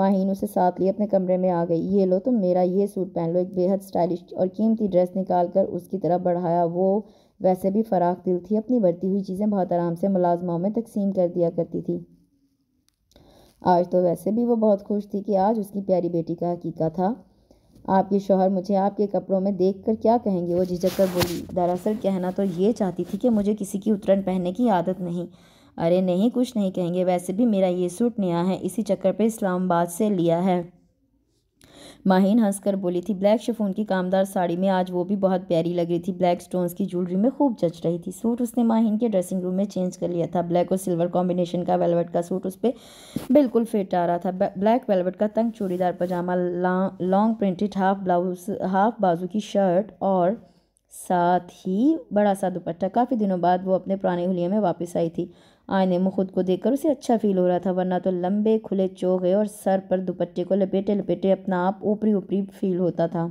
माहिन उसे साथ लिए अपने कमरे में आ गई ये लो तुम तो मेरा ये सूट पहन लो एक बेहद स्टाइलिश और कीमती ड्रेस निकाल कर उसकी तरफ बढ़ाया वो वैसे भी फराख दिल थी अपनी बढ़ती हुई चीज़ें बहुत आराम से मुलाजमाओं में तकसीम कर दिया करती थी आज तो वैसे भी वो बहुत खुश थी कि आज उसकी प्यारी बेटी का हकीका था आपके शोहर मुझे आपके कपड़ों में देख कर क्या कहेंगे वो झिझक कर बोली दरअसल कहना तो ये चाहती थी कि मुझे किसी की उतरन पहनने की आदत नहीं अरे नहीं कुछ नहीं कहेंगे वैसे भी मेरा ये सूट नया है इसी चक्कर पर इस्लामाबाद से लिया है माहिन हंसकर बोली थी ब्लैक शिफोन की कामदार साड़ी में आज वो भी बहुत प्यारी लग रही थी ब्लैक स्टोन्स की ज्वेलरी में खूब जच रही थी सूट उसने माहिन के ड्रेसिंग रूम में चेंज कर लिया था ब्लैक और सिल्वर कॉम्बिनेशन का वेलवेट का सूट उस पर बिल्कुल फिट आ रहा था ब्लैक वेलवेट का तंग चूड़ीदार पजामा long printed half blouse half बाजू की शर्ट और साथ ही बड़ा सा दुपट्टा काफ़ी दिनों बाद वो अपने पुराने हुलिया में वापस आई थी आईने में खुद को देखकर उसे अच्छा फील हो रहा था वरना तो लंबे खुले चोगे और सर पर दुपट्टे को लपेटे लपेटे अपना आप ऊपरी ऊपरी फील होता था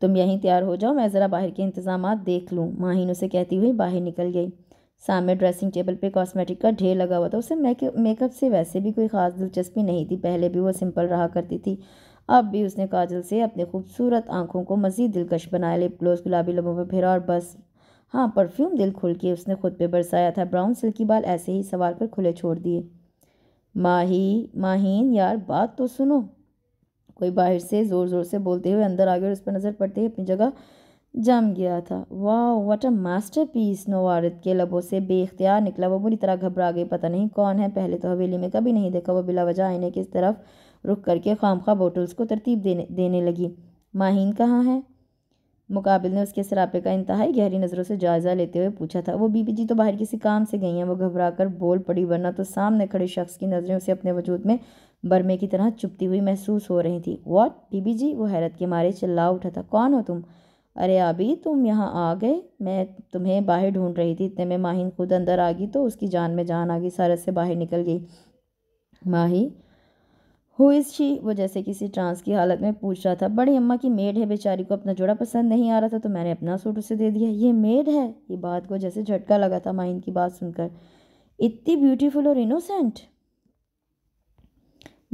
तुम यहीं तैयार हो जाओ मैं ज़रा बाहर के इंतजाम देख लूँ माहिन उसे कहती हुई बाहर निकल गई सामने ड्रेसिंग टेबल पे कॉस्मेटिक का ढेर लगा हुआ था उसे मेकअप से वैसे भी कोई ख़ास दिलचस्पी नहीं थी पहले भी वो सिंपल रहा करती थी अब भी उसने काजल से अपने खूबसूरत आंखों को मज़ीद दिलकश बनाया लिप ग्लोस गुलाबी लबों पर फिरा और बस हाँ परफ्यूम दिल खुल के उसने खुद पे बरसाया था ब्राउन सिल्की बाल ऐसे ही सवाल पर खुले छोड़ दिए माही माहीन यार बात तो सुनो कोई बाहर से ज़ोर ज़ोर से बोलते हुए अंदर आ गया और उस पर नज़र पड़ते ही अपनी जगह जम गया था वाह वट अ मास्टर पीस नोवारत के लबों से बेख्तियार निकला वो बुरी तरह घबरा गई पता नहीं कौन है पहले तो हवेली में कभी नहीं देखा वो बिला वजह आईने की तरफ रुक करके खामखा बोटल्स को तरतीब देने देने लगी माहीन कहाँ है मुकाबिल ने उसके सरापे का इंतहाई गहरी नज़रों से जायज़ा लेते हुए पूछा था वो बीबी जी तो बाहर किसी काम से गई हैं वो घबरा कर बोल पड़ी वरना तो सामने खड़े शख्स की नज़रें उसे अपने वजूद में बरमे की तरह चुपती हुई महसूस हो रही थी वॉट बीबी जी वो हैरत के मारे चिल्ला उठा था कौन हो तुम अरे आबी तुम यहाँ आ गए मैं तुम्हें बाहर ढूंढ रही थी इतने में माहिन खुद अंदर आ गई तो उसकी जान में जान आ गई सारस से बाहर निकल गई माही हु इज़ शी वो जैसे किसी ट्रांस की हालत में पूछ रहा था बड़ी अम्मा की मेड है बेचारी को अपना जोड़ा पसंद नहीं आ रहा था तो मैंने अपना सूट उसे दे दिया ये मेड है ये बात को जैसे झटका लगा था माइंड की बात सुनकर इतनी ब्यूटीफुल और इनोसेंट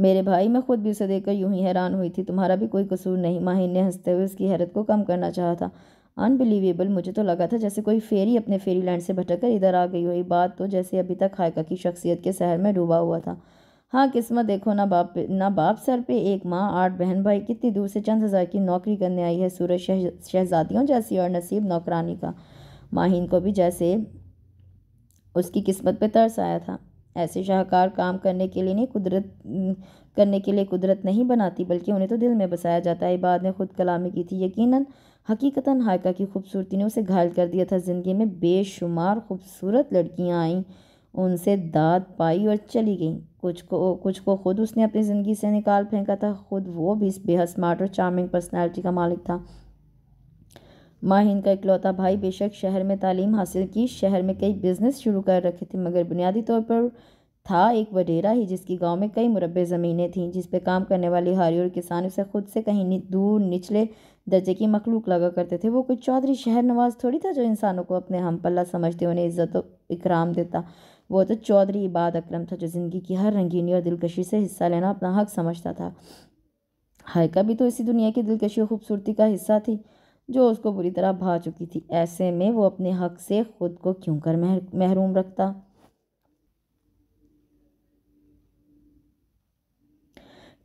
मेरे भाई मैं खुद भी उसे देखकर यूं ही हैरान हुई थी तुम्हारा भी कोई कसूर नहीं माहिर ने हंसते हुए उसकी हैरत को कम करना चाहा था अनबिलीवेबल मुझे तो लगा था जैसे कोई फेरी अपने फेरी लैंड से भटक कर इधर आ गई हो ये बात तो जैसे अभी तक हायका की शख्सियत के शहर में डूबा हुआ था हाँ किस्मत देखो ना बाप ना बाप सर पे एक माँ आठ बहन भाई कितनी दूर से चंद हज़ार की नौकरी करने आई है सूरज शह, शहजादियों जैसी और नसीब नौकरानी का माहिन को भी जैसे उसकी किस्मत पे तरस आया था ऐसे शाहकार काम करने के लिए नहीं कुदरत करने के लिए कुदरत नहीं बनाती बल्कि उन्हें तो दिल में बसाया जाता है इबाद ने खुद कलामी की थी यकीनन हकीकता हायका की खूबसूरती ने उसे घायल कर दिया था ज़िंदगी में बेशुमार खूबसूरत लड़कियाँ आईं उनसे दाद पाई और चली गई कुछ को कुछ को ख़ुद उसने अपनी ज़िंदगी से निकाल फेंका था ख़ुद वो भी इस बेहद स्मार्ट और चार्मिंग पर्सनैलिटी का मालिक था माहिन का इकलौता भाई बेशक शहर में तालीम हासिल की शहर में कई बिज़नेस शुरू कर रखे थे मगर बुनियादी तौर पर था एक वडेरा ही जिसकी गांव में कई मुरबे ज़मीनें थीं जिस पर काम करने वाले हारी और किसान उसे ख़ुद से कहीं दूर निचले दर्जे की मखलूक लगा करते थे वो कोई चौधरी शहर नवाज थोड़ी था जो इंसानों को अपने हम पल्ला समझते उन्हें इज़्ज़त इकराम देता वो तो चौधरी इबाद अक्रम था जो ज़िंदगी की हर रंगीनी और दिलकशी से हिस्सा लेना अपना हक समझता था हायका भी तो इसी दुनिया की दिलकशी और खूबसूरती का हिस्सा थी जो उसको बुरी तरह भा चुकी थी ऐसे में वो अपने हक से खुद को क्यों कर महर, महरूम रखता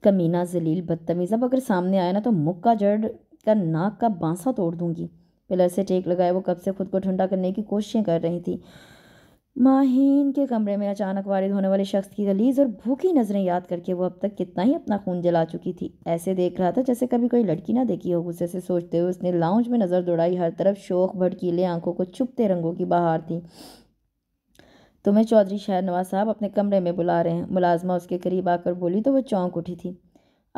कमीना जलील बदतमीज़ अब अगर सामने आया ना तो मुक्का जड़ का नाक का बांसा तोड़ दूंगी पिलर से टेक लगाए वो कब से खुद को ठंडा करने की कोशिशें कर रही थी माहीन के कमरे में अचानक वारिद होने वाले शख्स की गलीज और भूखी नज़रें याद करके वो अब तक कितना ही अपना खून जला चुकी थी ऐसे देख रहा था जैसे कभी कोई लड़की ना देखी हो गुस्से से सोचते हुए उसने लाउंज में नज़र दौड़ाई हर तरफ शोक भड़कीले आंखों को छुपते रंगों की बहार थी तुम्हें चौधरी शहर नवाज साहब अपने कमरे में बुला रहे हैं मुलाजमा उसके करीब आकर बोली तो वह चौंक उठी थी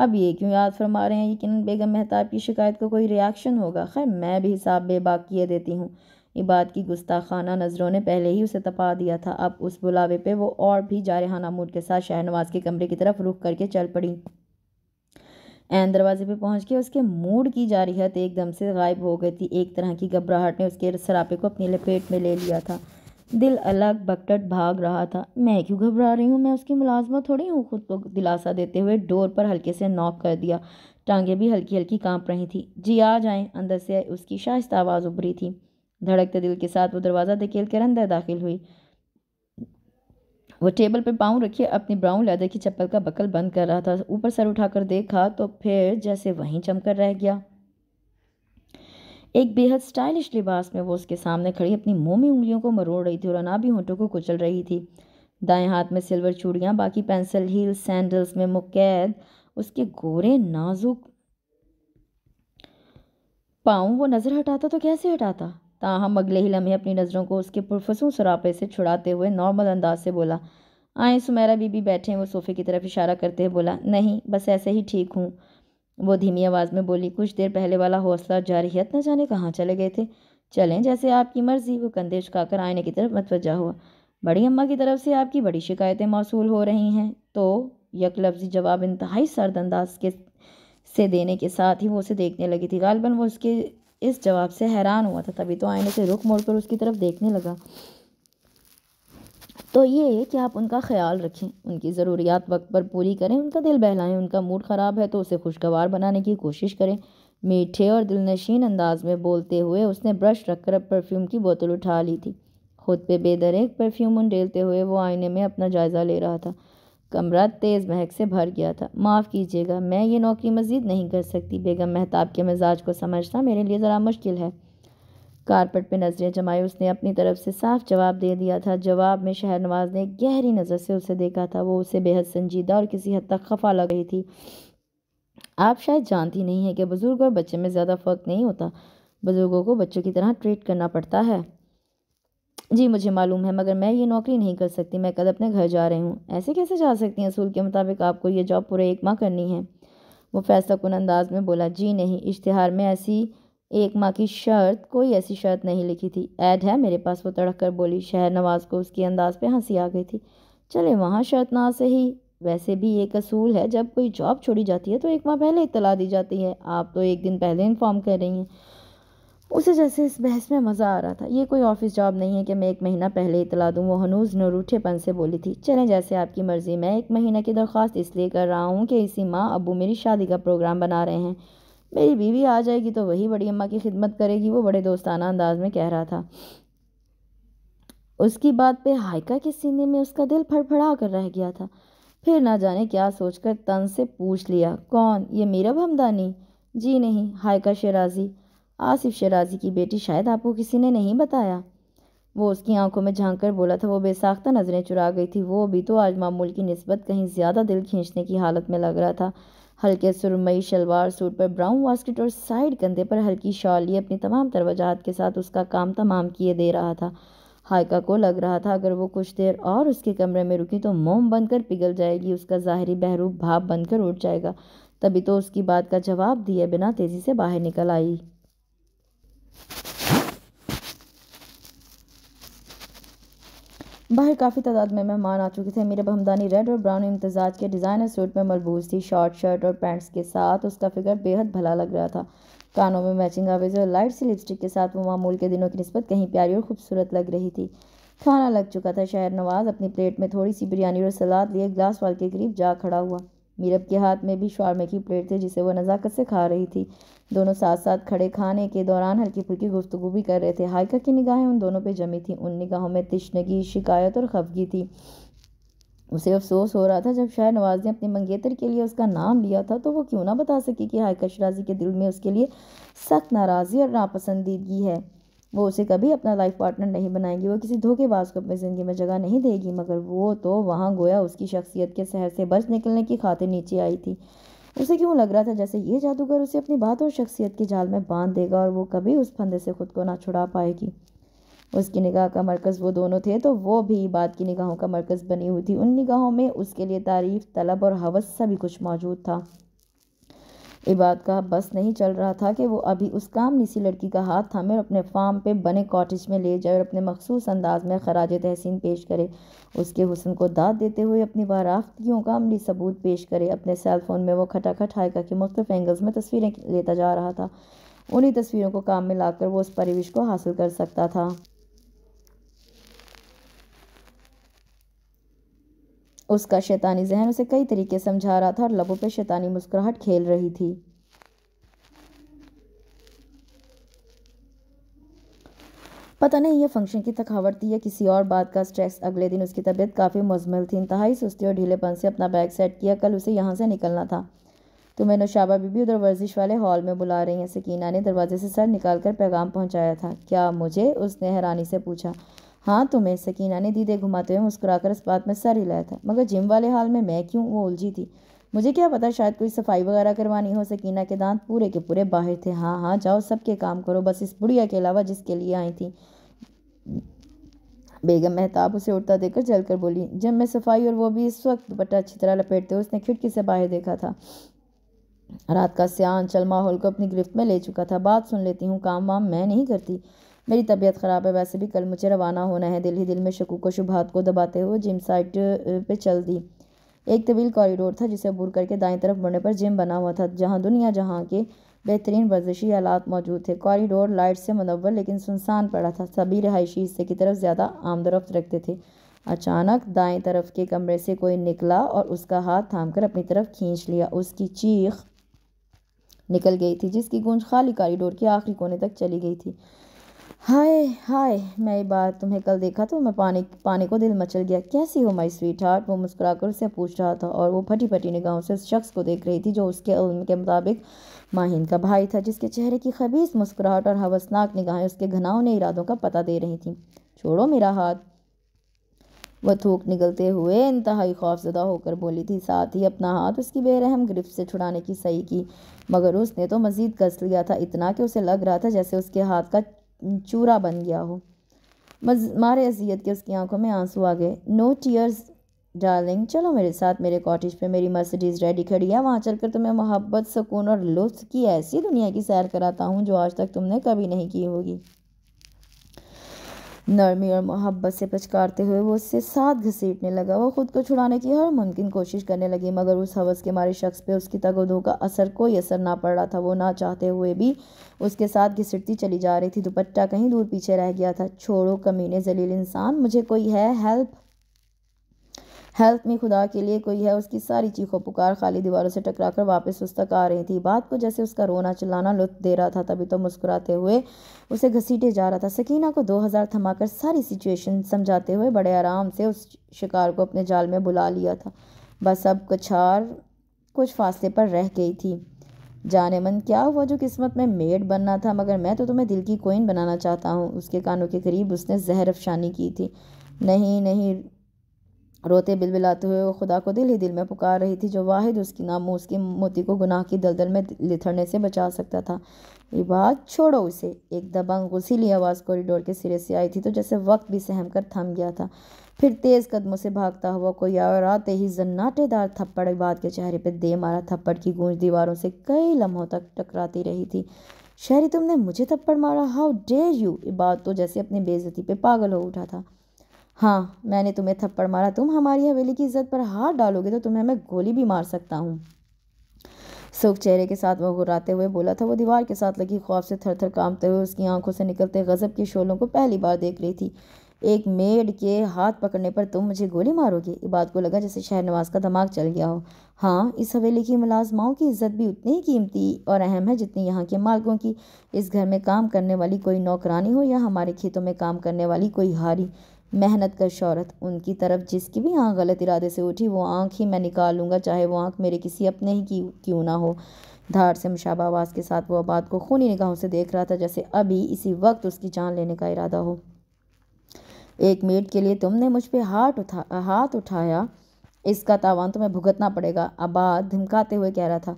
अब ये क्यों याद फरमा रहे हैं यकीन बेगम मेहताब की शिकायत को कोई रिएक्शन होगा खैर मैं भी हिसाब बेबाक किए देती हूँ इबाद की गुस्ताखाना नज़रों ने पहले ही उसे तपा दिया था अब उस बुलावे पे वो और भी जारहाना मूड के साथ शहनवाज के कमरे की तरफ रुख करके चल पड़ी एन दरवाजे पे पहुंच के उसके मूड की जारहत एकदम से गायब हो गई थी एक तरह की घबराहट ने उसके सरापे को अपनी लपेट में ले लिया था दिल अलग बकटट भाग रहा था मैं क्यों घबरा रही हूँ मैं उसकी मुलाजमत थोड़ी हूँ खुद को दिलासा देते हुए डोर पर हल्के से नॉक कर दिया टांगें भी हल्की हल्की कांप रही थी जी आ जाएं अंदर से उसकी शाइस्ता आवाज़ उभरी थी धड़कते दिल के साथ वो दरवाज़ा धकेल कर अंदर दाखिल हुई वो टेबल पर पाँव रखे अपनी ब्राउन लेदर की चप्पल का बकल बंद कर रहा था ऊपर सर उठाकर देखा तो फिर जैसे वहीं चमकर रह गया एक बेहद स्टाइलिश लिबास में वो उसके सामने खड़ी अपनी मोमी उंगलियों को मरोड़ रही थी और अनाबी होंठों को कुचल रही थी दाएं हाथ में सिल्वर चूड़ियाँ बाकी पेंसिल हील सैंडल्स में मुकैद उसके गोरे नाजुक पाँव वो नज़र हटाता तो कैसे हटाता ताहम अगले ही लम्हे अपनी नज़रों को उसके पुरफसू सरापे से छुड़ाते हुए नॉर्मल अंदाज से बोला आए सुमेरा बीबी बैठे वो सोफ़े की तरफ इशारा करते हुए बोला नहीं बस ऐसे ही ठीक हूँ वो धीमी आवाज़ में बोली कुछ देर पहले वाला हौसला जारहियत न जाने कहाँ चले गए थे चलें जैसे आपकी मर्ज़ी वो कंधे झुकाकर आईने की तरफ मतवजा हुआ बड़ी अम्मा की तरफ से आपकी बड़ी शिकायतें मौसू हो रही हैं तो यक लफ्ज़ी जवाब इंतहाई सर्द अंदाज के से देने के साथ ही वो उसे देखने लगी थी गालबन वो उसके इस जवाब से हैरान हुआ था तभी तो आईने से रुख मोड़कर उसकी तरफ देखने लगा तो ये है कि आप उनका ख्याल रखें उनकी ज़रूरियात वक्त पर पूरी करें उनका दिल बहलाएं उनका मूड ख़राब है तो उसे खुशगवार बनाने की कोशिश करें मीठे और दिलनशीन अंदाज में बोलते हुए उसने ब्रश रखकर परफ्यूम की बोतल उठा ली थी खुद पे बेदर एक परफ्यूम डेलते हुए वो आईने में अपना जायज़ा ले रहा था कमरा तेज़ महक से भर गया था माफ़ कीजिएगा मैं ये नौकरी मज़ीद नहीं कर सकती बेगम महताब के मिजाज को समझना मेरे लिए ज़रा मुश्किल है कारपेट पर नजरें जमाई उसने अपनी तरफ से साफ जवाब दे दिया था जवाब में शहरनवाज़ ने गहरी नज़र से उसे देखा था वो उसे बेहद संजीदा और किसी हद तक खफा लग रही थी आप शायद जानती नहीं है कि बुज़ुर्ग और बच्चे में ज़्यादा फ़र्क नहीं होता बुज़ुर्गों को बच्चों की तरह ट्रीट करना पड़ता है जी मुझे मालूम है मगर मैं ये नौकरी नहीं कर सकती मैं कल अपने घर जा रही हूँ ऐसे कैसे जा सकती हैं असूल के मुताबिक आपको ये जॉब पूरे एक माह करनी है वो फैसला कन अंदाज में बोला जी नहीं इश्तहार में ऐसी एक माह की शर्त कोई ऐसी शर्त नहीं लिखी थी ऐड है मेरे पास वो तड़क कर बोली शहर नवाज को उसके अंदाज पर हंसी आ गई थी चले वहाँ शर्त ना सही वैसे भी एक असूल है जब कोई जॉब छोड़ी जाती है तो एक माह पहले इतला दी जाती है आप तो एक दिन पहले इन्फॉर्म कर रही हैं उसे जैसे इस बहस में मज़ा आ रहा था ये कोई ऑफिस जॉब नहीं है कि मैं एक महीना पहले इतला दूँ वो हनूज नरूठेपन से बोली थी चलें जैसे आपकी मर्ज़ी मैं एक महीना की दरख्वास्त इसलिए कर रहा हूँ कि इसी माँ अबू मेरी शादी का प्रोग्राम बना रहे हैं मेरी बीवी आ जाएगी तो वही बड़ी अम्मा की खिदमत करेगी वो बड़े दोस्ताना अंदाज में कह रहा था उसकी बात पे हाइका के सीने में उसका दिल फड़फड़ा कर रह गया था फिर ना जाने क्या सोचकर तन से पूछ लिया कौन ये मीरब हमदानी जी नहीं हाइका शेराजी आसिफ शराजी की बेटी शायद आपको किसी ने नहीं बताया वो उसकी आंखों में झांक कर बोला था वो बेसाख्ता नज़रें चुरा गई थी वो अभी तो आज मामूल की नस्बत कहीं ज़्यादा दिल खींचने की हालत में लग रहा था हल्के सुरमई शलवार सूट पर ब्राउन वास्केट और साइड कंधे पर हल्की शॉली अपनी तमाम तरवजात के साथ उसका काम तमाम किए दे रहा था हायका को लग रहा था अगर वो कुछ देर और उसके कमरे में रुकी तो मोम बनकर पिघल जाएगी उसका ज़ाहरी बहरूप भाप बनकर उठ जाएगा तभी तो उसकी बात का जवाब दिए बिना तेज़ी से बाहर निकल आई बाहर काफ़ी तादाद में मेहमान आ चुके थे मेरा हमदानी रेड और ब्राउन इम्तजाज के डिज़ाइनर सूट में मलबूज थी शॉर्ट शर्ट और पैंट्स के साथ उसका फिगर बेहद भला लग रहा था कानों में मैचिंग आवेज और लाइट सी लिपस्टिक के साथ वो मामूल के दिनों की नस्बत कहीं प्यारी और खूबसूरत लग रही थी खाना लग चुका था शहर नवाज अपनी प्लेट में थोड़ी सी बिरयानी और सलाद लिए ग्लास वाल के करीब जा खड़ा हुआ मीरब के हाथ में भी शॉर्मे की प्लेट थी जिसे वह नज़ाकत से खा रही थी दोनों साथ साथ खड़े खाने के दौरान हल्की फुल्की गुफ्तु भी कर रहे थे हाइका की निगाहें उन दोनों पे जमी थीं उन निगाहों में तिश्नगी शिकायत और खफगी थी उसे अफसोस हो रहा था जब शाह नवाज ने अपने मंगेतर के लिए उसका नाम लिया था तो वो क्यों ना बता सकी कि हाइका शराजी के दिल में उसके लिए सख्त नाराज़गी और नापसंदीदगी है वो उसे कभी अपना लाइफ पार्टनर नहीं बनाएगी वो किसी धोखेबाज को अपनी ज़िंदगी में जगह नहीं देगी मगर वो तो वहाँ गोया उसकी शख्सियत के शहर से बच निकलने की खातिर नीचे आई थी उसे क्यों लग रहा था जैसे ये जादूगर उसे अपनी बात और शख्सियत के जाल में बांध देगा और वो कभी उस फंदे से खुद को ना छुड़ा पाएगी उसकी निगाह का मरकज़ वो दोनों थे तो वो भी बात की निगाहों का मरकज़ बनी हुई थी उन निगाहों में उसके लिए तारीफ़ तलब और हवस सभी कुछ मौजूद था इबाद का बस नहीं चल रहा था कि वो अभी उस काम निसी लड़की का हाथ थामे और अपने फार्म पे बने कॉटेज में ले जाए और अपने मखसूस अंदाज में खराज तहसीन पेश करे उसके हुसन को दाद देते हुए अपनी वाराफ्तियों का अमली सबूत पेश करे अपने सेल फ़ोन में वो खटाखट हाई के मुख्तफ एंगल्स में तस्वीरें लेता जा रहा था उन्हीं तस्वीरों को काम में लाकर वो उस परिविश को हासिल कर सकता था उसका शैतानी जहन उसे कई तरीके समझा रहा था और लबों पर शैतानी मुस्कुराहट खेल रही थी पता नहीं ये फंक्शन की थकावट थी या किसी और बात का स्ट्रेस अगले दिन उसकी तबीयत काफ़ी मजमल थी इंतहाई सुस्ती और ढीलेपन से अपना बैग सेट किया कल उसे यहाँ से निकलना था तुम्हें तो नौशाबा बीबी उधर वर्जिश वाले हॉल में बुला रही हैं सकीना ने दरवाजे से सर निकाल कर पैगाम पहुँचाया था क्या मुझे उसने हैरानी से पूछा हाँ तुम्हें सकीना ने दीदे घुमाते हुए मुस्कुराकर इस बात में सर हिलाया था मगर जिम वाले हाल में मैं क्यों वो उलझी थी मुझे क्या पता शायद कोई सफाई वगैरह करवानी हो सकीना के दांत पूरे के पूरे बाहर थे हाँ हाँ जाओ सबके काम करो बस इस बुढ़िया के अलावा जिसके लिए आई थी बेगम मेहताब उसे उड़ता देखकर जलकर बोली जब मैं सफाई और वो भी इस वक्त दुपट्टा अच्छी तरह लपेटते हुए उसने खिड़की से बाहर देखा था रात का सियान चल माहौल को अपनी गिरफ्त में ले चुका था बात सुन लेती हूँ काम वाम मैं नहीं करती मेरी तबीयत ख़राब है वैसे भी कल मुझे रवाना होना है दिल ही दिल में शकूक व शुभात को दबाते हुए जिम साइट पर चल दी एक तवील कॉरिडोर था जिसे अबूर करके दाएं तरफ मुड़ने पर जिम बना हुआ था जहाँ दुनिया जहाँ के बेहतरीन वर्जिशी आलात मौजूद थे कॉरिडोर लाइट से मनवर लेकिन सुनसान पड़ा था सभी रहायशी हिस्से की तरफ ज़्यादा आमदरफ्त रखते थे अचानक दाएं तरफ के कमरे से कोई निकला और उसका हाथ थामकर अपनी तरफ खींच लिया उसकी चीख निकल गई थी जिसकी गूंज खाली कॉरिडोर के आखिरी कोने तक चली गई थी हाय हाय मैं एक बार तुम्हें कल देखा तो मैं पानी पानी को दिल मचल गया कैसी हो माई स्वीट हार्ट वो मुस्कुराकर उससे पूछ रहा था और वो फटी फटी निगाहों से उस शख्स को देख रही थी जो उसके उल्म के मुताबिक माहिन का भाई था जिसके चेहरे की खबीस मुस्कुराहट और हवसनाक निगाहें उसके घनावने इरादों का पता दे रही थी छोड़ो मेरा हाथ वह थूक निकलते हुए इंतहाई खौफजदा होकर बोली थी साथ ही अपना हाथ उसकी बेरहम गिरफ्त से छुड़ाने की सही की मगर उसने तो मज़ीद कस लिया था इतना कि उसे लग रहा था जैसे उसके हाथ का चूरा बन गया हो मारे असीयत के उसकी आंखों में आंसू आ गए नो टीयर्स डार्लिंग चलो मेरे साथ मेरे कॉटेज पे मेरी मर्सिडीज़ रेडी खड़ी है वहाँ चलकर तुम्हें मोहब्बत सुकून और लुत्फ की ऐसी दुनिया की सैर कराता हूँ जो आज तक तुमने कभी नहीं की होगी नरमी और मोहब्बत से पचकारते हुए वो उससे साथ घसीटने लगा वो खुद को छुड़ाने की हर मुमकिन कोशिश करने लगी मगर उस हवस के मारे शख्स पे उसकी तगोदो का असर कोई असर ना पड़ रहा था वो ना चाहते हुए भी उसके साथ घिसटती चली जा रही थी दुपट्टा कहीं दूर पीछे रह गया था छोड़ो कमीने जलील इंसान मुझे कोई है हेल्प हेल्थ में खुदा के लिए कोई है उसकी सारी चीखों पुकार खाली दीवारों से टकरा कर वापस उस तक आ रही थी बात को जैसे उसका रोना चिल्लाना लुत्फ दे रहा था तभी तो मुस्कुराते हुए उसे घसीटे जा रहा था सकीना को दो हज़ार थमाकर सारी सिचुएशन समझाते हुए बड़े आराम से उस शिकार को अपने जाल में बुला लिया था बस अब कछार कुछ फासले पर रह गई थी जाने मन क्या हुआ जो किस्मत में मेड बनना था मगर मैं तो तुम्हें दिल की कोइन बनाना चाहता हूँ उसके कानों के करीब उसने जहर अफशानी की थी नहीं नहीं रोते बिलबिलाते हुए वो खुदा को दिल ही दिल में पुकार रही थी जो वाहिद उसकी नाम की मोती को गुनाह की दलदल में लिथड़ने से बचा सकता था ये बात छोड़ो उसे एक दबंग गुसीली आवाज़ कॉरिडोर के सिरे से आई थी तो जैसे वक्त भी सहम कर थम गया था फिर तेज़ कदमों से भागता हुआ कोई और आते ही जन्नाटेदार थप्पड़ बाद के चेहरे पर दे मारा थप्पड़ की गूंज दीवारों से कई लम्हों तक टकराती रही थी शहरी तुमने मुझे थप्पड़ मारा हाउ डेयर यू ये बात तो जैसे अपनी बेजती पे पागल हो उठा था हाँ मैंने तुम्हें थप्पड़ मारा तुम हमारी हवेली की इज्जत पर हाथ डालोगे तो तुम्हें मैं गोली भी मार सकता हूँ सुख चेहरे के साथ वह घुराते हुए बोला था वो दीवार के साथ लगी ख्वाब से थर थर कामते हुए उसकी आंखों से निकलते गज़ब के शोलों को पहली बार देख रही थी एक मेड के हाथ पकड़ने पर तुम मुझे गोली मारोगे इबाद को लगा जैसे शहनवाज का दिमाग चल गया हो हाँ इस हवेली की मुलाजमाओं की इज्जत भी उतनी ही कीमती और अहम है जितनी यहाँ के मालिकों की इस घर में काम करने वाली कोई नौकरानी हो या हमारे खेतों में काम करने वाली कोई हारी मेहनत कर शहरत उनकी तरफ जिसकी भी आँख गलत इरादे से उठी वो आँख ही मैं निकाल लूँगा चाहे वो आँख मेरे किसी अपने ही की क्यों ना हो धार से मुशाबा आवाज़ के साथ वो आबाद को खूनी निगाहों से देख रहा था जैसे अभी इसी वक्त उसकी जान लेने का इरादा हो एक मिनट के लिए तुमने मुझ पर हाथ उठा हाथ उठाया इसका तावान तुम्हें भुगतना पड़ेगा आबाद धमकाते हुए कह रहा था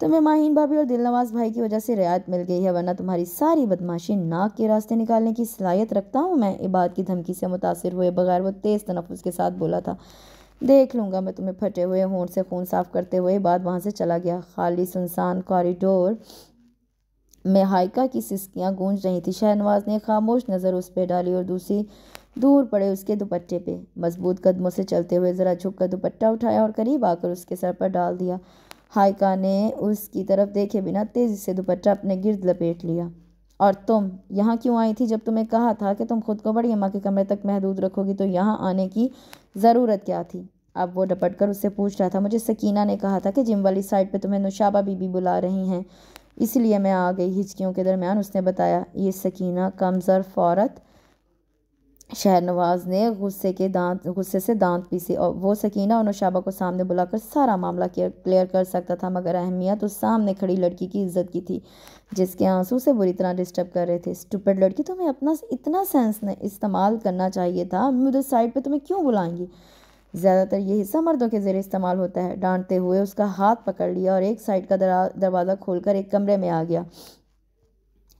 तुम्हें तो माहिन भाभी और दिलनवाज भाई की वजह से रियायत मिल गई है वरना तुम्हारी सारी बदमाशी नाक के रास्ते निकालने की सलाहियत रखता हूँ मैं इबाद की धमकी से मुतासर हुए बगैर वो तेज़ तनफ़ के साथ बोला था देख लूँगा मैं तुम्हें फटे हुए होंठ से खून साफ करते हुए बाद वहाँ से चला गया खाली सुनसान कॉरिडोर में हाइका की सिस्कियाँ गूंज रही थी शहनवाज ने खामोश नज़र उस पर डाली और दूसरी दूर पड़े उसके दुपट्टे पे मजबूत कदमों से चलते हुए ज़रा झुक कर दुपट्टा उठाया और करीब आकर उसके सर पर डाल दिया हाइका ने उसकी तरफ देखे बिना तेज़ी से दुपट्टा अपने गिर्द लपेट लिया और तुम यहाँ क्यों आई थी जब तुम्हें कहा था कि तुम खुद को बड़ी अम्मा के कमरे तक महदूद रखोगी तो यहाँ आने की ज़रूरत क्या थी अब वो डपट कर उससे पूछ रहा था मुझे सकीना ने कहा था कि जिम वाली साइड पे तुम्हें नुशाबा बीबी बुला रही हैं इसलिए मैं आ गई हिचकियों के दरमियान उसने बताया ये सकीना कमज़र फ़ौरत शहरनवाज ने गुस्से के दांत गुस्से से दांत पीसे और वो सकीना और नौशाबा को सामने बुलाकर सारा मामला क्लियर कर सकता था मगर अहमियत उस सामने खड़ी लड़की की इज्जत की थी जिसके आंसू से बुरी तरह डिस्टर्ब कर रहे थे स्टूपेड लड़की तुम्हें अपना इतना सेंस ने इस्तेमाल करना चाहिए था मुझे साइड पर तुम्हें क्यों बुलाएंगी ज़्यादातर ये हिस्सा मर्दों के ज़रिए इस्तेमाल होता है डांटते हुए उसका हाथ पकड़ लिया और एक साइड का दरवाज़ा खोलकर एक कमरे में आ गया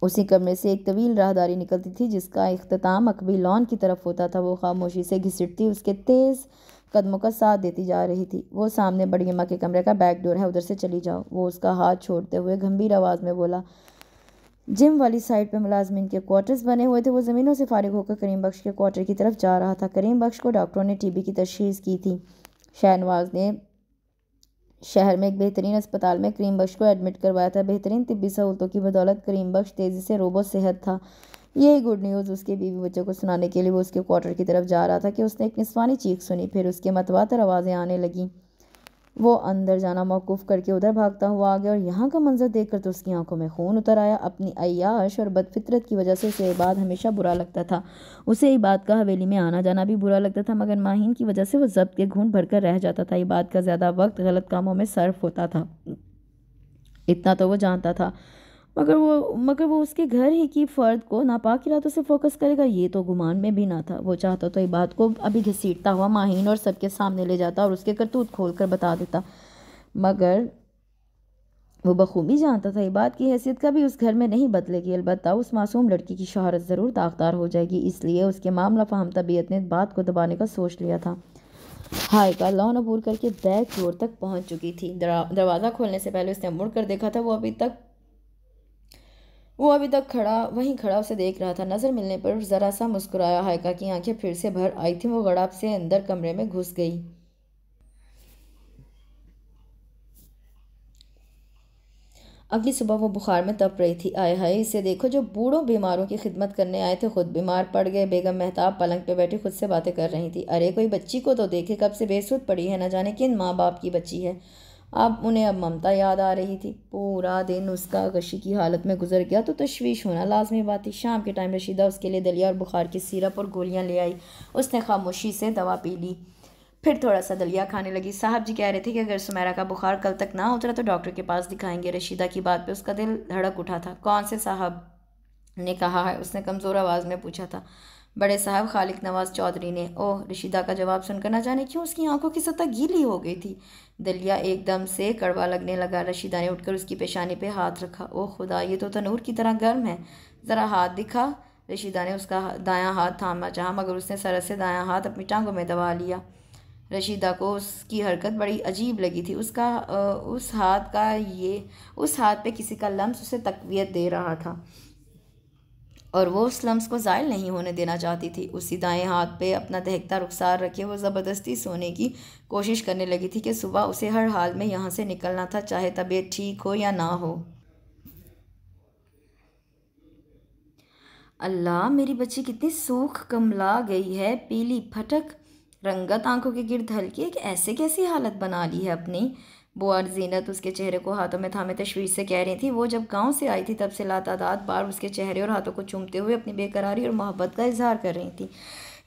उसी कमरे से एक तवील राहदारी निकलती थी जिसका अख्ताम अकबी लॉन की तरफ होता था वो खामोशी से घिसटती उसके तेज़ कदमों का साथ देती जा रही थी वो सामने बड़ी अम्मा के कमरे का बैक डोर है उधर से चली जाओ वो उसका हाथ छोड़ते हुए गंभीर आवाज़ में बोला जिम वाली साइड पर मुलाजमिन के क्वार्टर्स बने हुए थे वो ज़मीनों से फारिग होकर करीम बख्श के क्वार्टर की तरफ जा रहा था करीम बख्श को डॉक्टरों ने टीबी की तशीस की थी शहनवाज ने शहर में एक बेहतरीन अस्पताल में करीम बख्श को एडमिट करवाया था बेहतरीन तबी सहूलतों की बदौलत करीम बख्श तेज़ी से रोबो सेहत था यही गुड न्यूज़ उसके बीवी बच्चों को सुनाने के लिए वो उसके क्वार्टर की तरफ जा रहा था कि उसने एक निस्वानी चीख सुनी फिर उसके मतवातर आवाज़ें आने लगीं वो अंदर जाना मौकूफ़ करके उधर भागता हुआ आ गया और यहाँ का मंजर देख कर तो उसकी आंखों में खून उतर आया अपनी अयाश और बदफितरत की वजह से उसे इबाद हमेशा बुरा लगता था उसे इबाद का हवेली में आना जाना भी बुरा लगता था मगर माहिन की वजह से वो जब्त के घून भरकर रह जाता था इबाद का ज़्यादा वक्त गलत कामों में सर्फ होता था इतना तो वो जानता था मगर वो मगर वो उसके घर ही की फ़र्द को नापाक इरादों से फोकस करेगा ये तो गुमान में भी ना था वो चाहता तो इबाद को अभी घसीटता हुआ माहीन और सबके सामने ले जाता और उसके करतूत खोल कर बता देता मगर वो बखूबी जानता था इबाद की हैसियत कभी उस घर में नहीं बदलेगी अलबत् उस मासूम लड़की की शहरत ज़रूर दागदार हो जाएगी इसलिए उसके मामला फाहम तबीयत ने बात को दबाने का सोच लिया था हाय का लॉन अबूर करके बैक फ्लोर तक पहुंच चुकी थी दरवाज़ा खोलने से पहले उसने मुड़ कर देखा था वो अभी तक वो अभी तक खड़ा वहीं खड़ा उसे देख रहा था नज़र मिलने पर ज़रा सा मुस्कुराया हायका की आंखें फिर से भर आई थी वो गड़ाप से अंदर कमरे में घुस गई अगली सुबह वो बुखार में तप रही थी आय हाय इसे देखो जो बूढ़ों बीमारों की खिदमत करने आए थे खुद बीमार पड़ गए बेगम मेहताब पलंग पे बैठी खुद से बातें कर रही थी अरे कोई बच्ची को तो देखे कब से बेसुध पड़ी है ना जाने किन माँ बाप की बच्ची है अब उन्हें अब ममता याद आ रही थी पूरा दिन उसका गशी की हालत में गुजर गया तो तशवीश होना लाजमी बात थी शाम के टाइम रशीदा उसके लिए दलिया और बुखार की सिरप और गोलियां ले आई उसने खामोशी से दवा पी ली फिर थोड़ा सा दलिया खाने लगी साहब जी कह रहे थे कि अगर सुमेरा का बुखार कल तक ना उतरा तो डॉक्टर के पास दिखाएंगे रशीदा की बात पे उसका दिल धड़क उठा था कौन से साहब ने कहा है उसने कमज़ोर आवाज़ में पूछा था बड़े साहब खालिक नवाज चौधरी ने ओह रशीदा का जवाब सुनकर ना जाने क्यों उसकी आंखों की सतह गीली हो गई थी दलिया एकदम से कड़वा लगने लगा रशीदा ने उठकर उसकी पेशानी पे हाथ रखा ओह खुदा ये तो तनूर की तरह गर्म है ज़रा हाथ दिखा रशीदा ने उसका दाया हाथ थामा चाहा मगर उसने सरस से दाया हाथ अपनी टांगों में दबा लिया रशीदा को उसकी हरकत बड़ी अजीब लगी थी उसका उस हाथ का ये उस हाथ पे किसी का लम्स उसे तकवीत दे रहा था और वो उस लम्स को ज़ायल नहीं होने देना चाहती थी उसी दाएं हाथ पे अपना दहकता रुखसार रखे वो ज़बरदस्ती सोने की कोशिश करने लगी थी कि सुबह उसे हर हाल में यहाँ से निकलना था चाहे तबीयत ठीक हो या ना हो अल्लाह मेरी बच्ची कितनी सूख कमला गई है पीली फटक रंगत आंखों के गिरद हल्की एक ऐसे कैसी हालत बना ली है अपनी बुआ जीनत उसके चेहरे को हाथों में थामे तशवीर से कह रही थी वो जब गांव से आई थी तब से लातादात बार उसके चेहरे और हाथों को चूमते हुए अपनी बेकरारी और मोहब्बत का इजहार कर रही थी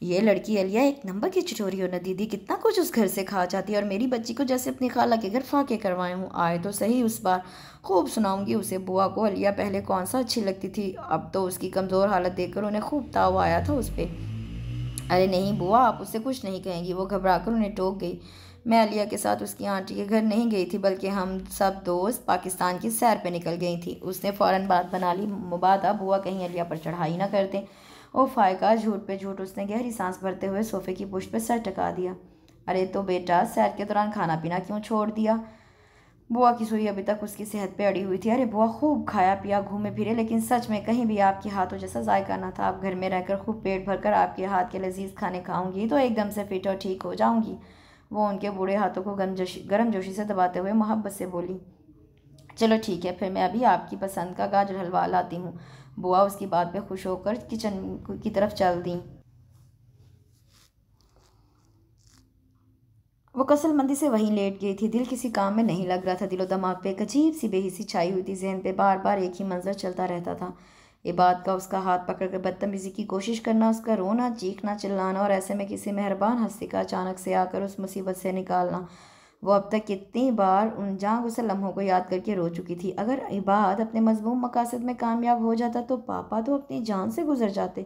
ये लड़की अलिया एक नंबर की चिटोरी हो न दीदी कितना कुछ उस घर से खा जाती है और मेरी बच्ची को जैसे अपनी खाला के घर फाके करवाए हूँ आए तो सही उस बार खूब सुनाऊंगी उसे बुआ को अलिया पहले कौन सा अच्छी लगती थी अब तो उसकी कमज़ोर हालत देखकर उन्हें खूब ताव आया था उस पर अरे नहीं बुआ आप उससे कुछ नहीं कहेंगी वो घबरा कर उन्हें टोक गई मैं अलिया के साथ उसकी आंटी के घर नहीं गई थी बल्कि हम सब दोस्त पाकिस्तान की सैर पे निकल गई थी उसने फ़ौरन बात बना ली मुबादा बुआ कहीं अलिया पर चढ़ाई ना करते ओ फायका झूठ पे झूठ उसने गहरी सांस भरते हुए सोफे की पुष्ट पर सर टका दिया अरे तो बेटा सैर के दौरान खाना पीना क्यों छोड़ दिया बुआ की सुई अभी तक उसकी सेहत पे अड़ी हुई थी अरे बुआ खूब खाया पिया घूमे फिरे लेकिन सच में कहीं भी आपके हाथों जैसा जायका ना था आप घर में रहकर खूब पेट भरकर आपके हाथ के लजीज खाने खाऊंगी तो एकदम से फिट और ठीक हो जाऊंगी वो उनके बूढ़े हाथों को गर्म जोशी से दबाते हुए मोहब्बत से बोली चलो ठीक है फिर मैं अभी आपकी पसंद का गाजर हलवा लाती हूँ बुआ उसकी बात पे खुश होकर किचन की तरफ चल दी वो कसल मंदी से वहीं लेट गई थी दिल किसी काम में नहीं लग रहा था दिलो दमाग पे एक अजीब सी बेहिसी छाई हुई थी जहन पे बार बार एक ही मंजर चलता रहता था ये बात का उसका हाथ पकड़ कर बदतमीज़ी की कोशिश करना उसका रोना चीखना चिल्लाना और ऐसे में किसी मेहरबान हस्ती का अचानक से आकर उस मुसीबत से निकालना वो अब तक कितनी बार उन जांग उस लम्हों को याद करके रो चुकी थी अगर इबाद अपने मजमूम मकासद में कामयाब हो जाता तो पापा तो अपनी जान से गुजर जाते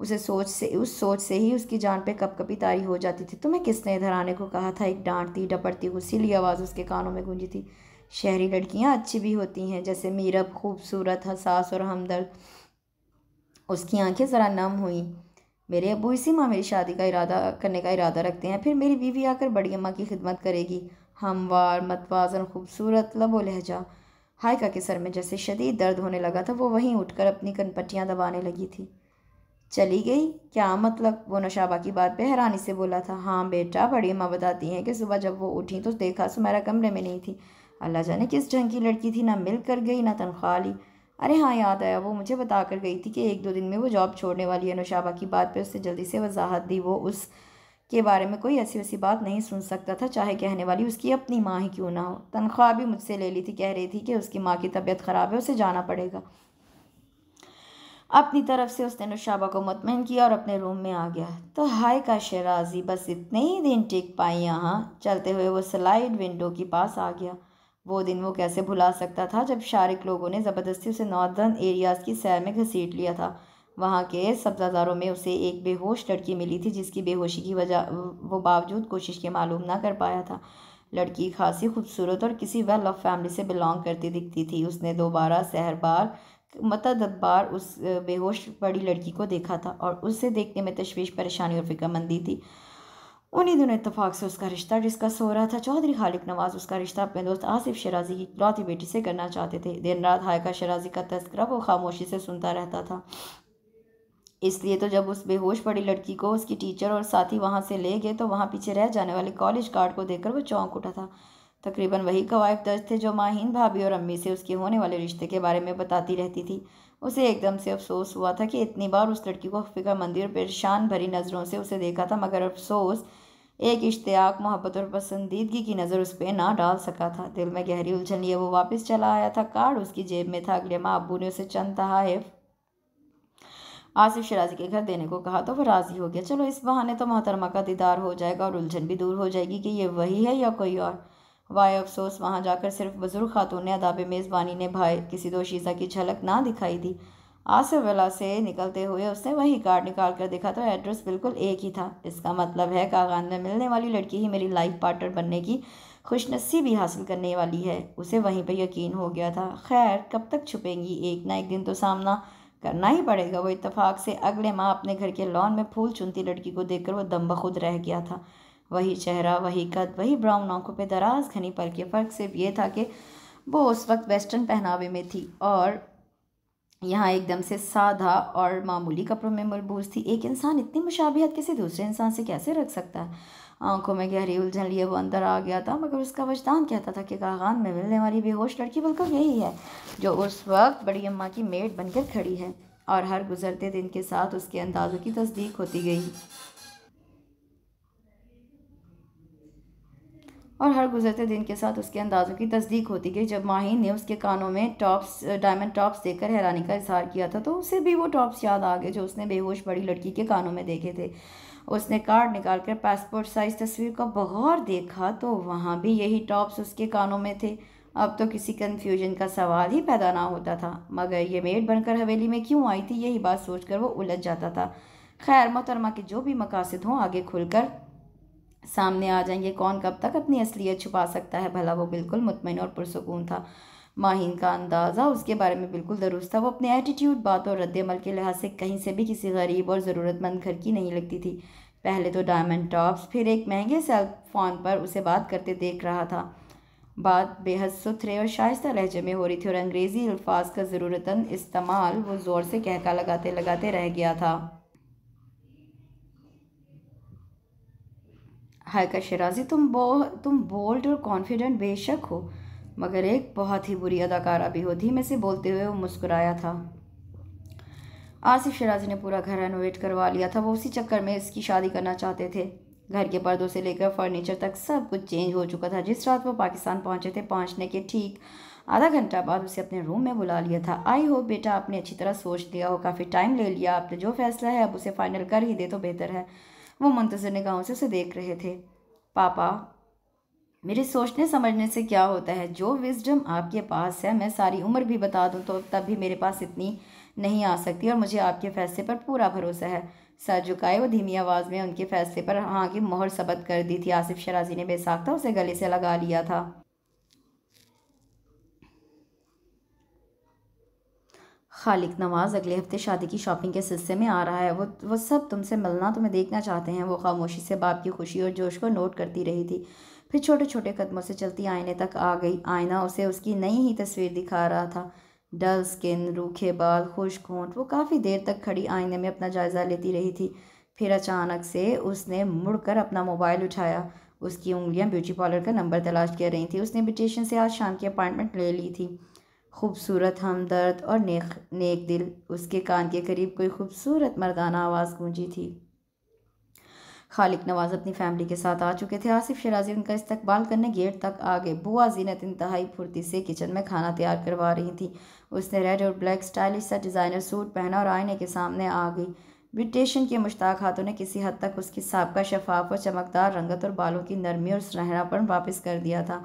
उसे सोच से उस सोच से ही उसकी जान पे कभी तारी हो जाती थी तुम्हें किसने इधर आने को कहा था एक डांटती डपटती गुस्सीली आवाज़ उसके कानों में गूंजी थी शहरी लड़कियाँ अच्छी भी होती हैं जैसे मीरब खूबसूरत हसास और हमदर्द उसकी आंखें ज़रा नम हुई मेरे अबू इसी माँ मेरी शादी का इरादा करने का इरादा रखते हैं फिर मेरी बीवी आकर बड़ी अम्मा की खिदमत करेगी हमवार मतवाजन खूबसूरत लबो लहजा हायका के सर में जैसे शदीद दर्द होने लगा था वो वहीं उठकर अपनी कनपट्टियाँ दबाने लगी थी चली गई क्या मतलब वो नशाबा की बात पे हैरानी से बोला था हाँ बेटा बड़ी अम्मा बताती हैं कि सुबह जब वो उठी तो देखा सुमेरा कमरे में नहीं थी अल्लाह जाने किस ढंग की लड़की थी ना मिल कर गई ना तनख्वाह ली अरे हाँ याद आया वो मुझे बता कर गई थी कि एक दो दिन में वो जॉब छोड़ने वाली है नौशाबा की बात पर उससे जल्दी से वजाहत दी वो उस के बारे में कोई ऐसी वैसी बात नहीं सुन सकता था चाहे कहने वाली उसकी अपनी माँ ही क्यों ना हो तनख्वाह भी मुझसे ले ली थी कह रही थी कि उसकी माँ की तबीयत ख़राब है उसे जाना पड़ेगा अपनी तरफ से उसने नुशाबा को मतमिन किया और अपने रूम में आ गया तो हाय का शराजी बस इतने ही दिन टिक पाई यहाँ चलते हुए वो स्लाइड विंडो के पास आ गया वो दिन वो कैसे भुला सकता था जब शारिक लोगों ने ज़बरदस्ती उसे नॉर्दर्न एरियाज़ की सैर में घसीट लिया था वहाँ के सब्जादारों में उसे एक बेहोश लड़की मिली थी जिसकी बेहोशी की वजह वो बावजूद कोशिश के मालूम ना कर पाया था लड़की खासी खूबसूरत और किसी वेल ऑफ फैमिली से बिलोंग करती दिखती थी उसने दोबारा शहर बार मतदद बार उस बेहोश बड़ी लड़की को देखा था और उससे देखने में तशवीश परेशानी और फिक्रमंदी थी उन्हीं दोनों इतफाक़ से उसका रिश्ता डिस्कस हो रहा था चौधरी खालिक नवाज उसका रिश्ता अपने दोस्त आसिफ शराजी की लौती बेटी से करना चाहते थे दिन रात हायका शराजी का तस्करा वो खामोशी से सुनता रहता था इसलिए तो जब उस बेहोश पड़ी लड़की को उसकी टीचर और साथी वहाँ से ले गए तो वहाँ पीछे रह जाने वाले कॉलेज कार्ड को देखकर वो चौंक उठा था तकरीबन वही कवायद दर्ज थे जो माहिन भाभी और अम्मी से उसके होने वाले रिश्ते के बारे में बताती रहती थी उसे एकदम से अफसोस हुआ था कि इतनी बार उस लड़की को फिक्रमंदी और परेशान भरी नज़रों से उसे देखा था मगर अफसोस एक इश्तियाक मोहब्बत और पसंदीदगी की नज़र उस पर ना डाल सका था दिल में गहरी उलझन लिए वो वापस चला आया था कार्ड उसकी जेब में था अगले माँ अबू ने उसे चंद तहाइफ आसिफ शराजी के घर देने को कहा तो वह राज़ी हो गया चलो इस बहाने तो मोहतरमा का दीदार हो जाएगा और उलझन भी दूर हो जाएगी कि ये वही है या कोई और वाय अफसोस वहाँ जाकर सिर्फ बुज़ुर्ग खातून अदाब मेज़बानी ने भाई किसी दोशीज़ा की झलक ना दिखाई दी आसरवेला से निकलते हुए उसने वही कार्ड निकाल कर देखा तो एड्रेस बिल्कुल एक ही था इसका मतलब है कागान में मिलने वाली लड़की ही मेरी लाइफ पार्टनर बनने की खुशनसीबी हासिल करने वाली है उसे वहीं पर यकीन हो गया था खैर कब तक छुपेंगी एक ना एक दिन तो सामना करना ही पड़ेगा वो इतफाक़ से अगले माह अपने घर के लॉन में फूल चुनती लड़की को देखकर वो दम बखुद रह गया था वही चेहरा वही कद वही ब्राउन आंखों पे दराज घनी पर के फ़र्क सिर्फ ये था कि वो उस वक्त वेस्टर्न पहनावे में थी और यहाँ एकदम से सादा और मामूली कपड़ों में मलबूस थी एक इंसान इतनी मुशाबियत किसी दूसरे इंसान से कैसे रख सकता है आंखों में गहरी उलझन लिए वो अंदर आ गया था मगर उसका वजदान कहता था कि कागान में मिलने वाली बेहोश लड़की बिल्कुल यही है जो उस वक्त बड़ी अम्मा की मेड बनकर खड़ी है और हर गुजरते दिन के साथ उसके अंदाज़ों की तस्दीक होती गई और हर गुजरते दिन के साथ उसके अंदाज़ों की तस्दीक होती गई जब माहिन ने उसके कानों में टॉप्स डायमंड टॉप्स देकर हैरानी का इजहार किया था तो उसे भी वो टॉप्स याद आ गए जो उसने बेहोश बड़ी लड़की के कानों में देखे थे उसने कार्ड निकाल कर पासपोर्ट साइज़ तस्वीर का बगौर देखा तो वहाँ भी यही टॉप्स उसके कानों में थे अब तो किसी कन्फ्यूजन का सवाल ही पैदा ना होता था मगर ये मेड बनकर हवेली में क्यों आई थी यही बात सोचकर वो उलझ जाता था खैर मोहतरमा के जो भी मकासद हों आगे खुलकर सामने आ जाएंगे कौन कब तक अपनी असलियत छुपा सकता है भला वो बिल्कुल मुतमिन और पुरसकून था माहिन का अंदाज़ा उसके बारे में बिल्कुल दुरुस्त था वो अपने एटीट्यूड बात और रद्दमल के लिहाज से कहीं से भी किसी गरीब और ज़रूरतमंद घर की नहीं लगती थी पहले तो डायमंड टॉप्स फिर एक महंगे सेल फोन पर उसे बात करते देख रहा था बात बेहद सुथरे और शाइस्ता लहजे में हो रही थी और अंग्रेज़ी अल्फाज का ज़रूरतन इस्तेमाल वो ज़ोर से कहका लगाते लगाते रह गया था हायका शराजी तुम बो तुम बोल्ड और कॉन्फिडेंट बेशक हो मगर एक बहुत ही बुरी अदाकारा भी हो धीमे से बोलते हुए वो मुस्कुराया था आसिफ शराजी ने पूरा घर रेनोवेट करवा लिया था वो उसी चक्कर में इसकी शादी करना चाहते थे घर के पर्दों से लेकर फर्नीचर तक सब कुछ चेंज हो चुका था जिस रात वो पाकिस्तान पहुंचे थे पहुंचने के ठीक आधा घंटा बाद उसे अपने रूम में बुला लिया था आई होप बेटा आपने अच्छी तरह सोच लिया हो काफ़ी टाइम ले लिया आपने जो फैसला है अब उसे फाइनल कर ही दे तो बेहतर है वो मुंतजर निगाहों से उसे देख रहे थे पापा मेरे सोचने समझने से क्या होता है जो विजडम आपके पास है मैं सारी उम्र भी बता दूं तो तब भी मेरे पास इतनी नहीं आ सकती और मुझे आपके फैसले पर पूरा भरोसा है सर झुकाए वो धीमी आवाज़ में उनके फैसले पर हाँ की मोहर सबत कर दी थी आसिफ शराजी ने बेसाख्ता उसे गले से लगा लिया था खालिक नवाज़ अगले हफ्ते शादी की शॉपिंग के सिलसिले में आ रहा है वो वो सब तुमसे मिलना तुम्हें देखना चाहते हैं वो खामोशी से बाप की खुशी और जोश को नोट करती रही थी फिर छोटे छोटे कदमों से चलती आईने तक आ गई आईना उसे उसकी नई ही तस्वीर दिखा रहा था डल स्किन रूखे बाल खुश घोंट वो काफ़ी देर तक खड़ी आईने में अपना जायज़ा लेती रही थी फिर अचानक से उसने मुड़कर अपना मोबाइल उठाया उसकी उंगलियां ब्यूटी पार्लर का नंबर तलाश कर रही थी उसने इन्विटेशन से आज शाम की अपॉइंटमेंट ले ली थी खूबसूरत हमदर्द और नेक नेक दिल उसके कान के करीब कोई खूबसूरत मर्दाना आवाज़ गूंजी थी खालिक नवाज अपनी फैमिली के साथ आ चुके थे आसिफ शराजी उनका इस्तकबाल करने गेट तक आ गए बुआ जीनत इंतहाई फुर्ती से किचन में खाना तैयार करवा रही थी उसने रेड और ब्लैक स्टाइलिश सा डिज़ाइनर सूट पहना और आईने के सामने आ गई ब्रिटेशन के मुश्ताक हाथों ने किसी हद तक उसकी सबका शफाफ और चमकदार रंगत और बालों की नरमी और सुनहरापन वापस कर दिया था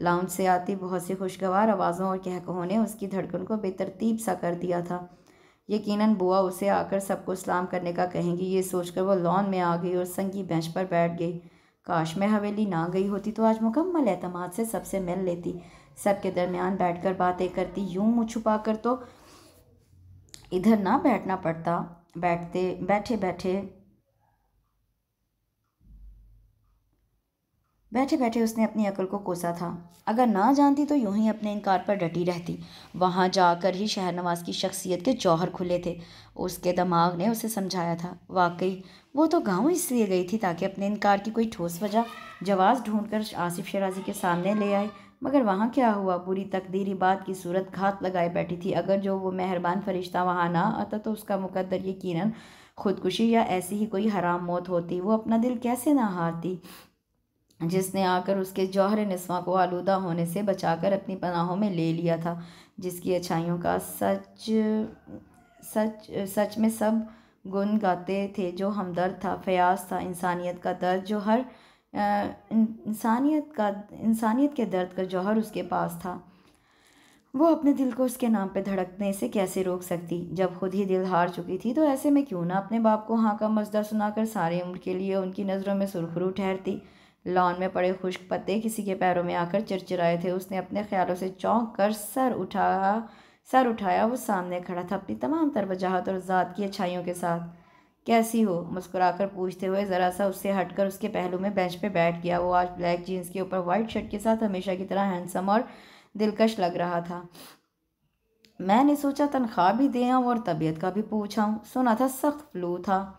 लाउंज से आती बहुत सी खुशगवार आवाज़ों और कहकहों ने उसकी धड़कन को बेतरतीब सा कर दिया था यकीनन बुआ उसे आकर सबको सलाम करने का कहेंगी ये सोचकर वो लॉन में आ गई और संगी बेंच पर बैठ गई काश मैं हवेली ना गई होती तो आज मुकम्मल अहतमाद से सबसे मिल लेती सबके दरमियान बैठकर बातें करती यूं मुँह छुपा कर तो इधर ना बैठना पड़ता बैठते बैठे बैठे बैठे बैठे उसने अपनी अकल को कोसा था अगर ना जानती तो यूं ही अपने इनकार पर डटी रहती वहाँ जाकर ही शहरनवाज की शख्सियत के जौहर खुले थे उसके दिमाग ने उसे समझाया था वाकई वो तो गांव इसलिए गई थी ताकि अपने इनकार की कोई ठोस वजह जवाज़ ढूंढ कर आसिफ शराजी के सामने ले आए मगर वहाँ क्या हुआ बुरी तकदीरी बात की सूरत घात लगाए बैठी थी अगर जो वो मेहरबान फरिश्ता वहाँ ना आता तो उसका मुकदर यकीन खुदकुशी या ऐसी ही कोई हराम मौत होती वो अपना दिल कैसे ना हारती हम्म। जिसने आकर उसके जौहर नस्वा को आलूदा होने से बचाकर अपनी पनाहों में ले लिया था जिसकी अच्छाइयों का सच सच सच में सब गुन गाते थे जो हमदर्द था फयाज था इंसानियत का दर्द जो हर इंसानियत का इंसानियत के दर्द का जौहर उसके पास था वो अपने दिल को उसके नाम पे धड़कने से कैसे रोक सकती जब खुद ही दिल हार चुकी थी तो ऐसे में क्यों ना अपने बाप को हाँ का मजदा सुनाकर सारी उम्र के लिए उनकी नज़रों में सुरखरू ठहरती लॉन में पड़े खुश्क पत्ते किसी के पैरों में आकर चिरचिराए थे उसने अपने ख्यालों से चौंक कर सर उठा सर उठाया वो सामने खड़ा था अपनी तमाम तरवजाहत और ज़ात की अच्छाइयों के साथ कैसी हो मुस्कुराकर पूछते हुए ज़रा सा उससे हटकर उसके पहलू में बेंच पे बैठ गया वो आज ब्लैक जीन्स के ऊपर वाइट शर्ट के साथ हमेशा की तरह हैंडसम और दिलकश लग रहा था मैंने सोचा तनख्वाह भी दे और तबीयत का भी पूछाऊँ सुना था सख्त फ्लू था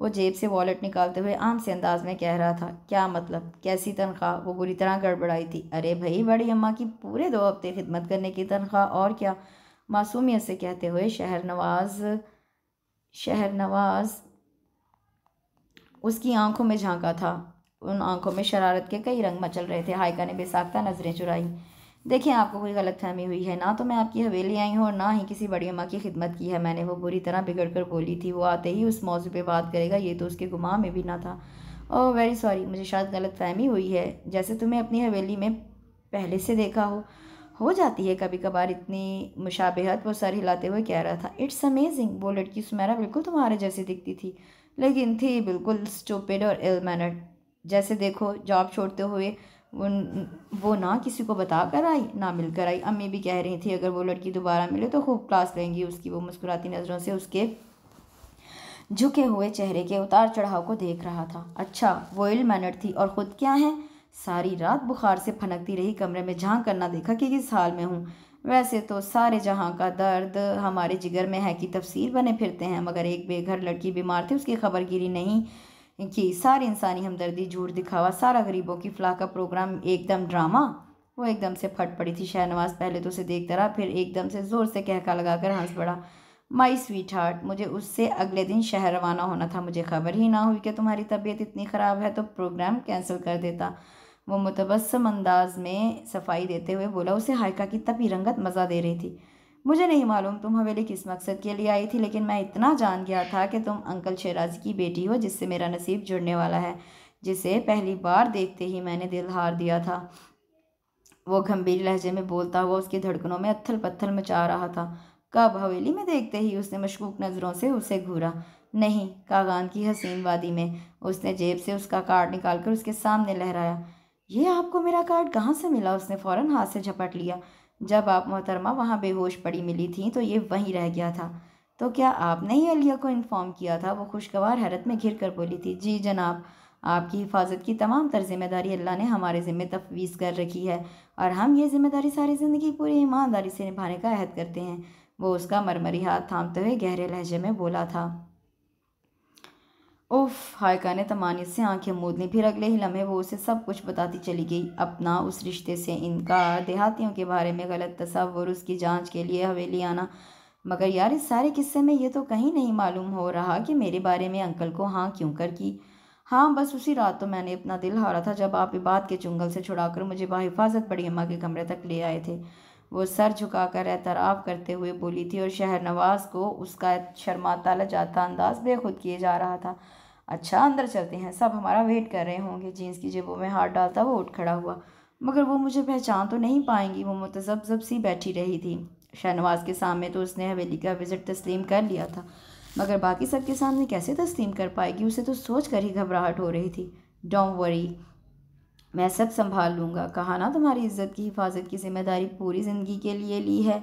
वो जेब से वॉलेट निकालते हुए आम से अंदाज में कह रहा था क्या मतलब कैसी तनख्वाह वो बुरी तरह गड़बड़ाई थी अरे भाई बड़ी अम्मा की पूरे दो हफ्ते खिदमत करने की तनख्वाह और क्या मासूमियत से कहते हुए शहर नवाज शहर नवाज उसकी आंखों में झांका था उन आंखों में शरारत के कई रंग मचल रहे थे हाइका ने बेसाख्ता नज़रें चुराई देखिए आपको कोई गलत फहमी हुई है ना तो मैं आपकी हवेली आई हूँ और ना ही किसी बड़ी अम्मा की खिदमत की है मैंने वो बुरी तरह बिगड़ कर बोली थी वो आते ही उस मौजू पे बात करेगा ये तो उसके गुमा में भी ना था ओह वेरी सॉरी मुझे शायद गलत फहमी हुई है जैसे तुम्हें अपनी हवेली में पहले से देखा हो हो जाती है कभी कभार इतनी मुशाबहत वो सर हिलाते हुए कह रहा था इट्स अमेजिंग वो लड़की सुमेरा बिल्कुल तुम्हारे जैसे दिखती थी लेकिन थी बिल्कुल स्टूपिड और इल मैनर्ड जैसे देखो जॉब छोड़ते हुए वो वो ना किसी को बता कर आई ना मिल कर आई अम्मी भी कह रही थी अगर वो लड़की दोबारा मिले तो खूब क्लास लेंगी उसकी वो मुस्कुराती नज़रों से उसके झुके हुए चेहरे के उतार चढ़ाव को देख रहा था अच्छा वो इल मैनर थी और ख़ुद क्या है सारी रात बुखार से फनकती रही कमरे में झाँक करना देखा कि किस हाल में हूँ वैसे तो सारे जहाँ का दर्द हमारे जिगर में है कि तफसीर बने फिरते हैं मगर एक बेघर लड़की बीमार थी उसकी खबर गिरी नहीं कि सारी इंसानी हमदर्दी झूठ दिखावा सारा गरीबों की फलाह का प्रोग्राम एकदम ड्रामा वो एकदम से फट पड़ी थी शहनवाज पहले तो उसे देखता रहा फिर एकदम से ज़ोर से कहका लगा कर हंस पड़ा माई स्वीट हार्ट मुझे उससे अगले दिन शहर रवाना होना था मुझे खबर ही ना हुई कि तुम्हारी तबीयत इतनी ख़राब है तो प्रोग्राम कैंसिल कर देता वो मुतबसम अंदाज में सफाई देते हुए बोला उसे हायका की तपी रंगत मज़ा दे रही थी मुझे नहीं मालूम तुम हवेली किस मकसद के लिए आई थी लेकिन मैं इतना जान गया था कि तुम अंकल शेराजी की बेटी हो जिससे मेरा नसीब जुड़ने वाला है जिसे पहली बार देखते ही मैंने दिल हार दिया था वो गंभीर लहजे में बोलता हुआ उसकी धड़कनों में अत्थल पत्थल मचा रहा था कब हवेली में देखते ही उसने मशकूक नज़रों से उसे घूरा नहीं कागान की हसीन वादी में उसने जेब से उसका कार्ड निकालकर उसके सामने लहराया ये आपको मेरा कार्ड कहाँ से मिला उसने फ़ौरन हाथ से झपट लिया जब आप मोहतरमा वहाँ बेहोश पड़ी मिली थी तो ये वहीं रह गया था तो क्या आपने ही अलिया को इन्फॉर्म किया था वो खुशगवार हैरत में घिर कर बोली थी जी जनाब आपकी हिफाजत की तमाम तर ज़िम्मेदारी अल्लाह ने हमारे ज़िम्मे तफवीज़ कर रखी है और हम ये ज़िम्मेदारी सारी ज़िंदगी पूरी ईमानदारी से निभाने का अहद करते हैं वो उसका मरमरी हाथ थामते हुए गहरे लहजे में बोला था उफ हाय ने तमानी तो से आंखें मूद ली फिर अगले ही लम्हे वो उसे सब कुछ बताती चली गई अपना उस रिश्ते से इनका देहातियों के बारे में गलत तस्वर उसकी जांच के लिए हवेली आना मगर यार इस सारे किस्से में ये तो कहीं नहीं मालूम हो रहा कि मेरे बारे में अंकल को हाँ क्यों कर की हाँ बस उसी रात तो मैंने अपना दिल हारा था जब आप इबाद के चुंगल से छुड़ाकर मुझे बाहिफाजत बड़ी अम्मा के कमरे तक ले आए थे वो सर झुकाकर एतराफ़ करते हुए बोली थी और शहर नवाज को उसका शर्माता लजाता अंदाज बेखुद किए जा रहा था अच्छा अंदर चलते हैं सब हमारा वेट कर रहे होंगे जीन्स की जेबों में हाथ डालता वो उठ खड़ा हुआ मगर वो मुझे पहचान तो नहीं पाएंगी वो मुतजब जब सी बैठी रही थी शहनवाज के सामने तो उसने हवेली का विज़िट तस्लीम कर लिया था मगर बाकी सबके सामने कैसे तस्लीम कर पाएगी उसे तो सोच कर ही घबराहट हो रही थी डोंट वरी मैं सब संभाल लूँगा कहा ना तुम्हारी इज्जत की हिफाजत की जिम्मेदारी पूरी ज़िंदगी के लिए ली है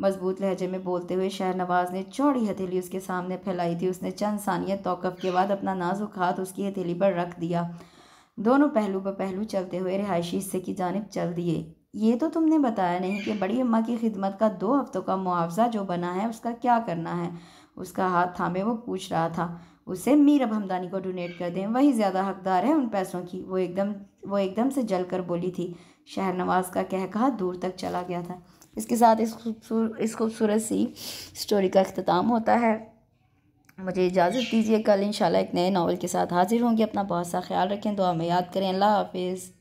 मजबूत लहजे में बोलते हुए शहनवाज ने चौड़ी हथेली उसके सामने फैलाई थी उसने चंद सानियत तोकफ़ के बाद अपना नाजुक हाथ उसकी हथेली पर रख दिया दोनों पहलू पर पहलू चलते हुए रिहायशी हिस्से की जानब चल दिए ये तो तुमने बताया नहीं कि बड़ी अम्मा की खिदमत का दो हफ्तों का मुआवजा जो बना है उसका क्या करना है उसका हाथ थामे वो पूछ रहा था उसे मीर अब हमदानी को डोनेट कर दें वही ज़्यादा हकदार है उन पैसों की वो एकदम वो एकदम से जल कर बोली थी शहर नवाज का कहा दूर तक चला गया था इसके साथ इस खूबसूरत इस खूबसूरत सी स्टोरी का अख्ताम होता है मुझे इजाज़त दीजिए कल इंशाल्लाह एक नए नावल के साथ हाज़िर होंगी अपना बहुत सा ख्याल रखें दुआ में याद करें अल्लाह हाफिज़